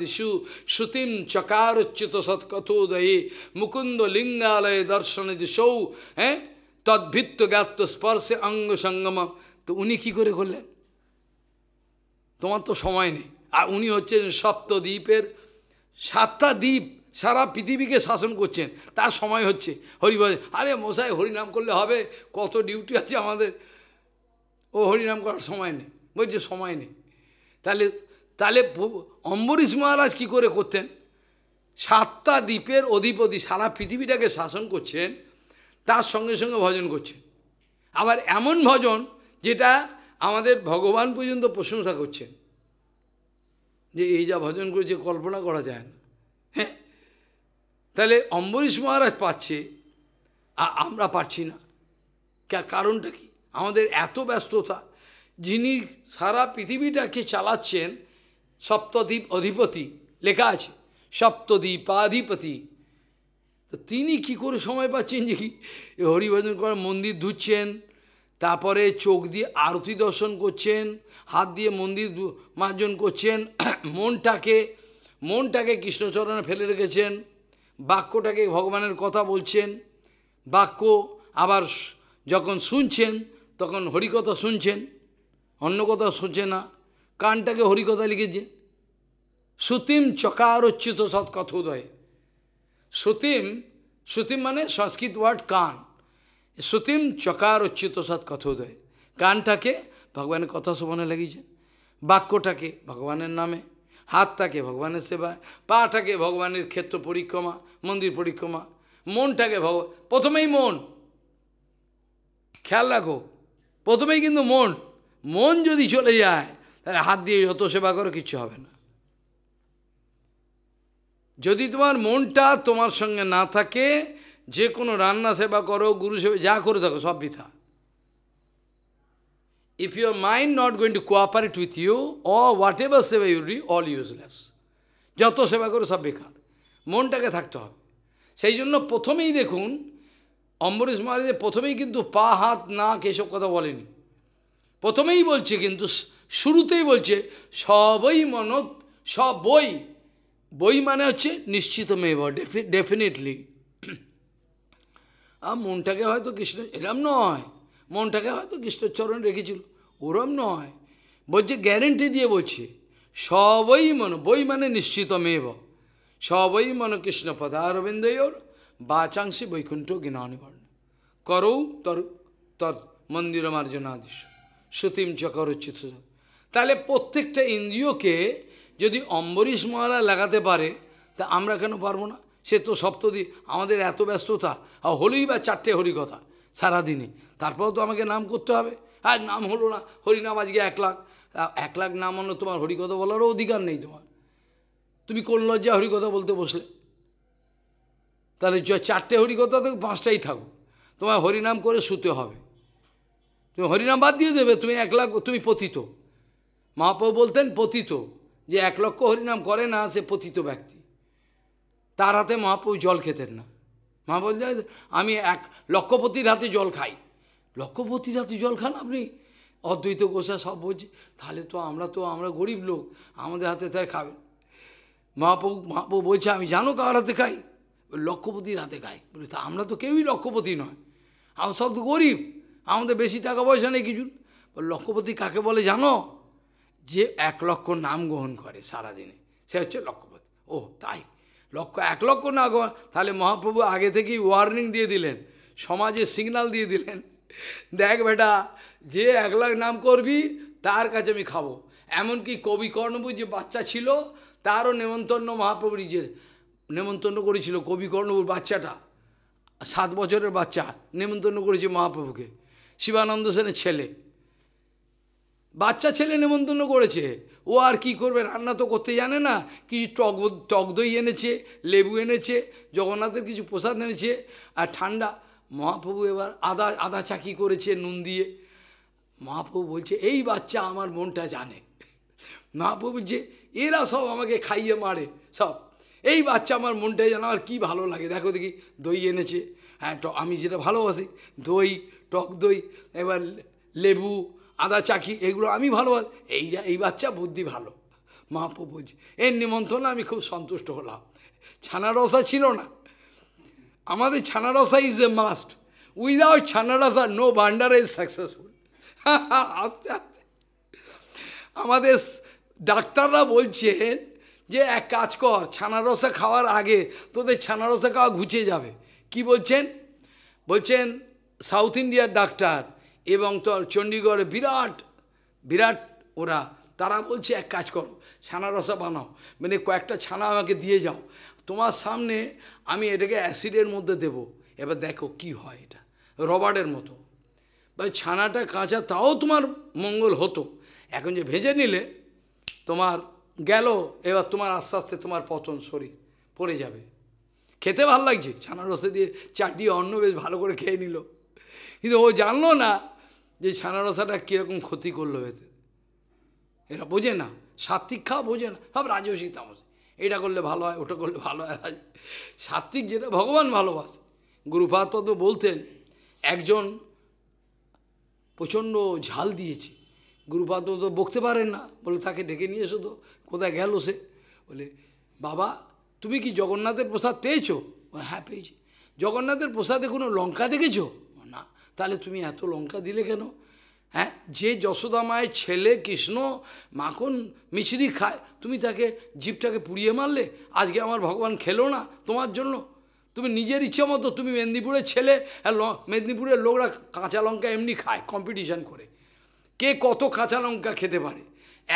দিশু শ্রুতিম চকারোচ্যুত সৎকথোদয়ে মুকুন্দ লিঙ্গালয়ে দর্শন দিশৌ হ্যাঁ তদ্ভিত্ত জ্ঞাত্য স্পর্শে অঙ্গ সঙ্গম তো উনি কী করে করলেন তোমার তো সময় নেই আর উনি হচ্ছেন সপ্তদ্বীপের সাতটা দ্বীপ সারা পৃথিবীকে শাসন করছেন তার সময় হচ্ছে হরিভজ আরে মশাই হরিনাম করলে হবে কত ডিউটি আছে আমাদের ও হরিনাম করার সময় নেই বলছে সময় নেই তাহলে তাহলে অম্বরীশ মহারাজ কি করে করতেন সাতটা দ্বীপের অধিপতি সারা পৃথিবীটাকে শাসন করছেন তার সঙ্গে সঙ্গে ভজন করছেন আবার এমন ভজন যেটা আমাদের ভগবান পর্যন্ত প্রশংসা করছেন যে এই যা ভজন করেছে কল্পনা করা যায় না হ্যাঁ তাহলে অম্বরীশ মহারাজ পাচ্ছে আর আমরা পারছি না কারণটা কি আমাদের এত ব্যস্ততা যিনি সারা পৃথিবীটাকে চালাচ্ছেন সপ্তদ্বীপ অধিপতি লেখা আছে সপ্তদ্বীপাধিপতি তো তিনি কি করে সময় পাচ্ছেন যে কি হরিভজন করে মন্দির ধুচ্ছেন তারপরে চোখ দিয়ে আরতি দর্শন করছেন হাত দিয়ে মন্দির মার্জন করছেন মনটাকে মনটাকে কৃষ্ণচরণে ফেলে রেখেছেন বাক্যটাকে ভগবানের কথা বলছেন বাক্য আবার যখন শুনছেন তখন হরিকথা শুনছেন অন্য কথা শুনছে না কানটাকে হরিকথা লিখেছে সুতিম চকারোচ্যুত উদয় সুতিম সুতিম মানে সংস্কৃত ওয়ার্ড কান সুতিম চকারোচ্যুত কথোদয় কানটাকে ভগবানের কথা শোভনে লাগিয়েছে বাক্যটাকে ভগবানের নামে হাতটাকে ভগবানের সেবায় পাটাকে ভগবানের ক্ষেত্র পরিক্রমা মন্দির পরিক্রমা মনটাকে ভগ প্রথমেই মন খেয়াল রাখো প্রথমেই কিন্তু মন মন যদি চলে যায় তাহলে হাত দিয়ে যত সেবা করো কিছু হবে না যদি তোমার মনটা তোমার সঙ্গে না থাকে যে কোনো রান্না সেবা করো গুরু সেবা যা করে থাকো সব বৃথা If your mind not going to cooperate with you, or whatever seva you do, all useless. যত সেবা করো সব বেকার মনটাকে থাকতে হবে সেই জন্য প্রথমেই দেখুন অম্বরীশ মহারাজে প্রথমেই কিন্তু পা হাত নাক এসব কথা বলেনি প্রথমেই বলছে কিন্তু শুরুতেই বলছে সবই মনত সব বই বই মানে হচ্ছে নিশ্চিত মেব ডেফিনেটলি আর মনটাকে হয়তো কৃষ্ণ এরম নয় মনটাকে হয়তো কৃষ্ণচরণ রেখেছিল ওরম নয় বলছে গ্যারেন্টি দিয়ে বলছে সবই মন বই মানে নিশ্চিত মেব সবই মন কৃষ্ণ পদারবিন্দর বাচাংশে বৈকুণ্ঠ জ্ঞানিবর্ণ করৌ তর তর মন্দির মার্জনাদিশ সুতিম চকরচিত তাহলে প্রত্যেকটা ইন্দ্রিয়কে যদি অম্বরীশ মহারা লাগাতে পারে তা আমরা কেন পারবো না সে তো সপ্তদি আমাদের এত ব্যস্ততা আর হলোই বা চারটে হরিকথা সারাদিনে তারপরেও তো আমাকে নাম করতে হবে আর নাম হলো না হরিনাম আজকে এক লাখ এক লাখ নাম অন্য তোমার হরিকথা বলারও অধিকার নেই তোমার তুমি কোন লজ্জা হরিকথা বলতে বসলে তাহলে চারটে হরিকথা তো পাঁচটাই থাকুক তোমার হরিনাম করে শুতে হবে তুমি হরিনাম বাদ দিয়ে দেবে তুমি এক লাখ তুমি পতিত মহাপ্রভু বলতেন পতিত যে এক লক্ষ হরিনাম করে না সে পতিত ব্যক্তি তার হাতে মহাপ্রভু জল খেতেন না মা বলছে আমি এক লক্ষপতির হাতে জল খাই লক্ষপতি রাতে জল খান আপনি অদ্বৈত গোসা সব বলছে তাহলে তো আমরা তো আমরা গরিব লোক আমাদের হাতে তাই খাবেন মহাপু মহাপু বলছে আমি জানো কার হাতে খাই লক্ষপতি হাতে খাই বলি তা আমরা তো কেউই লক্ষপতি নয় আমরা সব তো গরিব আমাদের বেশি টাকা পয়সা নেই কিছু লক্ষপতি কাকে বলে জানো যে এক লক্ষ নাম গ্রহণ করে সারাদিনে সে হচ্ছে লক্ষপতি ও তাই লক্ষ এক লক্ষ না তাহলে মহাপ্রভু আগে থেকেই ওয়ার্নিং দিয়ে দিলেন সমাজে সিগনাল দিয়ে দিলেন দেখ বেটা যে এক লাখ নাম করবি তার কাছে আমি খাবো এমনকি কবি কর্ণবু যে বাচ্চা ছিল তারও নেমন্তন্ন মহাপ্রভু নিজের নেমন্তন্ন করেছিল কবি কর্ণবুর বাচ্চাটা সাত বছরের বাচ্চা নেমন্তন্ন করেছে মহাপ্রভুকে শিবানন্দ সেনের ছেলে বাচ্চা ছেলে নেমন্তন্ন করেছে ও আর কি করবে রান্না তো করতে জানে না কিছু টক টক দই এনেছে লেবু এনেছে জগন্নাথের কিছু প্রসাদ এনেছে আর ঠান্ডা মহাপ্রভু এবার আদা আদা চাকি করেছে নুন দিয়ে মহাপ্রভু বলছে এই বাচ্চা আমার মনটা জানে মহাপ্রভু যে এরা সব আমাকে খাইয়ে মারে সব এই বাচ্চা আমার মনটাই জানে আর কী ভালো লাগে দেখো দেখি দই এনেছে হ্যাঁ ট আমি যেটা ভালোবাসি দই টক দই এবার লেবু আদা চাকি এগুলো আমি ভালোবাসি এই এই বাচ্চা বুদ্ধি ভালো মহাপ্রভু বলছে এর নিমন্ত্রণে আমি খুব সন্তুষ্ট হলাম ছানা রসা ছিল না আমাদের এ মাস্ট is a ছানারসা নো ভান্ডার ইজ সাকসেসফুল আস্তে আস্তে আমাদের ডাক্তাররা বলছেন যে এক কাজ কর ছানারসা খাওয়ার আগে তোদের ছানারসা খাওয়া ঘুচে যাবে কি বলছেন বলছেন সাউথ ইন্ডিয়ার ডাক্তার এবং তোর চণ্ডীগড়ে বিরাট বিরাট ওরা তারা বলছে এক কাজ করো ছানারসা বানাও মানে কয়েকটা ছানা আমাকে দিয়ে যাও তোমার সামনে আমি এটাকে অ্যাসিডের মধ্যে দেব এবার দেখো কি হয় এটা রবারের মতো বা ছানাটা কাঁচা তাও তোমার মঙ্গল হতো এখন যে ভেজে নিলে তোমার গেল এবার তোমার আস্তে আস্তে তোমার পতন শরীর পড়ে যাবে খেতে ভাল লাগছে ছানার রসে দিয়ে চাটি অন্ন বেশ ভালো করে খেয়ে নিল কিন্তু ও জানলো না যে ছানা রসাটা কীরকম ক্ষতি করলো এতে এরা বোঝে না সাত্বিক খাওয়া বোঝে না সব রাজসী তামস এটা করলে ভালো হয় ওটা করলে ভালো হয় সাত্বিক যেটা ভগবান ভালোবাসে গুরুপাতদ বলতেন একজন প্রচণ্ড ঝাল দিয়েছে গুরুপাত তো বকতে পারেন না বলে তাকে ডেকে নিয়ে এসো তো কোথায় গেল সে বলে বাবা তুমি কি জগন্নাথের প্রসাদ পেয়েছো হ্যাঁ পেয়েছি জগন্নাথের প্রসাদে কোনো লঙ্কা দেখেছো না তাহলে তুমি এত লঙ্কা দিলে কেন হ্যাঁ যে মায়ের ছেলে কৃষ্ণ মাখন মিছরি খায় তুমি তাকে জীবটাকে পুড়িয়ে মারলে আজকে আমার ভগবান খেলো না তোমার জন্য তুমি নিজের ইচ্ছে মতো তুমি মেদিনীপুরের ছেলে মেদিনীপুরের লোকরা কাঁচা লঙ্কা এমনি খায় কম্পিটিশান করে কে কত কাঁচা লঙ্কা খেতে পারে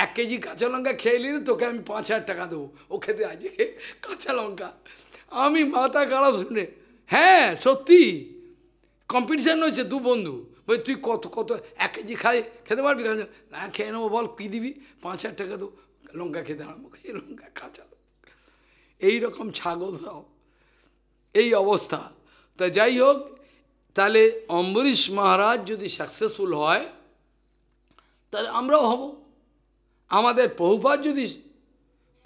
এক কেজি কাঁচা লঙ্কা খেয়ে নিলে তোকে আমি পাঁচ হাজার টাকা দেবো ও খেতে আছে কাঁচা লঙ্কা আমি মাথা কাড়া শুনে হ্যাঁ সত্যি কম্পিটিশান হয়েছে দু বন্ধু বলে তুই কত কত এক কেজি খাই খেতে পারবি কাঁচা না খেয়ে নেবো বল কী দিবি পাঁচ হাজার টাকা দেবো লঙ্কা খেতে আরম্ভ করছি লঙ্কা কাঁচা রকম ছাগল এই অবস্থা তা যাই হোক তাহলে অম্বরীশ মহারাজ যদি সাকসেসফুল হয় তাহলে আমরাও হব আমাদের বহুপাত যদি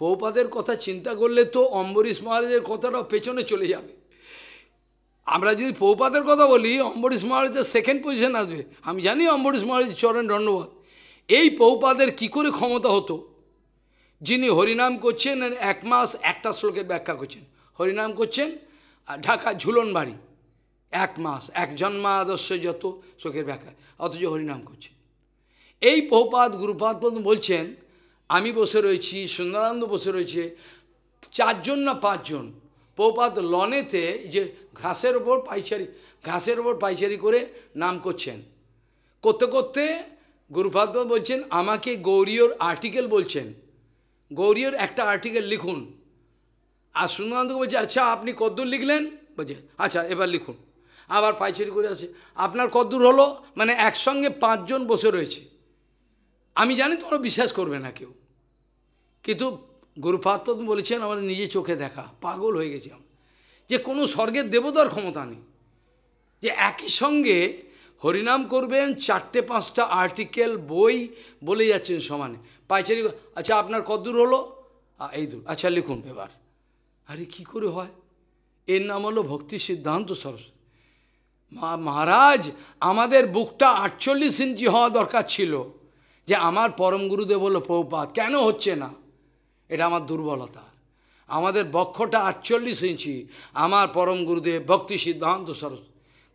পহুপাদের কথা চিন্তা করলে তো অম্বরীশ মহারাজের কথাটাও পেছনে চলে যাবে আমরা যদি পৌপাতের কথা বলি অম্বরীশ মহারাজের সেকেন্ড পজিশন আসবে আমি জানি অম্বরীশ মহারাজ চরণ দণ্ডবাদ এই পৌপাদের কি করে ক্ষমতা হতো যিনি হরিনাম করছেন এক মাস একটা শ্লোকের ব্যাখ্যা করছেন হরিনাম করছেন আর ঢাকা ঝুলন বাড়ি এক মাস এক জন্মাদর্শ যত শ্লোকের ব্যাখ্যা অথচ হরিনাম করছে এই পৌপাত গুরুপাদ বলছেন আমি বসে রয়েছি সুন্দরানন্দ বসে রয়েছে চারজন না পাঁচজন পৌপাত লনেতে যে ঘাসের ওপর পাইচারি ঘাসের ওপর পাইচারি করে নাম করছেন করতে করতে গুরুপাদ বলছেন আমাকে গৌরীয়র আর্টিকেল বলছেন গৌরীয়র একটা আর্টিকেল লিখুন আর সুন্দরানন্দকে বলছে আচ্ছা আপনি কদ্দূর লিখলেন বলছে আচ্ছা এবার লিখুন আবার পাইচারি করে আছে আপনার কদ্দূর হলো মানে একসঙ্গে পাঁচজন বসে রয়েছে আমি জানি তোমরা বিশ্বাস করবে না কেউ কিন্তু গুরুপাত বলেছেন আমার নিজে চোখে দেখা পাগল হয়ে গেছি আমি যে কোনো স্বর্গের দেবতার ক্ষমতা নেই যে একই সঙ্গে হরিনাম করবেন চারটে পাঁচটা আর্টিকেল বই বলে যাচ্ছেন সমানে পাইচারি আচ্ছা আপনার কদ্দূর হলো এই দূর আচ্ছা লিখুন এবার আরে কি করে হয় এর নাম হলো ভক্তি সিদ্ধান্ত সরস্বতী মা মহারাজ আমাদের বুকটা আটচল্লিশ ইঞ্চি হওয়া দরকার ছিল যে আমার পরম গুরুদেব হলো প্রভুপাত কেন হচ্ছে না এটা আমার দুর্বলতা আমাদের বক্ষটা আটচল্লিশ ইঞ্চি আমার পরম গুরুদেব ভক্তি সিদ্ধান্ত সরস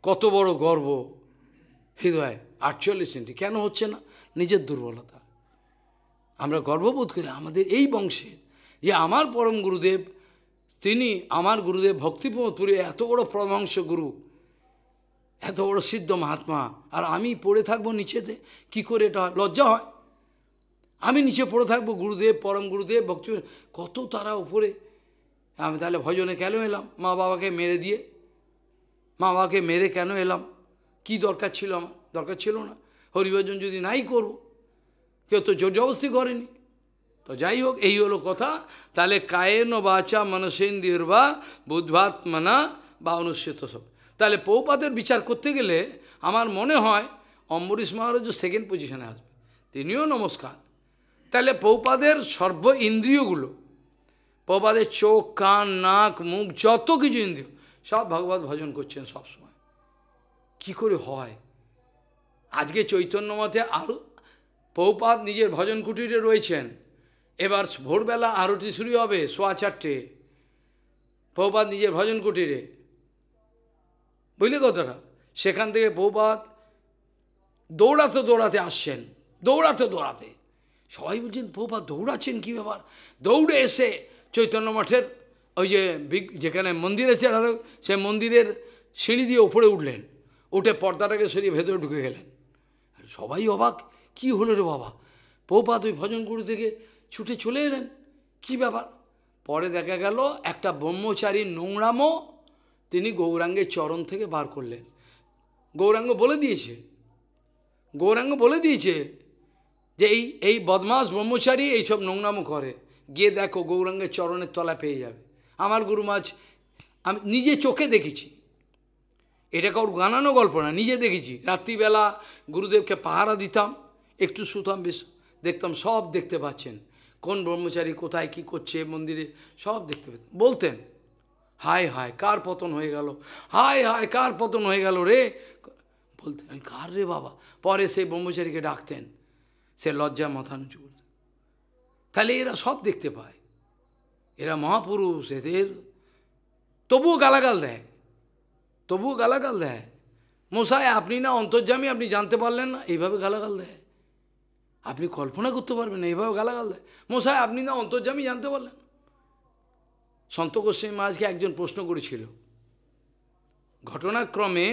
কত বড় গর্ব হৃদয় আটচল্লিশ ইঞ্চি কেন হচ্ছে না নিজের দুর্বলতা আমরা গর্ববোধ করি আমাদের এই বংশে যে আমার পরম গুরুদেব তিনি আমার গুরুদেব ভক্তিপুরে এত বড় প্রমাংশ গুরু এত বড় সিদ্ধ মহাত্মা আর আমি পড়ে থাকবো নিচেতে কি করে এটা লজ্জা হয় আমি নিচে পড়ে থাকবো গুরুদেব পরম গুরুদেব ভক্ত কত তারা উপরে আমি তাহলে ভজনে কেন এলাম মা বাবাকে মেরে দিয়ে মা বাবাকে মেরে কেন এলাম কি দরকার ছিল আমার দরকার ছিল না হরিভজন যদি নাই করব কেউ তো জোর জবস্তি করেনি তো যাই হোক এই হলো কথা তাহলে কায়েন বাচা মনসেন্দ্রিয়র বা বুদ্ধাত্মনা বা অনুষ্ঠিত সব তাহলে পৌপাদের বিচার করতে গেলে আমার মনে হয় অম্বরীশ মহারাজ সেকেন্ড পজিশনে আসবে তিনিও নমস্কার তাহলে পৌপাদের সর্ব ইন্দ্রিয়গুলো পৌপাদের চোখ কান নাক মুখ যত কিছু ইন্দ্রিয় সব ভগবত ভজন করছেন সবসময় কি করে হয় আজকে চৈতন্য মতে আরও পৌপাত নিজের ভজন কুটিরে রয়েছেন এবার ভোরবেলা আরতি শুরু হবে সোয়া চারটে পৌপাত নিজের ভজন কুটিরে বুঝলি কথাটা সেখান থেকে পৌপাত দৌড়াতে দৌড়াতে আসছেন দৌড়াতে দৌড়াতে সবাই বলছেন প্রভা দৌড়াচ্ছেন কী ব্যাপার দৌড়ে এসে চৈতন্য মঠের ওই যে যেখানে মন্দির আছে সে মন্দিরের সিঁড়ি দিয়ে ওপরে উঠলেন উঠে পর্দাটাকে সরিয়ে ভেতরে ঢুকে গেলেন সবাই অবাক কি হলো রে বাবা পৌপাত ওই ভজন গুরু থেকে ছুটে চলে এলেন কি ব্যাপার পরে দেখা গেল একটা ব্রহ্মচারীর নোংরামও তিনি গৌরাঙ্গের চরণ থেকে বার করলেন গৌরাঙ্গ বলে দিয়েছে গৌরাঙ্গ বলে দিয়েছে যে এই এই বদমাস ব্রহ্মচারী এইসব নোংরামো করে গিয়ে দেখো গৌরাঙ্গের চরণের তলা পেয়ে যাবে আমার গুরু মাছ আমি নিজে চোখে দেখেছি এটা কারোর গানানো গল্প না নিজে দেখেছি রাত্রিবেলা গুরুদেবকে পাহারা দিতাম একটু শুতাম বেশ দেখতাম সব দেখতে পাচ্ছেন কোন ব্রহ্মচারী কোথায় কি করছে মন্দিরে সব দেখতে পেতাম বলতেন হায় হায় কার পতন হয়ে গেল হায় হায় কার পতন হয়ে গেল রে বলতেন কার রে বাবা পরে সেই ব্রহ্মচারীকে ডাকতেন সে লজ্জা মাথা নিচু তাহলে এরা সব দেখতে পায় এরা মহাপুরুষ এদের তবুও গালাগাল দেয় তবুও গালাগাল দেয় মশাই আপনি না অন্তর্জামী আপনি জানতে পারলেন না এইভাবে গালাগাল দেয় আপনি কল্পনা করতে পারবেন না এইভাবে গালাগাল দেয় মশাই আপনি না অন্তর্জামী জানতে পারলেন সন্ত গোস্বামী মহারাজকে একজন প্রশ্ন করেছিল ঘটনাক্রমে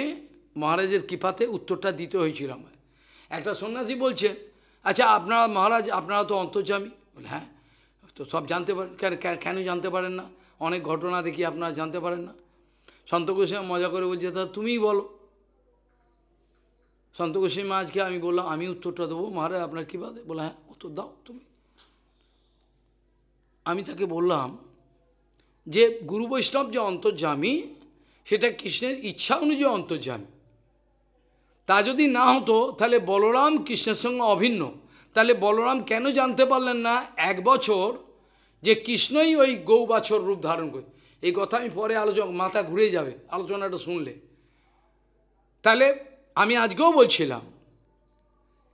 মহারাজের কৃপাতে উত্তরটা দিতে হয়েছিল আমায় একটা সন্ন্যাসী বলছে আচ্ছা আপনারা মহারাজ আপনারা তো অন্তর্জামী বলে হ্যাঁ তো সব জানতে পারেন কেন কেন জানতে পারেন না অনেক ঘটনা দেখি আপনারা জানতে পারেন না সন্ত মজা করে বলছে তা তুমিই বলো সন্ত গোস্বামী আজকে আমি বললাম আমি উত্তরটা দেবো মহারাজ আপনার কী বাদে বলে হ্যাঁ উত্তর দাও তুমি আমি তাকে বললাম যে গুরু বৈষ্ণব যে অন্তর্জামী সেটা কৃষ্ণের ইচ্ছা অনুযায়ী অন্তর্জামী তা যদি না হতো তাহলে বলরাম কৃষ্ণের সঙ্গে অভিন্ন তাহলে বলরাম কেন জানতে পারলেন না এক বছর যে কৃষ্ণই ওই গৌ বাছর রূপ ধারণ করে এই কথা আমি পরে আলোচনা মাথা ঘুরে যাবে আলোচনাটা শুনলে তাহলে আমি আজকেও বলছিলাম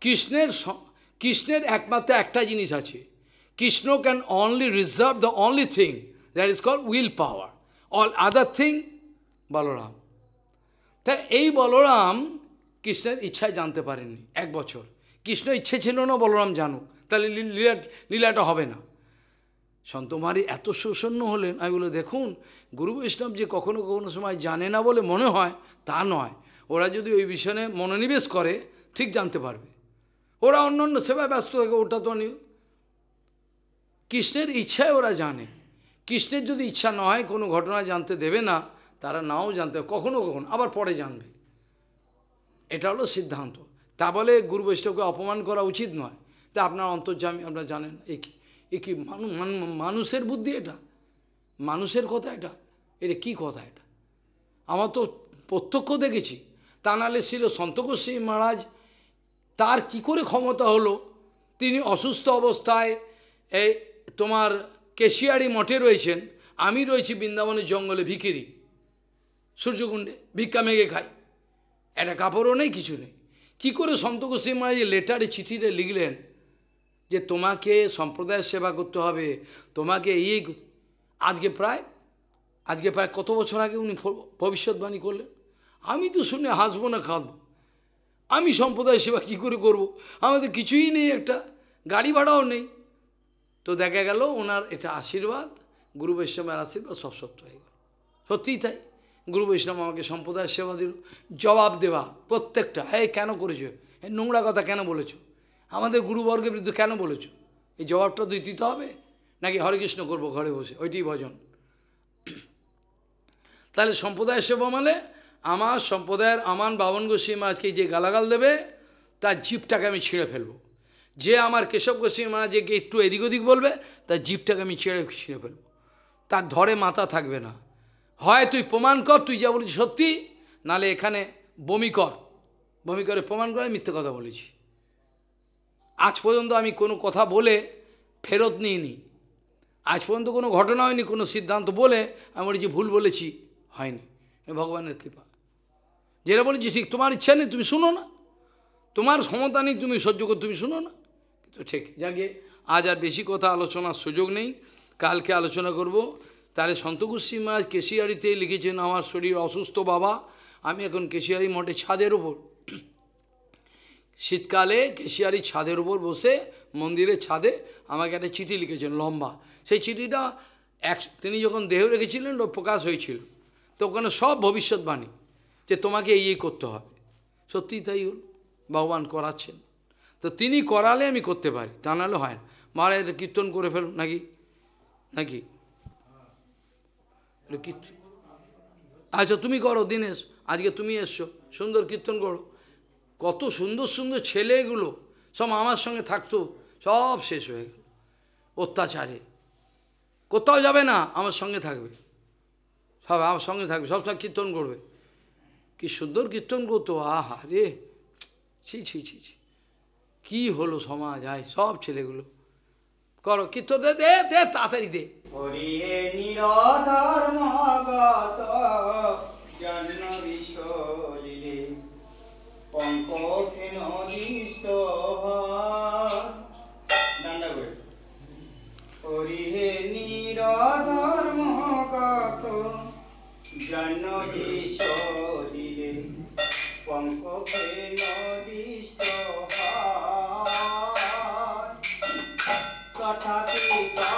কৃষ্ণের কৃষ্ণের একমাত্র একটা জিনিস আছে Krishna can only reserve the only thing that is call will power all other thing Balaram তা এই বলরাম কৃষ্ণের ইচ্ছায় জানতে পারেননি এক বছর কৃষ্ণ ইচ্ছে ছিল না বলরাম জানুক তাহলে লীলা লীলাটা হবে না সন্তমারি এত সুসন্ন হলেন আমি বলে দেখুন গুরু বৈষ্ণব যে কখনো কখনো সময় জানে না বলে মনে হয় তা নয় ওরা যদি ওই বিষয়ে মনোনিবেশ করে ঠিক জানতে পারবে ওরা অন্য অন্য সেবায় ব্যস্ত থাকে ওটা তো কৃষ্ণের ইচ্ছায় ওরা জানে কৃষ্ণের যদি ইচ্ছা নয় কোনো ঘটনা জানতে দেবে না তারা নাও জানতে কখনো কখনো আবার পরে জানবে এটা হলো সিদ্ধান্ত তা বলে গুরু বৈষ্ণবকে অপমান করা উচিত নয় তা আপনার অন্তর্জামী আপনারা জানেন এ কি এ কি মানুষের বুদ্ধি এটা মানুষের কথা এটা এটা কি কথা এটা আমার তো প্রত্যক্ষ দেখেছি তা নাহলে ছিল সন্তকোষী মহারাজ তার কি করে ক্ষমতা হলো তিনি অসুস্থ অবস্থায় এই তোমার কেশিয়ারি মঠে রয়েছেন আমি রয়েছি বৃন্দাবনের জঙ্গলে ভিকিরি সূর্যকুণ্ডে ভিক্ষা মেঘে খাই একটা কাপড়ও নেই কিছু নেই কী করে সন্ত গোস্বী যে লেটারে চিঠিতে লিখলেন যে তোমাকে সম্প্রদায়ের সেবা করতে হবে তোমাকে এই আজকে প্রায় আজকে প্রায় কত বছর আগে উনি ভবিষ্যৎবাণী করলেন আমি তো শুনে হাসবো না খাবো আমি সম্প্রদায় সেবা কি করে করব। আমাদের কিছুই নেই একটা গাড়ি ভাড়াও নেই তো দেখা গেল ওনার এটা আশীর্বাদ গুরু বৈষ্ণবের আশীর্বাদ সব সত্য হয়ে গেল সত্যিই তাই গুরু বৈষ্ণব আমাকে সম্প্রদায়ের সেবা দিল জবাব দেওয়া প্রত্যেকটা হ্যাঁ কেন করেছো এ নোংরা কথা কেন বলেছো আমাদের গুরুবর্গের বিরুদ্ধে কেন বলেছো এই জবাবটা তুই দিতে হবে নাকি হরে কৃষ্ণ করবো ঘরে বসে ওইটি ভজন তাহলে সম্প্রদায়ের সেবা মানে আমার সম্প্রদায়ের আমান বাবন গোস্বী মাছকে যে গালাগাল দেবে তার জিপটাকে আমি ছিঁড়ে ফেলবো যে আমার কেশব গোস্বী মহারাজকে একটু এদিক ওদিক বলবে তার জিপটাকে আমি ছিঁড়ে ছিঁড়ে ফেলবো তার ধরে মাথা থাকবে না হয় তুই প্রমাণ কর তুই যা বলেছিস সত্যি নালে এখানে বমি কর বমি করে প্রমাণ করে মিথ্যে কথা বলেছি আজ পর্যন্ত আমি কোনো কথা বলে ফেরত নিইনি আজ পর্যন্ত কোনো ঘটনা হয়নি কোনো সিদ্ধান্ত বলে আমি বলেছি ভুল বলেছি হয়নি ভগবানের কৃপা যেটা বলেছি ঠিক তোমার ইচ্ছা নেই তুমি শুনো না তোমার ক্ষমতা নেই তুমি সহ্য কর তুমি শুনো না কিন্তু ঠিক যাকে আজ আর বেশি কথা আলোচনার সুযোগ নেই কালকে আলোচনা করব তাহলে সন্তগোস্বী মহারাজ কেশিয়ারিতে লিখেছেন আমার শরীর অসুস্থ বাবা আমি এখন কেশিয়ারি মঠে ছাদের উপর শীতকালে কেশিয়ারি ছাদের উপর বসে মন্দিরের ছাদে আমাকে একটা চিঠি লিখেছেন লম্বা সেই চিঠিটা এক তিনি যখন দেহ রেখেছিলেন ও প্রকাশ হয়েছিল তো ওখানে সব ভবিষ্যৎবাণী যে তোমাকে এই করতে হবে সত্যিই তাই হল ভগবান করাচ্ছেন তো তিনি করালে আমি করতে পারি তা নাহলে হয় না মারা কীর্তন করে ফেলুন নাকি নাকি কীর্তন আচ্ছা তুমি করো দিনেশ আজকে তুমি এসছো সুন্দর কীর্তন করো কত সুন্দর সুন্দর ছেলেগুলো সব আমার সঙ্গে থাকতো সব শেষ হয়ে গেল অত্যাচারে কোথাও যাবে না আমার সঙ্গে থাকবে সব আমার সঙ্গে থাকবে সব সব কীর্তন করবে কি সুন্দর কীর্তন করতো আহা রে ছি ছি ছি ছি কী হলো সমাজ আয় সব ছেলেগুলো করো কীর্তন দে দে তাড়াতাড়ি দে করিয়ে নিরধর্মগত জন্ম বিষলিলে পঙ্কখেন দৃষ্ট দণ্ডাগুড়ি করিহে নিরধর্মগত জন্ম বিষলিলে পঙ্কখেন দৃষ্ট তথাপি